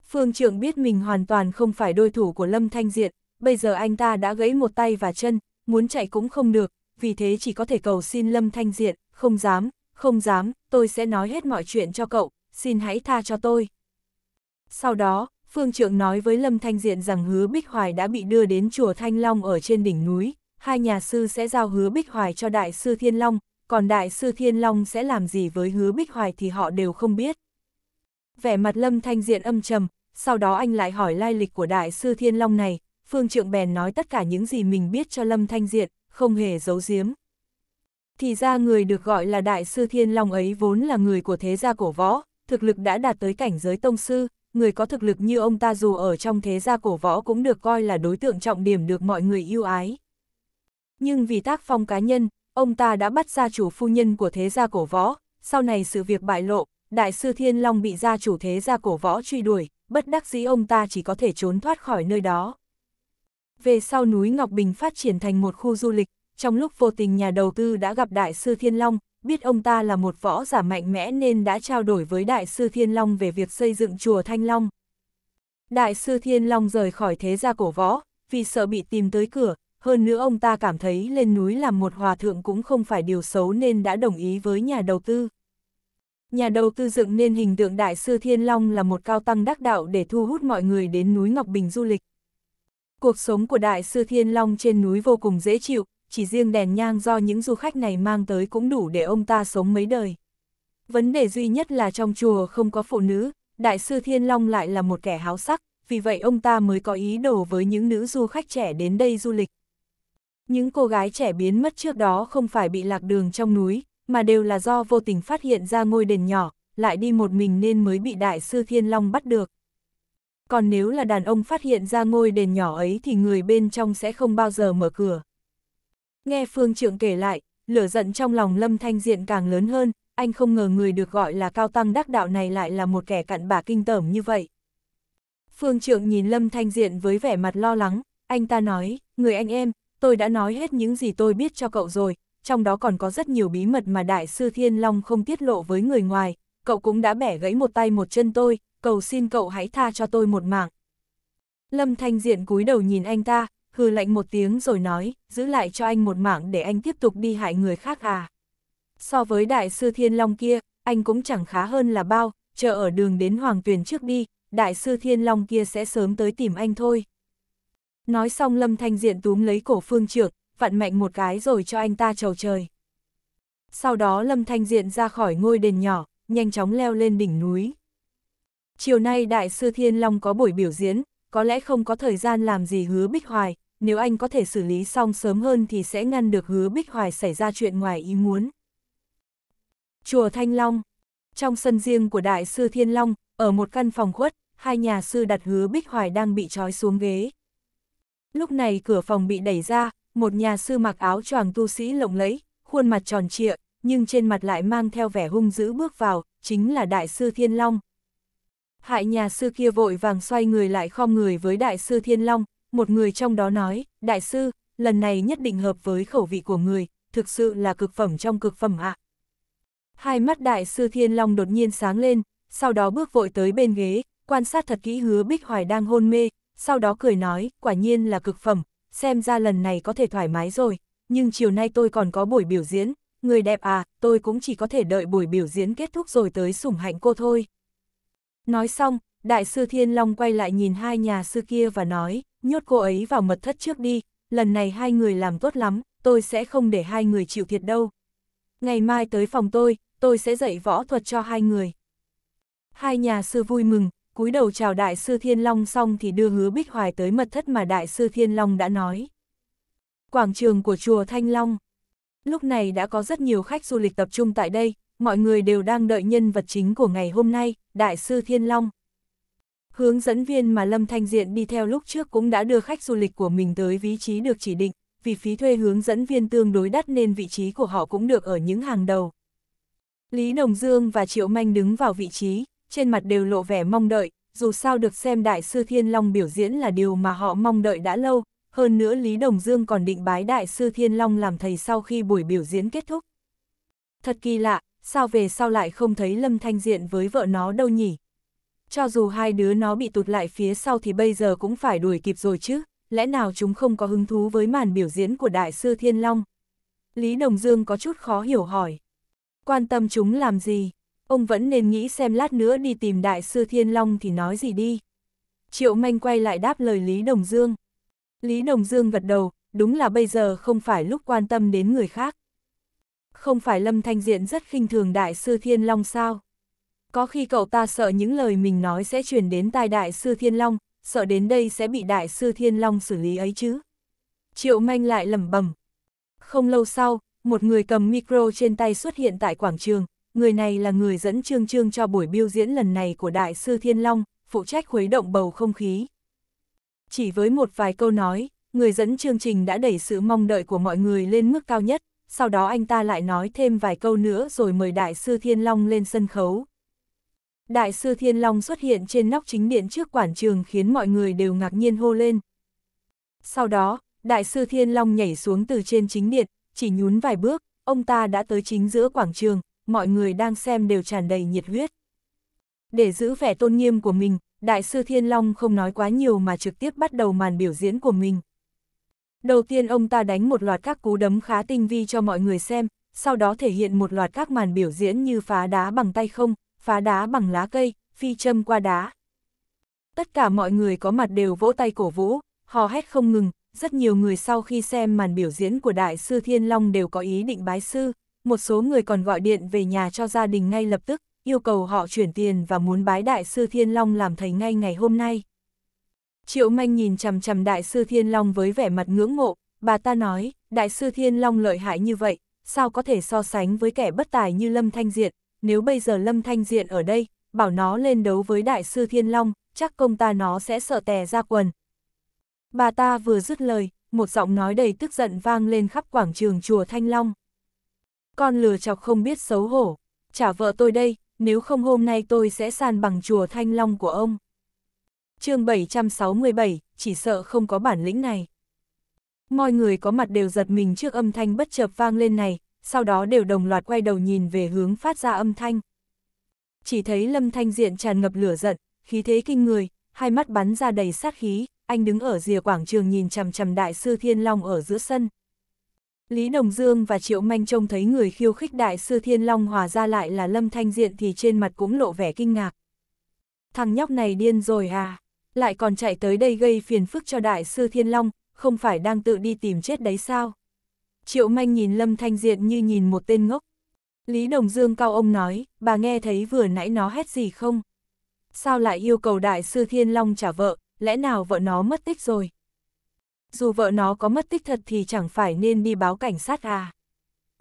Phương Trượng biết mình hoàn toàn không phải đối thủ của Lâm Thanh Diện, bây giờ anh ta đã gãy một tay và chân, muốn chạy cũng không được, vì thế chỉ có thể cầu xin Lâm Thanh Diện, không dám, không dám, tôi sẽ nói hết mọi chuyện cho cậu, xin hãy tha cho tôi. Sau đó, Phương Trượng nói với Lâm Thanh Diện rằng hứa Bích Hoài đã bị đưa đến chùa Thanh Long ở trên đỉnh núi, hai nhà sư sẽ giao hứa Bích Hoài cho Đại sư Thiên Long, còn Đại sư Thiên Long sẽ làm gì với hứa Bích Hoài thì họ đều không biết. Vẻ mặt Lâm Thanh Diện âm trầm, sau đó anh lại hỏi lai lịch của Đại sư Thiên Long này, Phương Trượng bèn nói tất cả những gì mình biết cho Lâm Thanh Diện, không hề giấu giếm. Thì ra người được gọi là Đại sư Thiên Long ấy vốn là người của thế gia cổ võ, thực lực đã đạt tới cảnh giới tông sư, người có thực lực như ông ta dù ở trong thế gia cổ võ cũng được coi là đối tượng trọng điểm được mọi người yêu ái. Nhưng vì tác phong cá nhân, ông ta đã bắt gia chủ phu nhân của thế gia cổ võ, sau này sự việc bại lộ, Đại sư Thiên Long bị gia chủ thế gia cổ võ truy đuổi, bất đắc dĩ ông ta chỉ có thể trốn thoát khỏi nơi đó về sau núi Ngọc Bình phát triển thành một khu du lịch, trong lúc vô tình nhà đầu tư đã gặp Đại sư Thiên Long, biết ông ta là một võ giả mạnh mẽ nên đã trao đổi với Đại sư Thiên Long về việc xây dựng chùa Thanh Long. Đại sư Thiên Long rời khỏi thế gia cổ võ, vì sợ bị tìm tới cửa, hơn nữa ông ta cảm thấy lên núi làm một hòa thượng cũng không phải điều xấu nên đã đồng ý với nhà đầu tư. Nhà đầu tư dựng nên hình tượng Đại sư Thiên Long là một cao tăng đắc đạo để thu hút mọi người đến núi Ngọc Bình du lịch. Cuộc sống của Đại sư Thiên Long trên núi vô cùng dễ chịu, chỉ riêng đèn nhang do những du khách này mang tới cũng đủ để ông ta sống mấy đời. Vấn đề duy nhất là trong chùa không có phụ nữ, Đại sư Thiên Long lại là một kẻ háo sắc, vì vậy ông ta mới có ý đồ với những nữ du khách trẻ đến đây du lịch. Những cô gái trẻ biến mất trước đó không phải bị lạc đường trong núi, mà đều là do vô tình phát hiện ra ngôi đền nhỏ, lại đi một mình nên mới bị Đại sư Thiên Long bắt được còn nếu là đàn ông phát hiện ra ngôi đền nhỏ ấy thì người bên trong sẽ không bao giờ mở cửa. Nghe Phương Trượng kể lại, lửa giận trong lòng Lâm Thanh Diện càng lớn hơn, anh không ngờ người được gọi là cao tăng đắc đạo này lại là một kẻ cặn bã kinh tởm như vậy. Phương Trượng nhìn Lâm Thanh Diện với vẻ mặt lo lắng, anh ta nói, người anh em, tôi đã nói hết những gì tôi biết cho cậu rồi, trong đó còn có rất nhiều bí mật mà Đại sư Thiên Long không tiết lộ với người ngoài, cậu cũng đã bẻ gãy một tay một chân tôi, cầu xin cậu hãy tha cho tôi một mạng. Lâm Thanh Diện cúi đầu nhìn anh ta, hừ lạnh một tiếng rồi nói, giữ lại cho anh một mạng để anh tiếp tục đi hại người khác à. So với đại sư Thiên Long kia, anh cũng chẳng khá hơn là bao, chờ ở đường đến Hoàng Tuyền trước đi, đại sư Thiên Long kia sẽ sớm tới tìm anh thôi. Nói xong Lâm Thanh Diện túm lấy cổ phương trượng, vặn mạnh một cái rồi cho anh ta trầu trời. Sau đó Lâm Thanh Diện ra khỏi ngôi đền nhỏ, nhanh chóng leo lên đỉnh núi. Chiều nay Đại sư Thiên Long có buổi biểu diễn, có lẽ không có thời gian làm gì hứa Bích Hoài, nếu anh có thể xử lý xong sớm hơn thì sẽ ngăn được hứa Bích Hoài xảy ra chuyện ngoài ý muốn. Chùa Thanh Long Trong sân riêng của Đại sư Thiên Long, ở một căn phòng khuất, hai nhà sư đặt hứa Bích Hoài đang bị trói xuống ghế. Lúc này cửa phòng bị đẩy ra, một nhà sư mặc áo choàng tu sĩ lộng lẫy, khuôn mặt tròn trịa, nhưng trên mặt lại mang theo vẻ hung dữ bước vào, chính là Đại sư Thiên Long, Hại nhà sư kia vội vàng xoay người lại khom người với đại sư Thiên Long, một người trong đó nói, đại sư, lần này nhất định hợp với khẩu vị của người, thực sự là cực phẩm trong cực phẩm ạ. Hai mắt đại sư Thiên Long đột nhiên sáng lên, sau đó bước vội tới bên ghế, quan sát thật kỹ hứa Bích Hoài đang hôn mê, sau đó cười nói, quả nhiên là cực phẩm, xem ra lần này có thể thoải mái rồi, nhưng chiều nay tôi còn có buổi biểu diễn, người đẹp à, tôi cũng chỉ có thể đợi buổi biểu diễn kết thúc rồi tới sủng hạnh cô thôi. Nói xong, đại sư Thiên Long quay lại nhìn hai nhà sư kia và nói, nhốt cô ấy vào mật thất trước đi, lần này hai người làm tốt lắm, tôi sẽ không để hai người chịu thiệt đâu. Ngày mai tới phòng tôi, tôi sẽ dạy võ thuật cho hai người. Hai nhà sư vui mừng, cúi đầu chào đại sư Thiên Long xong thì đưa hứa Bích Hoài tới mật thất mà đại sư Thiên Long đã nói. Quảng trường của chùa Thanh Long Lúc này đã có rất nhiều khách du lịch tập trung tại đây, mọi người đều đang đợi nhân vật chính của ngày hôm nay, Đại sư Thiên Long. Hướng dẫn viên mà Lâm Thanh Diện đi theo lúc trước cũng đã đưa khách du lịch của mình tới vị trí được chỉ định, vì phí thuê hướng dẫn viên tương đối đắt nên vị trí của họ cũng được ở những hàng đầu. Lý Đồng Dương và Triệu Manh đứng vào vị trí, trên mặt đều lộ vẻ mong đợi, dù sao được xem Đại sư Thiên Long biểu diễn là điều mà họ mong đợi đã lâu, hơn nữa Lý Đồng Dương còn định bái Đại sư Thiên Long làm thầy sau khi buổi biểu diễn kết thúc. Thật kỳ lạ, sao về sau lại không thấy Lâm Thanh Diện với vợ nó đâu nhỉ? Cho dù hai đứa nó bị tụt lại phía sau thì bây giờ cũng phải đuổi kịp rồi chứ, lẽ nào chúng không có hứng thú với màn biểu diễn của Đại sư Thiên Long? Lý Đồng Dương có chút khó hiểu hỏi. Quan tâm chúng làm gì? Ông vẫn nên nghĩ xem lát nữa đi tìm Đại sư Thiên Long thì nói gì đi. Triệu Manh quay lại đáp lời Lý Đồng Dương. Lý Đồng Dương gật đầu, đúng là bây giờ không phải lúc quan tâm đến người khác. Không phải Lâm Thanh Diện rất khinh thường Đại sư Thiên Long sao? Có khi cậu ta sợ những lời mình nói sẽ truyền đến tai Đại sư Thiên Long, sợ đến đây sẽ bị Đại sư Thiên Long xử lý ấy chứ. Triệu Manh lại lẩm bẩm. Không lâu sau, một người cầm micro trên tay xuất hiện tại quảng trường, người này là người dẫn chương chương cho buổi biểu diễn lần này của Đại sư Thiên Long, phụ trách khuấy động bầu không khí. Chỉ với một vài câu nói, người dẫn chương trình đã đẩy sự mong đợi của mọi người lên mức cao nhất, sau đó anh ta lại nói thêm vài câu nữa rồi mời Đại sư Thiên Long lên sân khấu. Đại sư Thiên Long xuất hiện trên nóc chính điện trước quảng trường khiến mọi người đều ngạc nhiên hô lên. Sau đó, Đại sư Thiên Long nhảy xuống từ trên chính điện, chỉ nhún vài bước, ông ta đã tới chính giữa quảng trường, mọi người đang xem đều tràn đầy nhiệt huyết. Để giữ vẻ tôn nghiêm của mình, Đại sư Thiên Long không nói quá nhiều mà trực tiếp bắt đầu màn biểu diễn của mình. Đầu tiên ông ta đánh một loạt các cú đấm khá tinh vi cho mọi người xem, sau đó thể hiện một loạt các màn biểu diễn như phá đá bằng tay không, phá đá bằng lá cây, phi châm qua đá. Tất cả mọi người có mặt đều vỗ tay cổ vũ, hò hét không ngừng, rất nhiều người sau khi xem màn biểu diễn của Đại sư Thiên Long đều có ý định bái sư, một số người còn gọi điện về nhà cho gia đình ngay lập tức, yêu cầu họ chuyển tiền và muốn bái Đại sư Thiên Long làm thầy ngay ngày hôm nay. Triệu manh nhìn chằm chằm đại sư Thiên Long với vẻ mặt ngưỡng mộ, bà ta nói, đại sư Thiên Long lợi hại như vậy, sao có thể so sánh với kẻ bất tài như Lâm Thanh Diện, nếu bây giờ Lâm Thanh Diện ở đây, bảo nó lên đấu với đại sư Thiên Long, chắc công ta nó sẽ sợ tè ra quần. Bà ta vừa dứt lời, một giọng nói đầy tức giận vang lên khắp quảng trường chùa Thanh Long. Con lừa chọc không biết xấu hổ, trả vợ tôi đây, nếu không hôm nay tôi sẽ sàn bằng chùa Thanh Long của ông chương 767, chỉ sợ không có bản lĩnh này. Mọi người có mặt đều giật mình trước âm thanh bất chợp vang lên này, sau đó đều đồng loạt quay đầu nhìn về hướng phát ra âm thanh. Chỉ thấy lâm thanh diện tràn ngập lửa giận, khí thế kinh người, hai mắt bắn ra đầy sát khí, anh đứng ở rìa quảng trường nhìn chằm chằm đại sư Thiên Long ở giữa sân. Lý Đồng Dương và Triệu Manh trông thấy người khiêu khích đại sư Thiên Long hòa ra lại là lâm thanh diện thì trên mặt cũng lộ vẻ kinh ngạc. Thằng nhóc này điên rồi à? lại còn chạy tới đây gây phiền phức cho đại sư Thiên Long, không phải đang tự đi tìm chết đấy sao? Triệu manh nhìn Lâm Thanh Diện như nhìn một tên ngốc. Lý Đồng Dương cao ông nói, bà nghe thấy vừa nãy nó hét gì không? Sao lại yêu cầu đại sư Thiên Long trả vợ, lẽ nào vợ nó mất tích rồi? Dù vợ nó có mất tích thật thì chẳng phải nên đi báo cảnh sát à?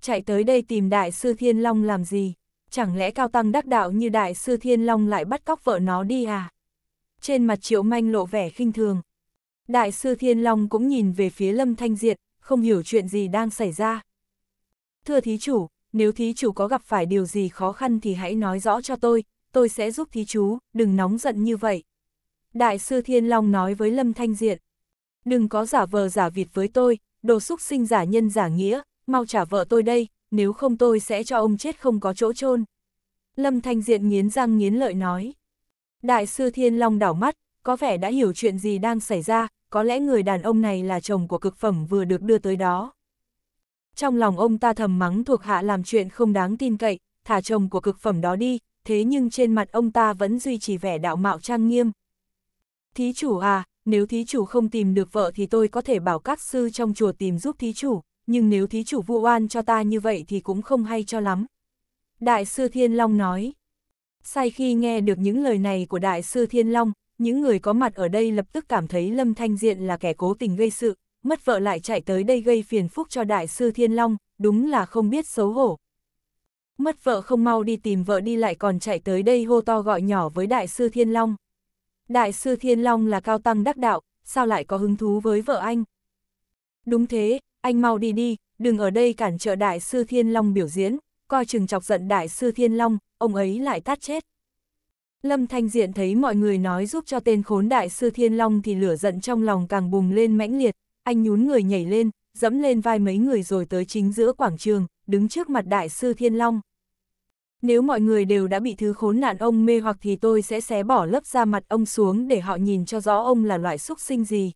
Chạy tới đây tìm đại sư Thiên Long làm gì? Chẳng lẽ cao tăng đắc đạo như đại sư Thiên Long lại bắt cóc vợ nó đi à? trên mặt Triệu Manh lộ vẻ khinh thường. Đại sư Thiên Long cũng nhìn về phía Lâm Thanh Diệt, không hiểu chuyện gì đang xảy ra. Thưa thí chủ, nếu thí chủ có gặp phải điều gì khó khăn thì hãy nói rõ cho tôi, tôi sẽ giúp thí chú, đừng nóng giận như vậy. Đại sư Thiên Long nói với Lâm Thanh Diệt, đừng có giả vờ giả vịt với tôi, đồ xúc sinh giả nhân giả nghĩa, mau trả vợ tôi đây, nếu không tôi sẽ cho ông chết không có chỗ chôn. Lâm Thanh Diệt nghiến răng nghiến lợi nói. Đại sư Thiên Long đảo mắt, có vẻ đã hiểu chuyện gì đang xảy ra, có lẽ người đàn ông này là chồng của cực phẩm vừa được đưa tới đó. Trong lòng ông ta thầm mắng thuộc hạ làm chuyện không đáng tin cậy, thả chồng của cực phẩm đó đi, thế nhưng trên mặt ông ta vẫn duy trì vẻ đạo mạo trang nghiêm. Thí chủ à, nếu thí chủ không tìm được vợ thì tôi có thể bảo các sư trong chùa tìm giúp thí chủ, nhưng nếu thí chủ vu oan cho ta như vậy thì cũng không hay cho lắm. Đại sư Thiên Long nói, Sai khi nghe được những lời này của Đại sư Thiên Long, những người có mặt ở đây lập tức cảm thấy Lâm Thanh Diện là kẻ cố tình gây sự, mất vợ lại chạy tới đây gây phiền phúc cho Đại sư Thiên Long, đúng là không biết xấu hổ. Mất vợ không mau đi tìm vợ đi lại còn chạy tới đây hô to gọi nhỏ với Đại sư Thiên Long. Đại sư Thiên Long là cao tăng đắc đạo, sao lại có hứng thú với vợ anh? Đúng thế, anh mau đi đi, đừng ở đây cản trở Đại sư Thiên Long biểu diễn coi chừng chọc giận đại sư Thiên Long, ông ấy lại tát chết. Lâm Thanh Diện thấy mọi người nói giúp cho tên khốn đại sư Thiên Long thì lửa giận trong lòng càng bùng lên mãnh liệt, anh nhún người nhảy lên, dẫm lên vai mấy người rồi tới chính giữa quảng trường, đứng trước mặt đại sư Thiên Long. Nếu mọi người đều đã bị thứ khốn nạn ông mê hoặc thì tôi sẽ xé bỏ lớp da mặt ông xuống để họ nhìn cho rõ ông là loại xúc sinh gì.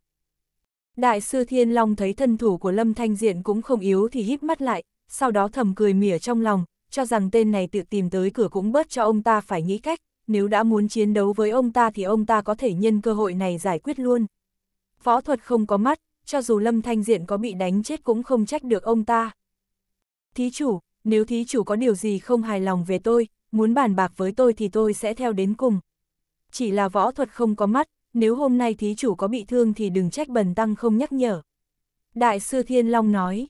Đại sư Thiên Long thấy thân thủ của Lâm Thanh Diện cũng không yếu thì híp mắt lại, sau đó thầm cười mỉa trong lòng, cho rằng tên này tự tìm tới cửa cũng bớt cho ông ta phải nghĩ cách, nếu đã muốn chiến đấu với ông ta thì ông ta có thể nhân cơ hội này giải quyết luôn. Võ thuật không có mắt, cho dù Lâm Thanh Diện có bị đánh chết cũng không trách được ông ta. Thí chủ, nếu thí chủ có điều gì không hài lòng về tôi, muốn bàn bạc với tôi thì tôi sẽ theo đến cùng. Chỉ là võ thuật không có mắt, nếu hôm nay thí chủ có bị thương thì đừng trách bần tăng không nhắc nhở. Đại sư Thiên Long nói.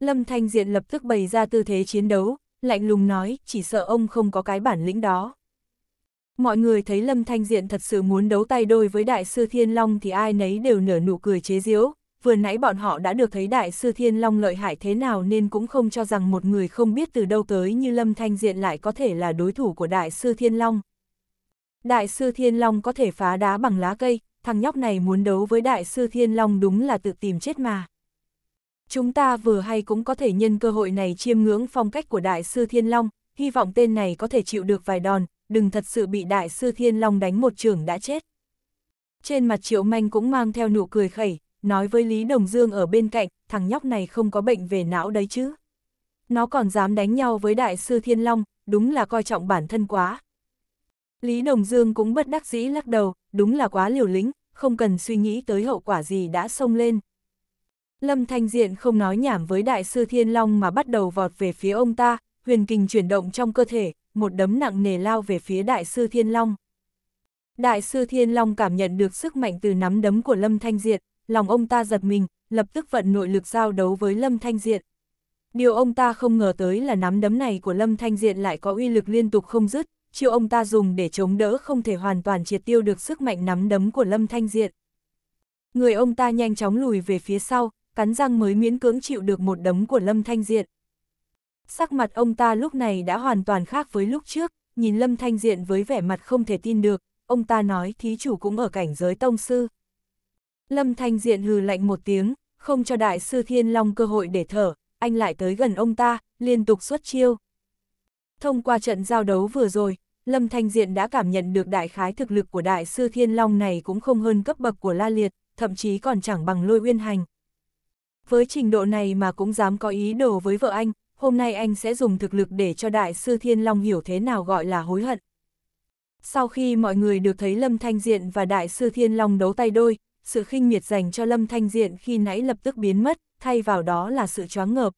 Lâm Thanh Diện lập tức bày ra tư thế chiến đấu, lạnh lùng nói, chỉ sợ ông không có cái bản lĩnh đó. Mọi người thấy Lâm Thanh Diện thật sự muốn đấu tay đôi với Đại sư Thiên Long thì ai nấy đều nở nụ cười chế giễu. vừa nãy bọn họ đã được thấy Đại sư Thiên Long lợi hại thế nào nên cũng không cho rằng một người không biết từ đâu tới như Lâm Thanh Diện lại có thể là đối thủ của Đại sư Thiên Long. Đại sư Thiên Long có thể phá đá bằng lá cây, thằng nhóc này muốn đấu với Đại sư Thiên Long đúng là tự tìm chết mà. Chúng ta vừa hay cũng có thể nhân cơ hội này chiêm ngưỡng phong cách của Đại sư Thiên Long, hy vọng tên này có thể chịu được vài đòn, đừng thật sự bị Đại sư Thiên Long đánh một trường đã chết. Trên mặt Triệu Manh cũng mang theo nụ cười khẩy, nói với Lý Đồng Dương ở bên cạnh, thằng nhóc này không có bệnh về não đấy chứ. Nó còn dám đánh nhau với Đại sư Thiên Long, đúng là coi trọng bản thân quá. Lý Đồng Dương cũng bất đắc dĩ lắc đầu, đúng là quá liều lĩnh, không cần suy nghĩ tới hậu quả gì đã xông lên. Lâm Thanh Diện không nói nhảm với đại sư Thiên Long mà bắt đầu vọt về phía ông ta, huyền kình chuyển động trong cơ thể, một đấm nặng nề lao về phía đại sư Thiên Long. Đại sư Thiên Long cảm nhận được sức mạnh từ nắm đấm của Lâm Thanh Diện, lòng ông ta giật mình, lập tức vận nội lực giao đấu với Lâm Thanh Diện. Điều ông ta không ngờ tới là nắm đấm này của Lâm Thanh Diện lại có uy lực liên tục không dứt, chiêu ông ta dùng để chống đỡ không thể hoàn toàn triệt tiêu được sức mạnh nắm đấm của Lâm Thanh Diện. Người ông ta nhanh chóng lùi về phía sau, cắn răng mới miễn cưỡng chịu được một đấm của Lâm Thanh Diện. Sắc mặt ông ta lúc này đã hoàn toàn khác với lúc trước, nhìn Lâm Thanh Diện với vẻ mặt không thể tin được, ông ta nói thí chủ cũng ở cảnh giới tông sư. Lâm Thanh Diện hừ lạnh một tiếng, không cho đại sư Thiên Long cơ hội để thở, anh lại tới gần ông ta, liên tục xuất chiêu. Thông qua trận giao đấu vừa rồi, Lâm Thanh Diện đã cảm nhận được đại khái thực lực của đại sư Thiên Long này cũng không hơn cấp bậc của La Liệt, thậm chí còn chẳng bằng lôi uyên hành với trình độ này mà cũng dám có ý đồ với vợ anh, hôm nay anh sẽ dùng thực lực để cho đại sư Thiên Long hiểu thế nào gọi là hối hận. Sau khi mọi người được thấy Lâm Thanh Diện và đại sư Thiên Long đấu tay đôi, sự khinh miệt dành cho Lâm Thanh Diện khi nãy lập tức biến mất, thay vào đó là sự choáng ngợp.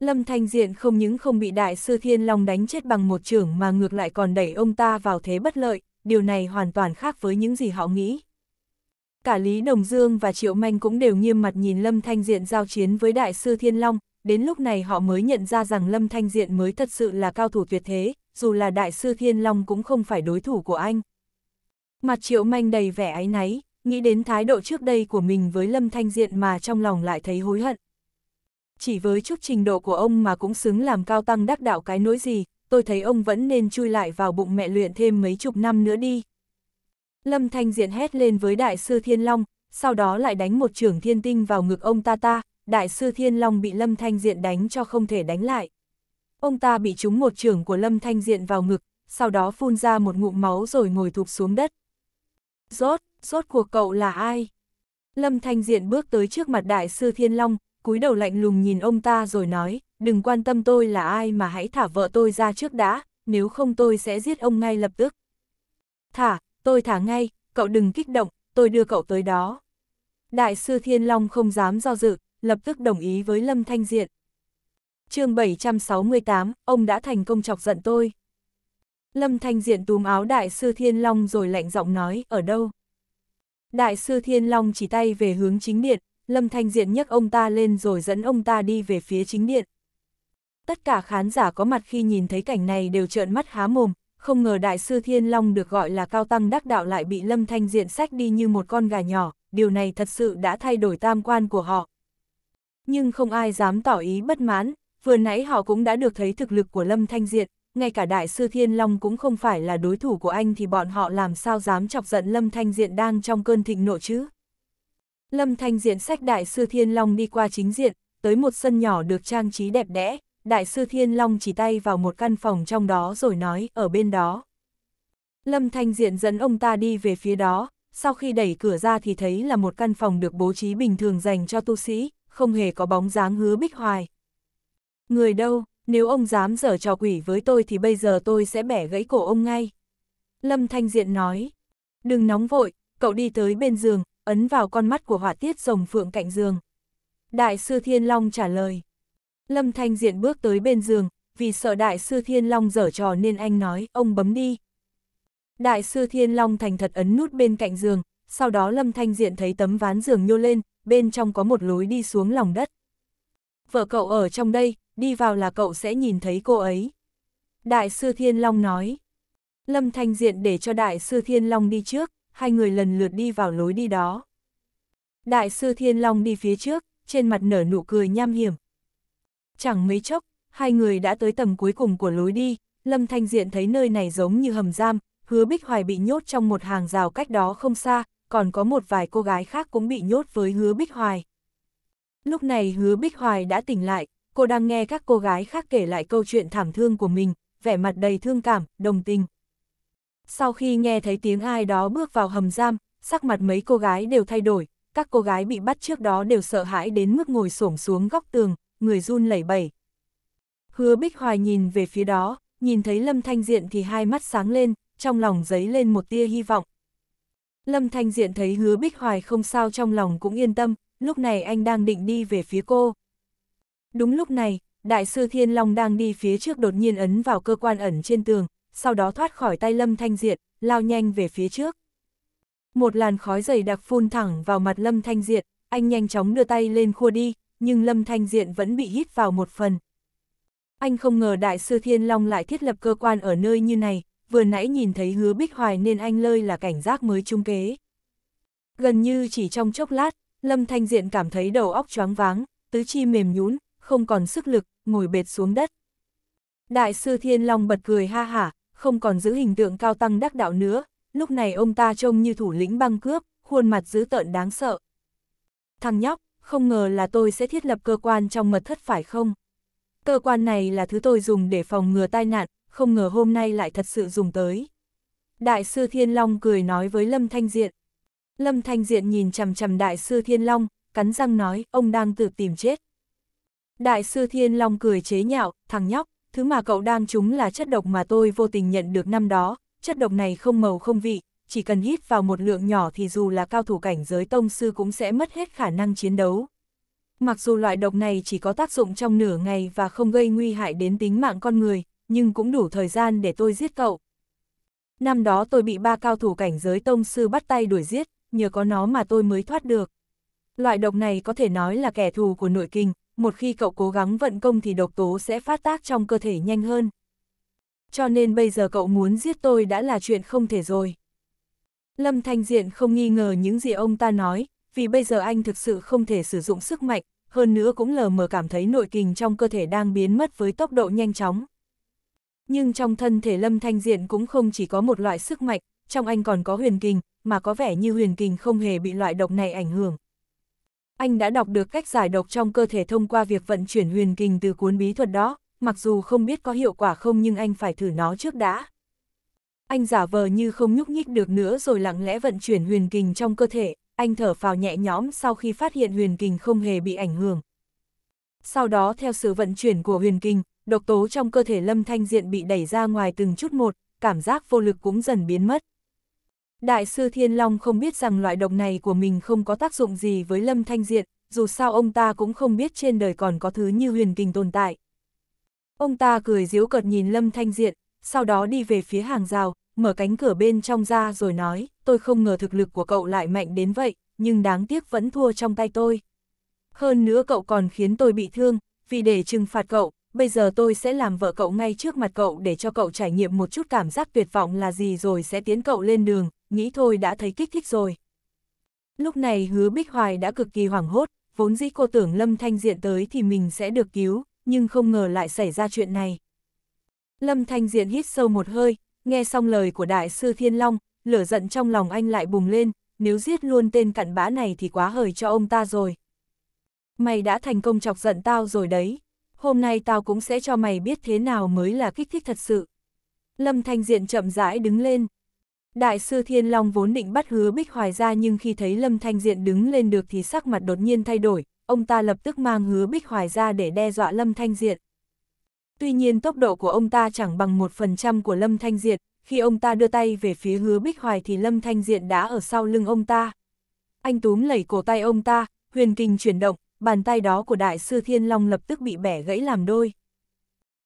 Lâm Thanh Diện không những không bị đại sư Thiên Long đánh chết bằng một trưởng mà ngược lại còn đẩy ông ta vào thế bất lợi, điều này hoàn toàn khác với những gì họ nghĩ. Cả Lý Đồng Dương và Triệu Manh cũng đều nghiêm mặt nhìn Lâm Thanh Diện giao chiến với Đại sư Thiên Long, đến lúc này họ mới nhận ra rằng Lâm Thanh Diện mới thật sự là cao thủ tuyệt thế, dù là Đại sư Thiên Long cũng không phải đối thủ của anh. Mặt Triệu Manh đầy vẻ áy náy, nghĩ đến thái độ trước đây của mình với Lâm Thanh Diện mà trong lòng lại thấy hối hận. Chỉ với chút trình độ của ông mà cũng xứng làm cao tăng đắc đạo cái nỗi gì, tôi thấy ông vẫn nên chui lại vào bụng mẹ luyện thêm mấy chục năm nữa đi, Lâm Thanh Diện hét lên với Đại sư Thiên Long, sau đó lại đánh một trưởng thiên tinh vào ngực ông ta ta, Đại sư Thiên Long bị Lâm Thanh Diện đánh cho không thể đánh lại. Ông ta bị trúng một trưởng của Lâm Thanh Diện vào ngực, sau đó phun ra một ngụm máu rồi ngồi thụp xuống đất. Rốt, rốt của cậu là ai? Lâm Thanh Diện bước tới trước mặt Đại sư Thiên Long, cúi đầu lạnh lùng nhìn ông ta rồi nói, đừng quan tâm tôi là ai mà hãy thả vợ tôi ra trước đã, nếu không tôi sẽ giết ông ngay lập tức. Thả, tôi thả ngay, cậu đừng kích động, tôi đưa cậu tới đó. Đại sư Thiên Long không dám do dự, lập tức đồng ý với Lâm Thanh Diện. chương 768, ông đã thành công chọc giận tôi. Lâm Thanh Diện túm áo Đại sư Thiên Long rồi lạnh giọng nói, ở đâu? Đại sư Thiên Long chỉ tay về hướng chính điện, Lâm Thanh Diện nhấc ông ta lên rồi dẫn ông ta đi về phía chính điện. Tất cả khán giả có mặt khi nhìn thấy cảnh này đều trợn mắt há mồm, không ngờ Đại sư Thiên Long được gọi là cao tăng đắc đạo lại bị Lâm Thanh diện sách đi như một con gà nhỏ, điều này thật sự đã thay đổi tam quan của họ. Nhưng không ai dám tỏ ý bất mãn, vừa nãy họ cũng đã được thấy thực lực của Lâm Thanh Diện, ngay cả Đại sư Thiên Long cũng không phải là đối thủ của anh thì bọn họ làm sao dám chọc giận Lâm Thanh Diện đang trong cơn thịnh nộ chứ. Lâm Thanh Diện sách Đại sư Thiên Long đi qua chính diện, tới một sân nhỏ được trang trí đẹp đẽ, Đại sư Thiên Long chỉ tay vào một căn phòng trong đó rồi nói, ở bên đó. Lâm Thanh Diện dẫn ông ta đi về phía đó, sau khi đẩy cửa ra thì thấy là một căn phòng được bố trí bình thường dành cho tu sĩ, không hề có bóng dáng hứa bích hoài. Người đâu, nếu ông dám dở trò quỷ với tôi thì bây giờ tôi sẽ bẻ gãy cổ ông ngay. Lâm Thanh Diện nói, đừng nóng vội, cậu đi tới bên giường, ấn vào con mắt của hỏa tiết rồng phượng cạnh giường. Đại sư Thiên Long trả lời, Lâm Thanh Diện bước tới bên giường, vì sợ đại sư Thiên Long dở trò nên anh nói, ông bấm đi. Đại sư Thiên Long thành thật ấn nút bên cạnh giường, sau đó Lâm Thanh Diện thấy tấm ván giường nhô lên, bên trong có một lối đi xuống lòng đất. Vợ cậu ở trong đây, đi vào là cậu sẽ nhìn thấy cô ấy. Đại sư Thiên Long nói. Lâm Thanh Diện để cho Đại sư Thiên Long đi trước, hai người lần lượt đi vào lối đi đó. Đại sư Thiên Long đi phía trước, trên mặt nở nụ cười nham hiểm, Chẳng mấy chốc, hai người đã tới tầng cuối cùng của lối đi, Lâm Thanh Diện thấy nơi này giống như hầm giam, hứa Bích Hoài bị nhốt trong một hàng rào cách đó không xa, còn có một vài cô gái khác cũng bị nhốt với hứa Bích Hoài. Lúc này hứa Bích Hoài đã tỉnh lại, cô đang nghe các cô gái khác kể lại câu chuyện thảm thương của mình, vẻ mặt đầy thương cảm, đồng tình. Sau khi nghe thấy tiếng ai đó bước vào hầm giam, sắc mặt mấy cô gái đều thay đổi, các cô gái bị bắt trước đó đều sợ hãi đến mức ngồi xổm xuống góc tường, người run lẩy bẩy. Hứa Bích Hoài nhìn về phía đó, nhìn thấy Lâm Thanh Diện thì hai mắt sáng lên, trong lòng dấy lên một tia hy vọng. Lâm Thanh Diện thấy hứa Bích Hoài không sao trong lòng cũng yên tâm, lúc này anh đang định đi về phía cô. Đúng lúc này, Đại sư Thiên Long đang đi phía trước đột nhiên ấn vào cơ quan ẩn trên tường, sau đó thoát khỏi tay Lâm Thanh Diện, lao nhanh về phía trước. Một làn khói dày đặc phun thẳng vào mặt Lâm Thanh Diện, anh nhanh chóng đưa tay lên khua đi, nhưng Lâm Thanh Diện vẫn bị hít vào một phần. Anh không ngờ Đại sư Thiên Long lại thiết lập cơ quan ở nơi như này, vừa nãy nhìn thấy hứa bích hoài nên anh lơi là cảnh giác mới trung kế. Gần như chỉ trong chốc lát, Lâm Thanh Diện cảm thấy đầu óc choáng váng, tứ chi mềm nhũn không còn sức lực, ngồi bệt xuống đất. Đại sư Thiên Long bật cười ha hả, không còn giữ hình tượng cao tăng đắc đạo nữa, lúc này ông ta trông như thủ lĩnh băng cướp, khuôn mặt dữ tợn đáng sợ. Thằng nhóc, không ngờ là tôi sẽ thiết lập cơ quan trong mật thất phải không? Cơ quan này là thứ tôi dùng để phòng ngừa tai nạn, không ngờ hôm nay lại thật sự dùng tới. Đại sư Thiên Long cười nói với Lâm Thanh Diện. Lâm Thanh Diện nhìn chằm chằm Đại sư Thiên Long, cắn răng nói, ông đang tự tìm chết. Đại sư Thiên Long cười chế nhạo, thằng nhóc, thứ mà cậu đang trúng là chất độc mà tôi vô tình nhận được năm đó, chất độc này không màu không vị, chỉ cần hít vào một lượng nhỏ thì dù là cao thủ cảnh giới tông sư cũng sẽ mất hết khả năng chiến đấu. Mặc dù loại độc này chỉ có tác dụng trong nửa ngày và không gây nguy hại đến tính mạng con người, nhưng cũng đủ thời gian để tôi giết cậu. Năm đó tôi bị ba cao thủ cảnh giới tông sư bắt tay đuổi giết, nhờ có nó mà tôi mới thoát được. Loại độc này có thể nói là kẻ thù của nội kinh, một khi cậu cố gắng vận công thì độc tố sẽ phát tác trong cơ thể nhanh hơn. Cho nên bây giờ cậu muốn giết tôi đã là chuyện không thể rồi. Lâm Thanh Diện không nghi ngờ những gì ông ta nói, vì bây giờ anh thực sự không thể sử dụng sức mạnh, hơn nữa cũng lờ mờ cảm thấy nội kình trong cơ thể đang biến mất với tốc độ nhanh chóng. Nhưng trong thân thể Lâm Thanh Diện cũng không chỉ có một loại sức mạnh, trong anh còn có huyền kình, mà có vẻ như huyền kình không hề bị loại độc này ảnh hưởng. Anh đã đọc được cách giải độc trong cơ thể thông qua việc vận chuyển huyền kình từ cuốn bí thuật đó, mặc dù không biết có hiệu quả không nhưng anh phải thử nó trước đã anh giả vờ như không nhúc nhích được nữa rồi lặng lẽ vận chuyển huyền kình trong cơ thể, anh thở phào nhẹ nhõm sau khi phát hiện huyền kình không hề bị ảnh hưởng. Sau đó theo sự vận chuyển của huyền kình, độc tố trong cơ thể Lâm Thanh Diện bị đẩy ra ngoài từng chút một, cảm giác vô lực cũng dần biến mất. Đại sư Thiên Long không biết rằng loại độc này của mình không có tác dụng gì với Lâm Thanh Diện, dù sao ông ta cũng không biết trên đời còn có thứ như huyền kình tồn tại. Ông ta cười giễu cợt nhìn Lâm Thanh Diện, sau đó đi về phía hàng rào, mở cánh cửa bên trong ra rồi nói, tôi không ngờ thực lực của cậu lại mạnh đến vậy, nhưng đáng tiếc vẫn thua trong tay tôi. Hơn nữa cậu còn khiến tôi bị thương, vì để trừng phạt cậu, bây giờ tôi sẽ làm vợ cậu ngay trước mặt cậu để cho cậu trải nghiệm một chút cảm giác tuyệt vọng là gì rồi sẽ tiến cậu lên đường, nghĩ thôi đã thấy kích thích rồi. Lúc này hứa Bích Hoài đã cực kỳ hoảng hốt, vốn dĩ cô tưởng Lâm Thanh Diện tới thì mình sẽ được cứu, nhưng không ngờ lại xảy ra chuyện này. Lâm Thanh Diện hít sâu một hơi, Nghe xong lời của Đại sư Thiên Long, lửa giận trong lòng anh lại bùng lên, nếu giết luôn tên cặn bã này thì quá hời cho ông ta rồi. Mày đã thành công chọc giận tao rồi đấy, hôm nay tao cũng sẽ cho mày biết thế nào mới là kích thích thật sự. Lâm Thanh Diện chậm rãi đứng lên. Đại sư Thiên Long vốn định bắt hứa Bích Hoài ra nhưng khi thấy Lâm Thanh Diện đứng lên được thì sắc mặt đột nhiên thay đổi, ông ta lập tức mang hứa Bích Hoài ra để đe dọa Lâm Thanh Diện. Tuy nhiên tốc độ của ông ta chẳng bằng một phần trăm của Lâm Thanh Diệt, khi ông ta đưa tay về phía hứa Bích Hoài thì Lâm Thanh Diệt đã ở sau lưng ông ta. Anh túm lẩy cổ tay ông ta, huyền kinh chuyển động, bàn tay đó của Đại sư Thiên Long lập tức bị bẻ gãy làm đôi.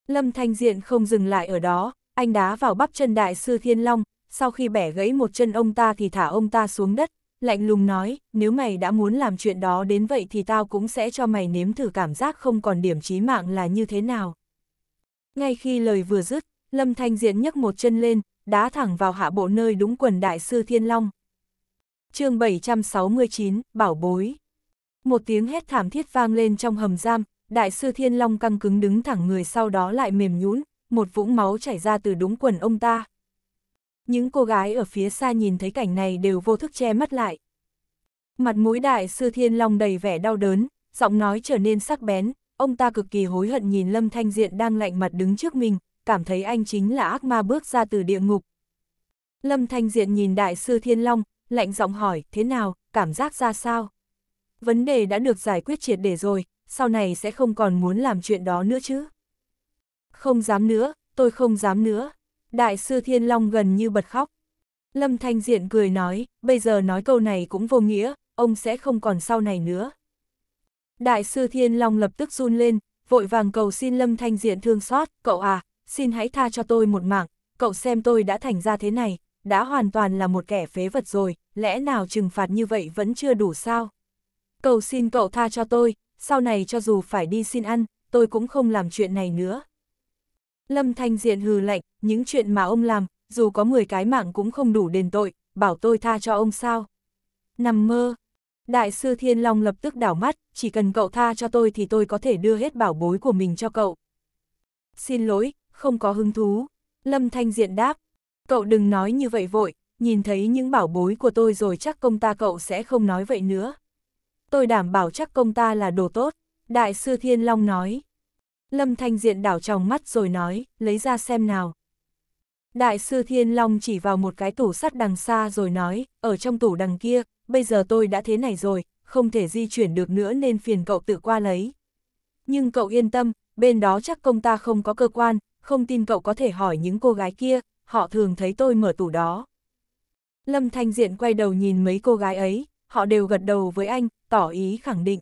Lâm Thanh Diện không dừng lại ở đó, anh đá vào bắp chân Đại sư Thiên Long, sau khi bẻ gãy một chân ông ta thì thả ông ta xuống đất, lạnh lùng nói, nếu mày đã muốn làm chuyện đó đến vậy thì tao cũng sẽ cho mày nếm thử cảm giác không còn điểm chí mạng là như thế nào. Ngay khi lời vừa dứt, Lâm Thanh Diễn nhấc một chân lên, đá thẳng vào hạ bộ nơi đúng quần đại sư Thiên Long. chương 769, Bảo Bối Một tiếng hét thảm thiết vang lên trong hầm giam, đại sư Thiên Long căng cứng đứng thẳng người sau đó lại mềm nhũn, một vũng máu chảy ra từ đúng quần ông ta. Những cô gái ở phía xa nhìn thấy cảnh này đều vô thức che mắt lại. Mặt mũi đại sư Thiên Long đầy vẻ đau đớn, giọng nói trở nên sắc bén, ông ta cực kỳ hối hận nhìn Lâm Thanh Diện đang lạnh mặt đứng trước mình, cảm thấy anh chính là ác ma bước ra từ địa ngục. Lâm Thanh Diện nhìn Đại sư Thiên Long, lạnh giọng hỏi, thế nào, cảm giác ra sao? Vấn đề đã được giải quyết triệt để rồi, sau này sẽ không còn muốn làm chuyện đó nữa chứ? Không dám nữa, tôi không dám nữa. Đại sư Thiên Long gần như bật khóc. Lâm Thanh Diện cười nói, bây giờ nói câu này cũng vô nghĩa, ông sẽ không còn sau này nữa. Đại sư Thiên Long lập tức run lên, vội vàng cầu xin Lâm Thanh Diện thương xót, cậu à, xin hãy tha cho tôi một mạng, cậu xem tôi đã thành ra thế này, đã hoàn toàn là một kẻ phế vật rồi, lẽ nào trừng phạt như vậy vẫn chưa đủ sao? Cầu xin cậu tha cho tôi, sau này cho dù phải đi xin ăn, tôi cũng không làm chuyện này nữa. Lâm Thanh Diện hừ lạnh, những chuyện mà ông làm, dù có 10 cái mạng cũng không đủ đền tội, bảo tôi tha cho ông sao? Nằm mơ, Đại sư Thiên Long lập tức đảo mắt, chỉ cần cậu tha cho tôi thì tôi có thể đưa hết bảo bối của mình cho cậu. Xin lỗi, không có hứng thú. Lâm Thanh Diện đáp, cậu đừng nói như vậy vội, nhìn thấy những bảo bối của tôi rồi chắc công ta cậu sẽ không nói vậy nữa. Tôi đảm bảo chắc công ta là đồ tốt, Đại sư Thiên Long nói. Lâm Thanh Diện đảo tròng mắt rồi nói, lấy ra xem nào. Đại sư Thiên Long chỉ vào một cái tủ sắt đằng xa rồi nói, ở trong tủ đằng kia, bây giờ tôi đã thế này rồi, không thể di chuyển được nữa nên phiền cậu tự qua lấy. Nhưng cậu yên tâm, bên đó chắc công ta không có cơ quan, không tin cậu có thể hỏi những cô gái kia, họ thường thấy tôi mở tủ đó. Lâm Thanh Diện quay đầu nhìn mấy cô gái ấy, họ đều gật đầu với anh, tỏ ý khẳng định.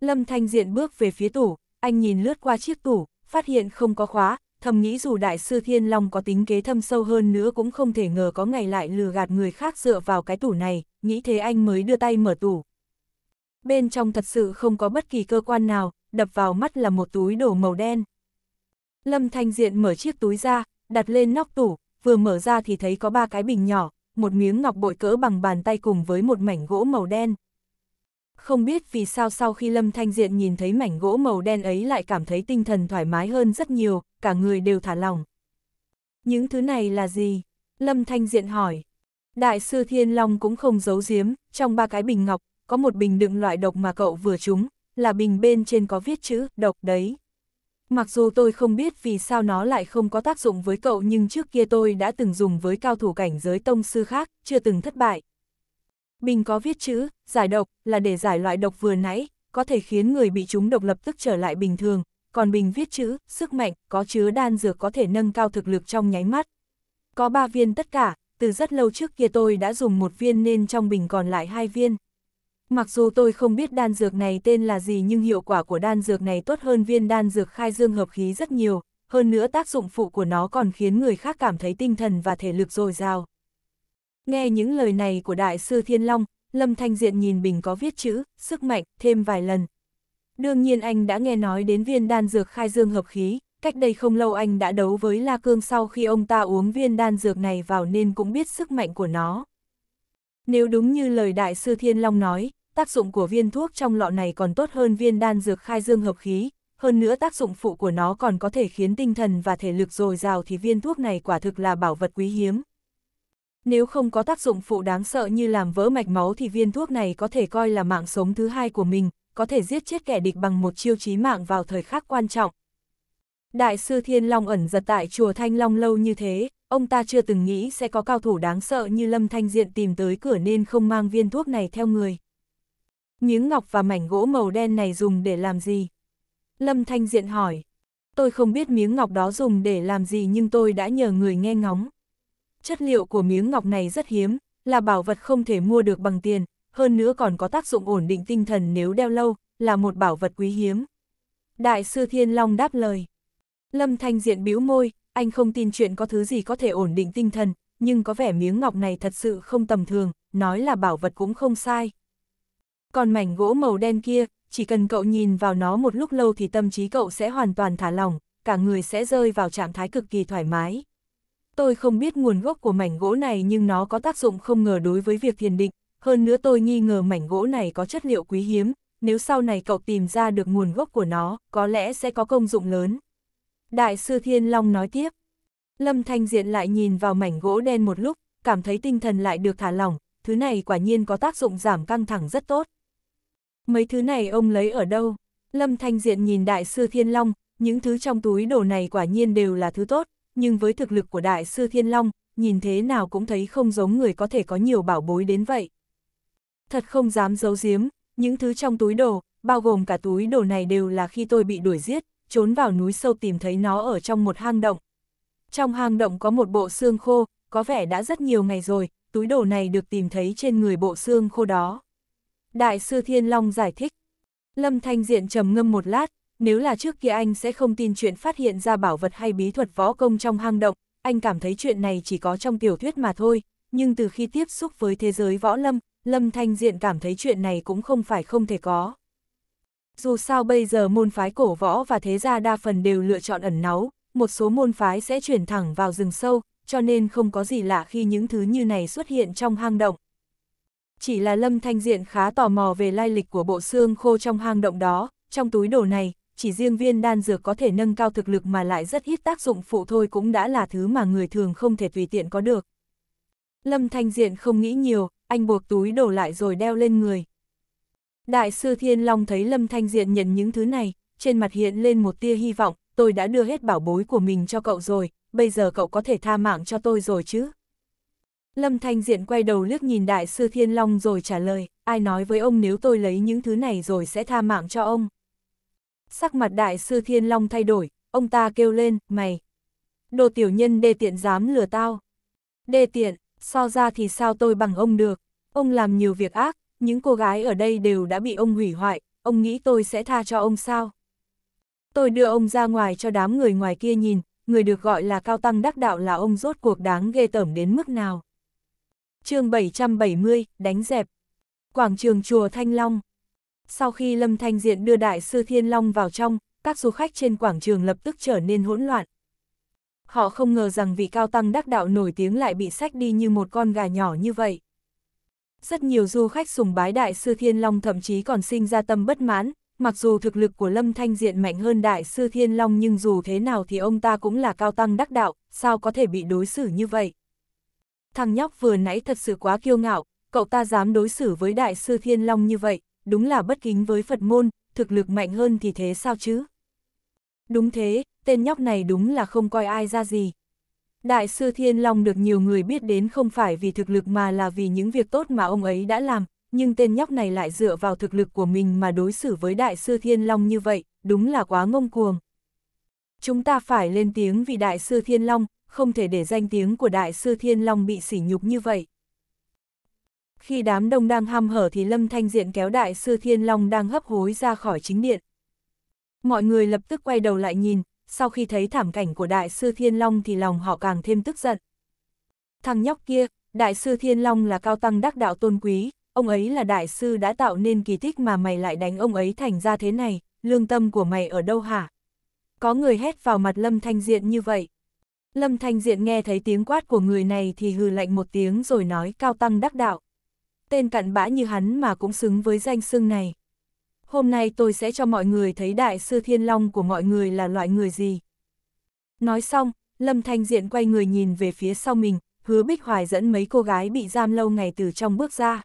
Lâm Thanh Diện bước về phía tủ, anh nhìn lướt qua chiếc tủ, phát hiện không có khóa, thầm nghĩ dù đại sư Thiên Long có tính kế thâm sâu hơn nữa cũng không thể ngờ có ngày lại lừa gạt người khác dựa vào cái tủ này, nghĩ thế anh mới đưa tay mở tủ. Bên trong thật sự không có bất kỳ cơ quan nào, đập vào mắt là một túi đồ màu đen. Lâm Thanh Diện mở chiếc túi ra, đặt lên nóc tủ, vừa mở ra thì thấy có ba cái bình nhỏ, một miếng ngọc bội cỡ bằng bàn tay cùng với một mảnh gỗ màu đen không biết vì sao sau khi Lâm Thanh Diện nhìn thấy mảnh gỗ màu đen ấy lại cảm thấy tinh thần thoải mái hơn rất nhiều, cả người đều thả lòng Những thứ này là gì? Lâm Thanh Diện hỏi. Đại sư Thiên Long cũng không giấu giếm, trong ba cái bình ngọc, có một bình đựng loại độc mà cậu vừa trúng, là bình bên trên có viết chữ độc đấy. Mặc dù tôi không biết vì sao nó lại không có tác dụng với cậu nhưng trước kia tôi đã từng dùng với cao thủ cảnh giới tông sư khác, chưa từng thất bại. Bình có viết chữ, giải độc, là để giải loại độc vừa nãy, có thể khiến người bị trúng độc lập tức trở lại bình thường, còn bình viết chữ, sức mạnh, có chứa đan dược có thể nâng cao thực lực trong nháy mắt. Có 3 viên tất cả, từ rất lâu trước kia tôi đã dùng một viên nên trong bình còn lại hai viên. Mặc dù tôi không biết đan dược này tên là gì nhưng hiệu quả của đan dược này tốt hơn viên đan dược khai dương hợp khí rất nhiều, hơn nữa tác dụng phụ của nó còn khiến người khác cảm thấy tinh thần và thể lực dồi dào. Nghe những lời này của Đại sư Thiên Long, Lâm Thanh Diện nhìn bình có viết chữ, sức mạnh, thêm vài lần. Đương nhiên anh đã nghe nói đến viên đan dược khai dương hợp khí, cách đây không lâu anh đã đấu với La Cương sau khi ông ta uống viên đan dược này vào nên cũng biết sức mạnh của nó. Nếu đúng như lời Đại sư Thiên Long nói, tác dụng của viên thuốc trong lọ này còn tốt hơn viên đan dược khai dương hợp khí, hơn nữa tác dụng phụ của nó còn có thể khiến tinh thần và thể lực dồi dào thì viên thuốc này quả thực là bảo vật quý hiếm. Nếu không có tác dụng phụ đáng sợ như làm vỡ mạch máu thì viên thuốc này có thể coi là mạng sống thứ hai của mình, có thể giết chết kẻ địch bằng một chiêu chí mạng vào thời khắc quan trọng. Đại sư Thiên Long ẩn giật tại chùa Thanh Long lâu như thế, ông ta chưa từng nghĩ sẽ có cao thủ đáng sợ như Lâm Thanh Diện tìm tới cửa nên không mang viên thuốc này theo người. Những ngọc và mảnh gỗ màu đen này dùng để làm gì? Lâm Thanh Diện hỏi. Tôi không biết miếng ngọc đó dùng để làm gì nhưng tôi đã nhờ người nghe ngóng chất liệu của miếng ngọc này rất hiếm, là bảo vật không thể mua được bằng tiền, hơn nữa còn có tác dụng ổn định tinh thần nếu đeo lâu, là một bảo vật quý hiếm. Đại sư Thiên Long đáp lời. Lâm Thanh Diện bĩu môi, anh không tin chuyện có thứ gì có thể ổn định tinh thần, nhưng có vẻ miếng ngọc này thật sự không tầm thường, nói là bảo vật cũng không sai. Còn mảnh gỗ màu đen kia, chỉ cần cậu nhìn vào nó một lúc lâu thì tâm trí cậu sẽ hoàn toàn thả lỏng, cả người sẽ rơi vào trạng thái cực kỳ thoải mái tôi không biết nguồn gốc của mảnh gỗ này nhưng nó có tác dụng không ngờ đối với việc thiền định, hơn nữa tôi nghi ngờ mảnh gỗ này có chất liệu quý hiếm, nếu sau này cậu tìm ra được nguồn gốc của nó, có lẽ sẽ có công dụng lớn. Đại sư Thiên Long nói tiếp. Lâm Thanh Diện lại nhìn vào mảnh gỗ đen một lúc, cảm thấy tinh thần lại được thả lỏng, thứ này quả nhiên có tác dụng giảm căng thẳng rất tốt. Mấy thứ này ông lấy ở đâu? Lâm Thanh Diện nhìn Đại sư Thiên Long, những thứ trong túi đồ này quả nhiên đều là thứ tốt, nhưng với thực lực của đại sư Thiên Long, nhìn thế nào cũng thấy không giống người có thể có nhiều bảo bối đến vậy. Thật không dám giấu giếm, những thứ trong túi đồ, bao gồm cả túi đồ này đều là khi tôi bị đuổi giết, trốn vào núi sâu tìm thấy nó ở trong một hang động. Trong hang động có một bộ xương khô, có vẻ đã rất nhiều ngày rồi, túi đồ này được tìm thấy trên người bộ xương khô đó. Đại sư Thiên Long giải thích. Lâm Thanh Diện trầm ngâm một lát, nếu là trước kia anh sẽ không tin chuyện phát hiện ra bảo vật hay bí thuật võ công trong hang động, anh cảm thấy chuyện này chỉ có trong tiểu thuyết mà thôi, nhưng từ khi tiếp xúc với thế giới võ lâm, Lâm Thanh Diện cảm thấy chuyện này cũng không phải không thể có. Dù sao bây giờ môn phái cổ võ và thế gia đa phần đều lựa chọn ẩn náu, một số môn phái sẽ chuyển thẳng vào rừng sâu, cho nên không có gì lạ khi những thứ như này xuất hiện trong hang động. Chỉ là Lâm Thanh Diện khá tò mò về lai lịch của bộ xương khô trong hang động đó, trong túi đồ này, chỉ riêng viên đan dược có thể nâng cao thực lực mà lại rất ít tác dụng phụ thôi cũng đã là thứ mà người thường không thể tùy tiện có được. Lâm Thanh Diện không nghĩ nhiều, anh buộc túi đổ lại rồi đeo lên người. Đại sư Thiên Long thấy Lâm Thanh Diện nhận những thứ này, trên mặt hiện lên một tia hy vọng, tôi đã đưa hết bảo bối của mình cho cậu rồi, bây giờ cậu có thể tha mạng cho tôi rồi chứ. Lâm Thanh Diện quay đầu liếc nhìn Đại sư Thiên Long rồi trả lời, ai nói với ông nếu tôi lấy những thứ này rồi sẽ tha mạng cho ông sắc mặt đại sư Thiên Long thay đổi, ông ta kêu lên, mày. Đồ tiểu nhân đê tiện dám lừa tao. Đê tiện, so ra thì sao tôi bằng ông được. Ông làm nhiều việc ác, những cô gái ở đây đều đã bị ông hủy hoại, ông nghĩ tôi sẽ tha cho ông sao? Tôi đưa ông ra ngoài cho đám người ngoài kia nhìn, người được gọi là cao tăng đắc đạo là ông rốt cuộc đáng ghê tởm đến mức nào. chương 770, đánh dẹp. Quảng trường Chùa Thanh Long sau khi Lâm Thanh Diện đưa Đại sư Thiên Long vào trong, các du khách trên quảng trường lập tức trở nên hỗn loạn. Họ không ngờ rằng vị cao tăng đắc đạo nổi tiếng lại bị sách đi như một con gà nhỏ như vậy. Rất nhiều du khách sùng bái Đại sư Thiên Long thậm chí còn sinh ra tâm bất mãn, mặc dù thực lực của Lâm Thanh Diện mạnh hơn Đại sư Thiên Long nhưng dù thế nào thì ông ta cũng là cao tăng đắc đạo, sao có thể bị đối xử như vậy. Thằng nhóc vừa nãy thật sự quá kiêu ngạo, cậu ta dám đối xử với Đại sư Thiên Long như vậy, đúng là bất kính với Phật môn, thực lực mạnh hơn thì thế sao chứ? Đúng thế, tên nhóc này đúng là không coi ai ra gì. Đại sư Thiên Long được nhiều người biết đến không phải vì thực lực mà là vì những việc tốt mà ông ấy đã làm, nhưng tên nhóc này lại dựa vào thực lực của mình mà đối xử với Đại sư Thiên Long như vậy, đúng là quá ngông cuồng. Chúng ta phải lên tiếng vì Đại sư Thiên Long, không thể để danh tiếng của Đại sư Thiên Long bị sỉ nhục như vậy. Khi đám đông đang hăm hở thì Lâm Thanh Diện kéo đại sư Thiên Long đang hấp hối ra khỏi chính điện. Mọi người lập tức quay đầu lại nhìn, sau khi thấy thảm cảnh của đại sư Thiên Long thì lòng họ càng thêm tức giận. Thằng nhóc kia, đại sư Thiên Long là cao tăng đắc đạo tôn quý, ông ấy là đại sư đã tạo nên kỳ tích mà mày lại đánh ông ấy thành ra thế này, lương tâm của mày ở đâu hả? Có người hét vào mặt Lâm Thanh Diện như vậy. Lâm Thanh Diện nghe thấy tiếng quát của người này thì hừ lạnh một tiếng rồi nói cao tăng đắc đạo tên cặn bã như hắn mà cũng xứng với danh xưng này. Hôm nay tôi sẽ cho mọi người thấy đại sư thiên long của mọi người là loại người gì. Nói xong, Lâm Thanh Diện quay người nhìn về phía sau mình, hứa Bích Hoài dẫn mấy cô gái bị giam lâu ngày từ trong bước ra.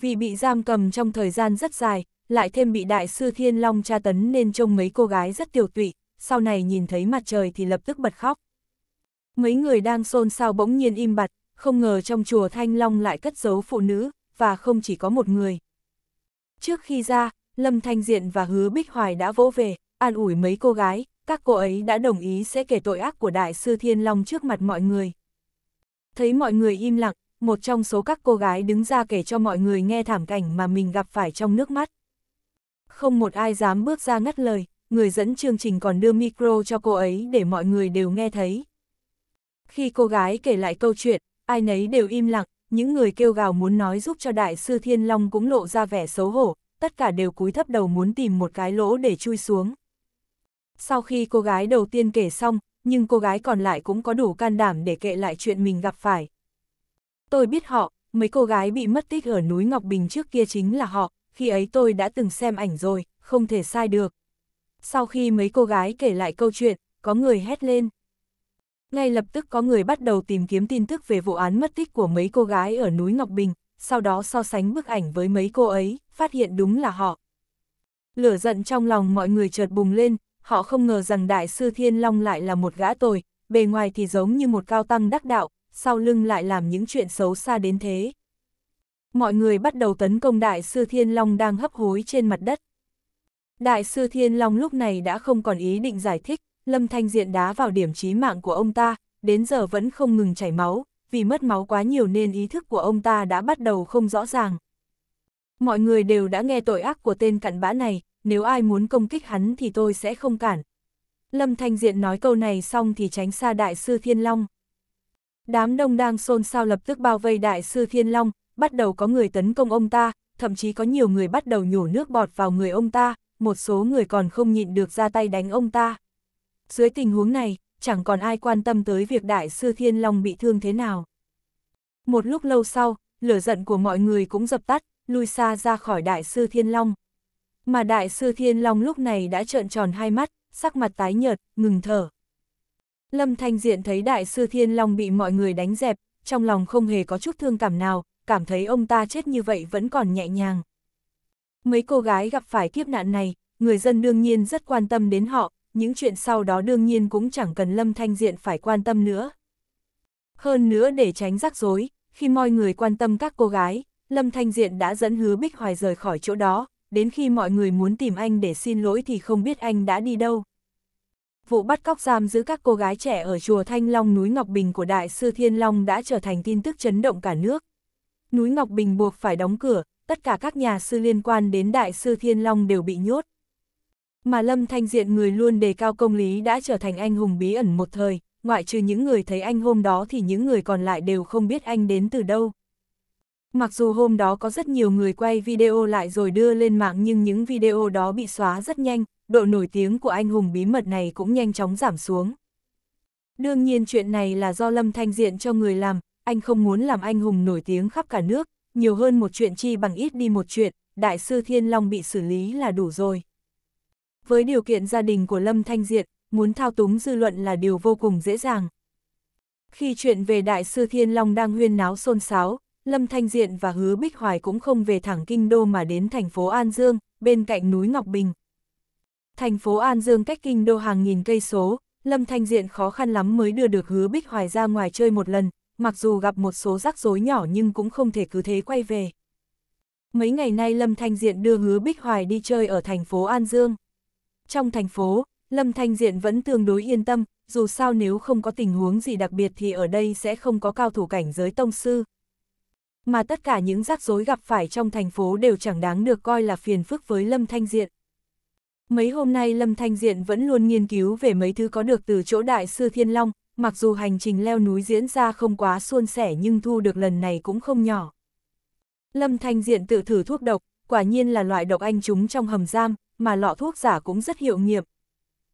Vì bị giam cầm trong thời gian rất dài, lại thêm bị đại sư Thiên Long tra tấn nên trông mấy cô gái rất tiểu tụy, sau này nhìn thấy mặt trời thì lập tức bật khóc. Mấy người đang xôn xao bỗng nhiên im bặt, không ngờ trong chùa Thanh Long lại cất giấu phụ nữ, và không chỉ có một người. Trước khi ra, Lâm Thanh Diện và Hứa Bích Hoài đã vỗ về, an ủi mấy cô gái, các cô ấy đã đồng ý sẽ kể tội ác của Đại sư Thiên Long trước mặt mọi người. Thấy mọi người im lặng, một trong số các cô gái đứng ra kể cho mọi người nghe thảm cảnh mà mình gặp phải trong nước mắt. Không một ai dám bước ra ngắt lời, người dẫn chương trình còn đưa micro cho cô ấy để mọi người đều nghe thấy. Khi cô gái kể lại câu chuyện, ai nấy đều im lặng, những người kêu gào muốn nói giúp cho đại sư Thiên Long cũng lộ ra vẻ xấu hổ, tất cả đều cúi thấp đầu muốn tìm một cái lỗ để chui xuống. Sau khi cô gái đầu tiên kể xong, nhưng cô gái còn lại cũng có đủ can đảm để kể lại chuyện mình gặp phải. Tôi biết họ, mấy cô gái bị mất tích ở núi Ngọc Bình trước kia chính là họ, khi ấy tôi đã từng xem ảnh rồi, không thể sai được. Sau khi mấy cô gái kể lại câu chuyện, có người hét lên. Ngay lập tức có người bắt đầu tìm kiếm tin tức về vụ án mất tích của mấy cô gái ở núi Ngọc Bình, sau đó so sánh bức ảnh với mấy cô ấy, phát hiện đúng là họ. Lửa giận trong lòng mọi người chợt bùng lên, họ không ngờ rằng Đại sư Thiên Long lại là một gã tồi, bề ngoài thì giống như một cao tăng đắc đạo, sau lưng lại làm những chuyện xấu xa đến thế. Mọi người bắt đầu tấn công Đại sư Thiên Long đang hấp hối trên mặt đất. Đại sư Thiên Long lúc này đã không còn ý định giải thích, Lâm Thanh Diện đá vào điểm trí mạng của ông ta, đến giờ vẫn không ngừng chảy máu, vì mất máu quá nhiều nên ý thức của ông ta đã bắt đầu không rõ ràng. Mọi người đều đã nghe tội ác của tên cặn bã này, nếu ai muốn công kích hắn thì tôi sẽ không cản. Lâm Thanh Diện nói câu này xong thì tránh xa Đại sư Thiên Long. Đám đông đang xôn xao lập tức bao vây Đại sư Thiên Long, bắt đầu có người tấn công ông ta, thậm chí có nhiều người bắt đầu nhổ nước bọt vào người ông ta, một số người còn không nhịn được ra tay đánh ông ta. Dưới tình huống này, chẳng còn ai quan tâm tới việc Đại sư Thiên Long bị thương thế nào. Một lúc lâu sau, lửa giận của mọi người cũng dập tắt, lui xa ra khỏi Đại sư Thiên Long. Mà Đại sư Thiên Long lúc này đã trợn tròn hai mắt, sắc mặt tái nhợt, ngừng thở. Lâm Thanh Diện thấy Đại sư Thiên Long bị mọi người đánh dẹp, trong lòng không hề có chút thương cảm nào, cảm thấy ông ta chết như vậy vẫn còn nhẹ nhàng. Mấy cô gái gặp phải kiếp nạn này, người dân đương nhiên rất quan tâm đến họ, những chuyện sau đó đương nhiên cũng chẳng cần Lâm Thanh Diện phải quan tâm nữa. Hơn nữa để tránh rắc rối, khi mọi người quan tâm các cô gái, Lâm Thanh Diện đã dẫn hứa Bích Hoài rời khỏi chỗ đó, đến khi mọi người muốn tìm anh để xin lỗi thì không biết anh đã đi đâu. Vụ bắt cóc giam giữ các cô gái trẻ ở chùa Thanh Long núi Ngọc Bình của Đại sư Thiên Long đã trở thành tin tức chấn động cả nước. Núi Ngọc Bình buộc phải đóng cửa, tất cả các nhà sư liên quan đến Đại sư Thiên Long đều bị nhốt. Mà Lâm Thanh Diện người luôn đề cao công lý đã trở thành anh hùng bí ẩn một thời, ngoại trừ những người thấy anh hôm đó thì những người còn lại đều không biết anh đến từ đâu. Mặc dù hôm đó có rất nhiều người quay video lại rồi đưa lên mạng nhưng những video đó bị xóa rất nhanh, độ nổi tiếng của anh hùng bí mật này cũng nhanh chóng giảm xuống. Đương nhiên chuyện này là do Lâm Thanh Diện cho người làm, anh không muốn làm anh hùng nổi tiếng khắp cả nước, nhiều hơn một chuyện chi bằng ít đi một chuyện, Đại sư Thiên Long bị xử lý là đủ rồi với điều kiện gia đình của Lâm Thanh Diệt muốn thao túng dư luận là điều vô cùng dễ dàng. Khi chuyện về Đại sư Thiên Long đang huyên náo xôn xáo, Lâm Thanh Diện và Hứa Bích Hoài cũng không về thẳng Kinh Đô mà đến thành phố An Dương, bên cạnh núi Ngọc Bình. Thành phố An Dương cách Kinh Đô hàng nghìn cây số, Lâm Thanh Diện khó khăn lắm mới đưa được Hứa Bích Hoài ra ngoài chơi một lần, mặc dù gặp một số rắc rối nhỏ nhưng cũng không thể cứ thế quay về. Mấy ngày nay Lâm Thanh Diện đưa Hứa Bích Hoài đi chơi ở thành phố An Dương. Trong thành phố, Lâm Thanh Diện vẫn tương đối yên tâm, dù sao nếu không có tình huống gì đặc biệt thì ở đây sẽ không có cao thủ cảnh giới tông sư. Mà tất cả những rắc rối gặp phải trong thành phố đều chẳng đáng được coi là phiền phức với Lâm Thanh Diện. Mấy hôm nay Lâm Thanh Diện vẫn luôn nghiên cứu về mấy thứ có được từ chỗ đại sư Thiên Long, mặc dù hành trình leo núi diễn ra không quá suôn sẻ nhưng thu được lần này cũng không nhỏ. Lâm Thanh Diện tự thử thuốc độc, quả nhiên là loại độc anh chúng trong hầm giam, mà lọ thuốc giả cũng rất hiệu nghiệm.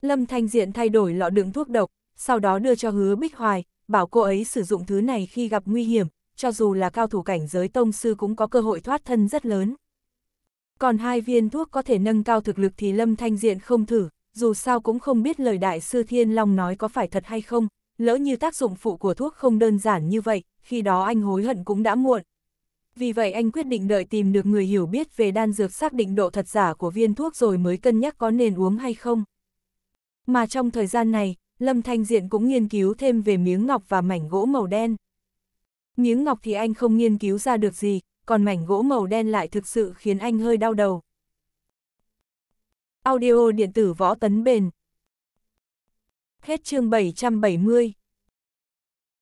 Lâm Thanh Diện thay đổi lọ đựng thuốc độc, sau đó đưa cho hứa Bích Hoài, bảo cô ấy sử dụng thứ này khi gặp nguy hiểm, cho dù là cao thủ cảnh giới tông sư cũng có cơ hội thoát thân rất lớn. Còn hai viên thuốc có thể nâng cao thực lực thì Lâm Thanh Diện không thử, dù sao cũng không biết lời đại sư Thiên Long nói có phải thật hay không, lỡ như tác dụng phụ của thuốc không đơn giản như vậy, khi đó anh hối hận cũng đã muộn vì vậy anh quyết định đợi tìm được người hiểu biết về đan dược xác định độ thật giả của viên thuốc rồi mới cân nhắc có nên uống hay không. Mà trong thời gian này, Lâm Thanh Diện cũng nghiên cứu thêm về miếng ngọc và mảnh gỗ màu đen. Miếng ngọc thì anh không nghiên cứu ra được gì, còn mảnh gỗ màu đen lại thực sự khiến anh hơi đau đầu. Audio điện tử võ tấn bền Hết chương 770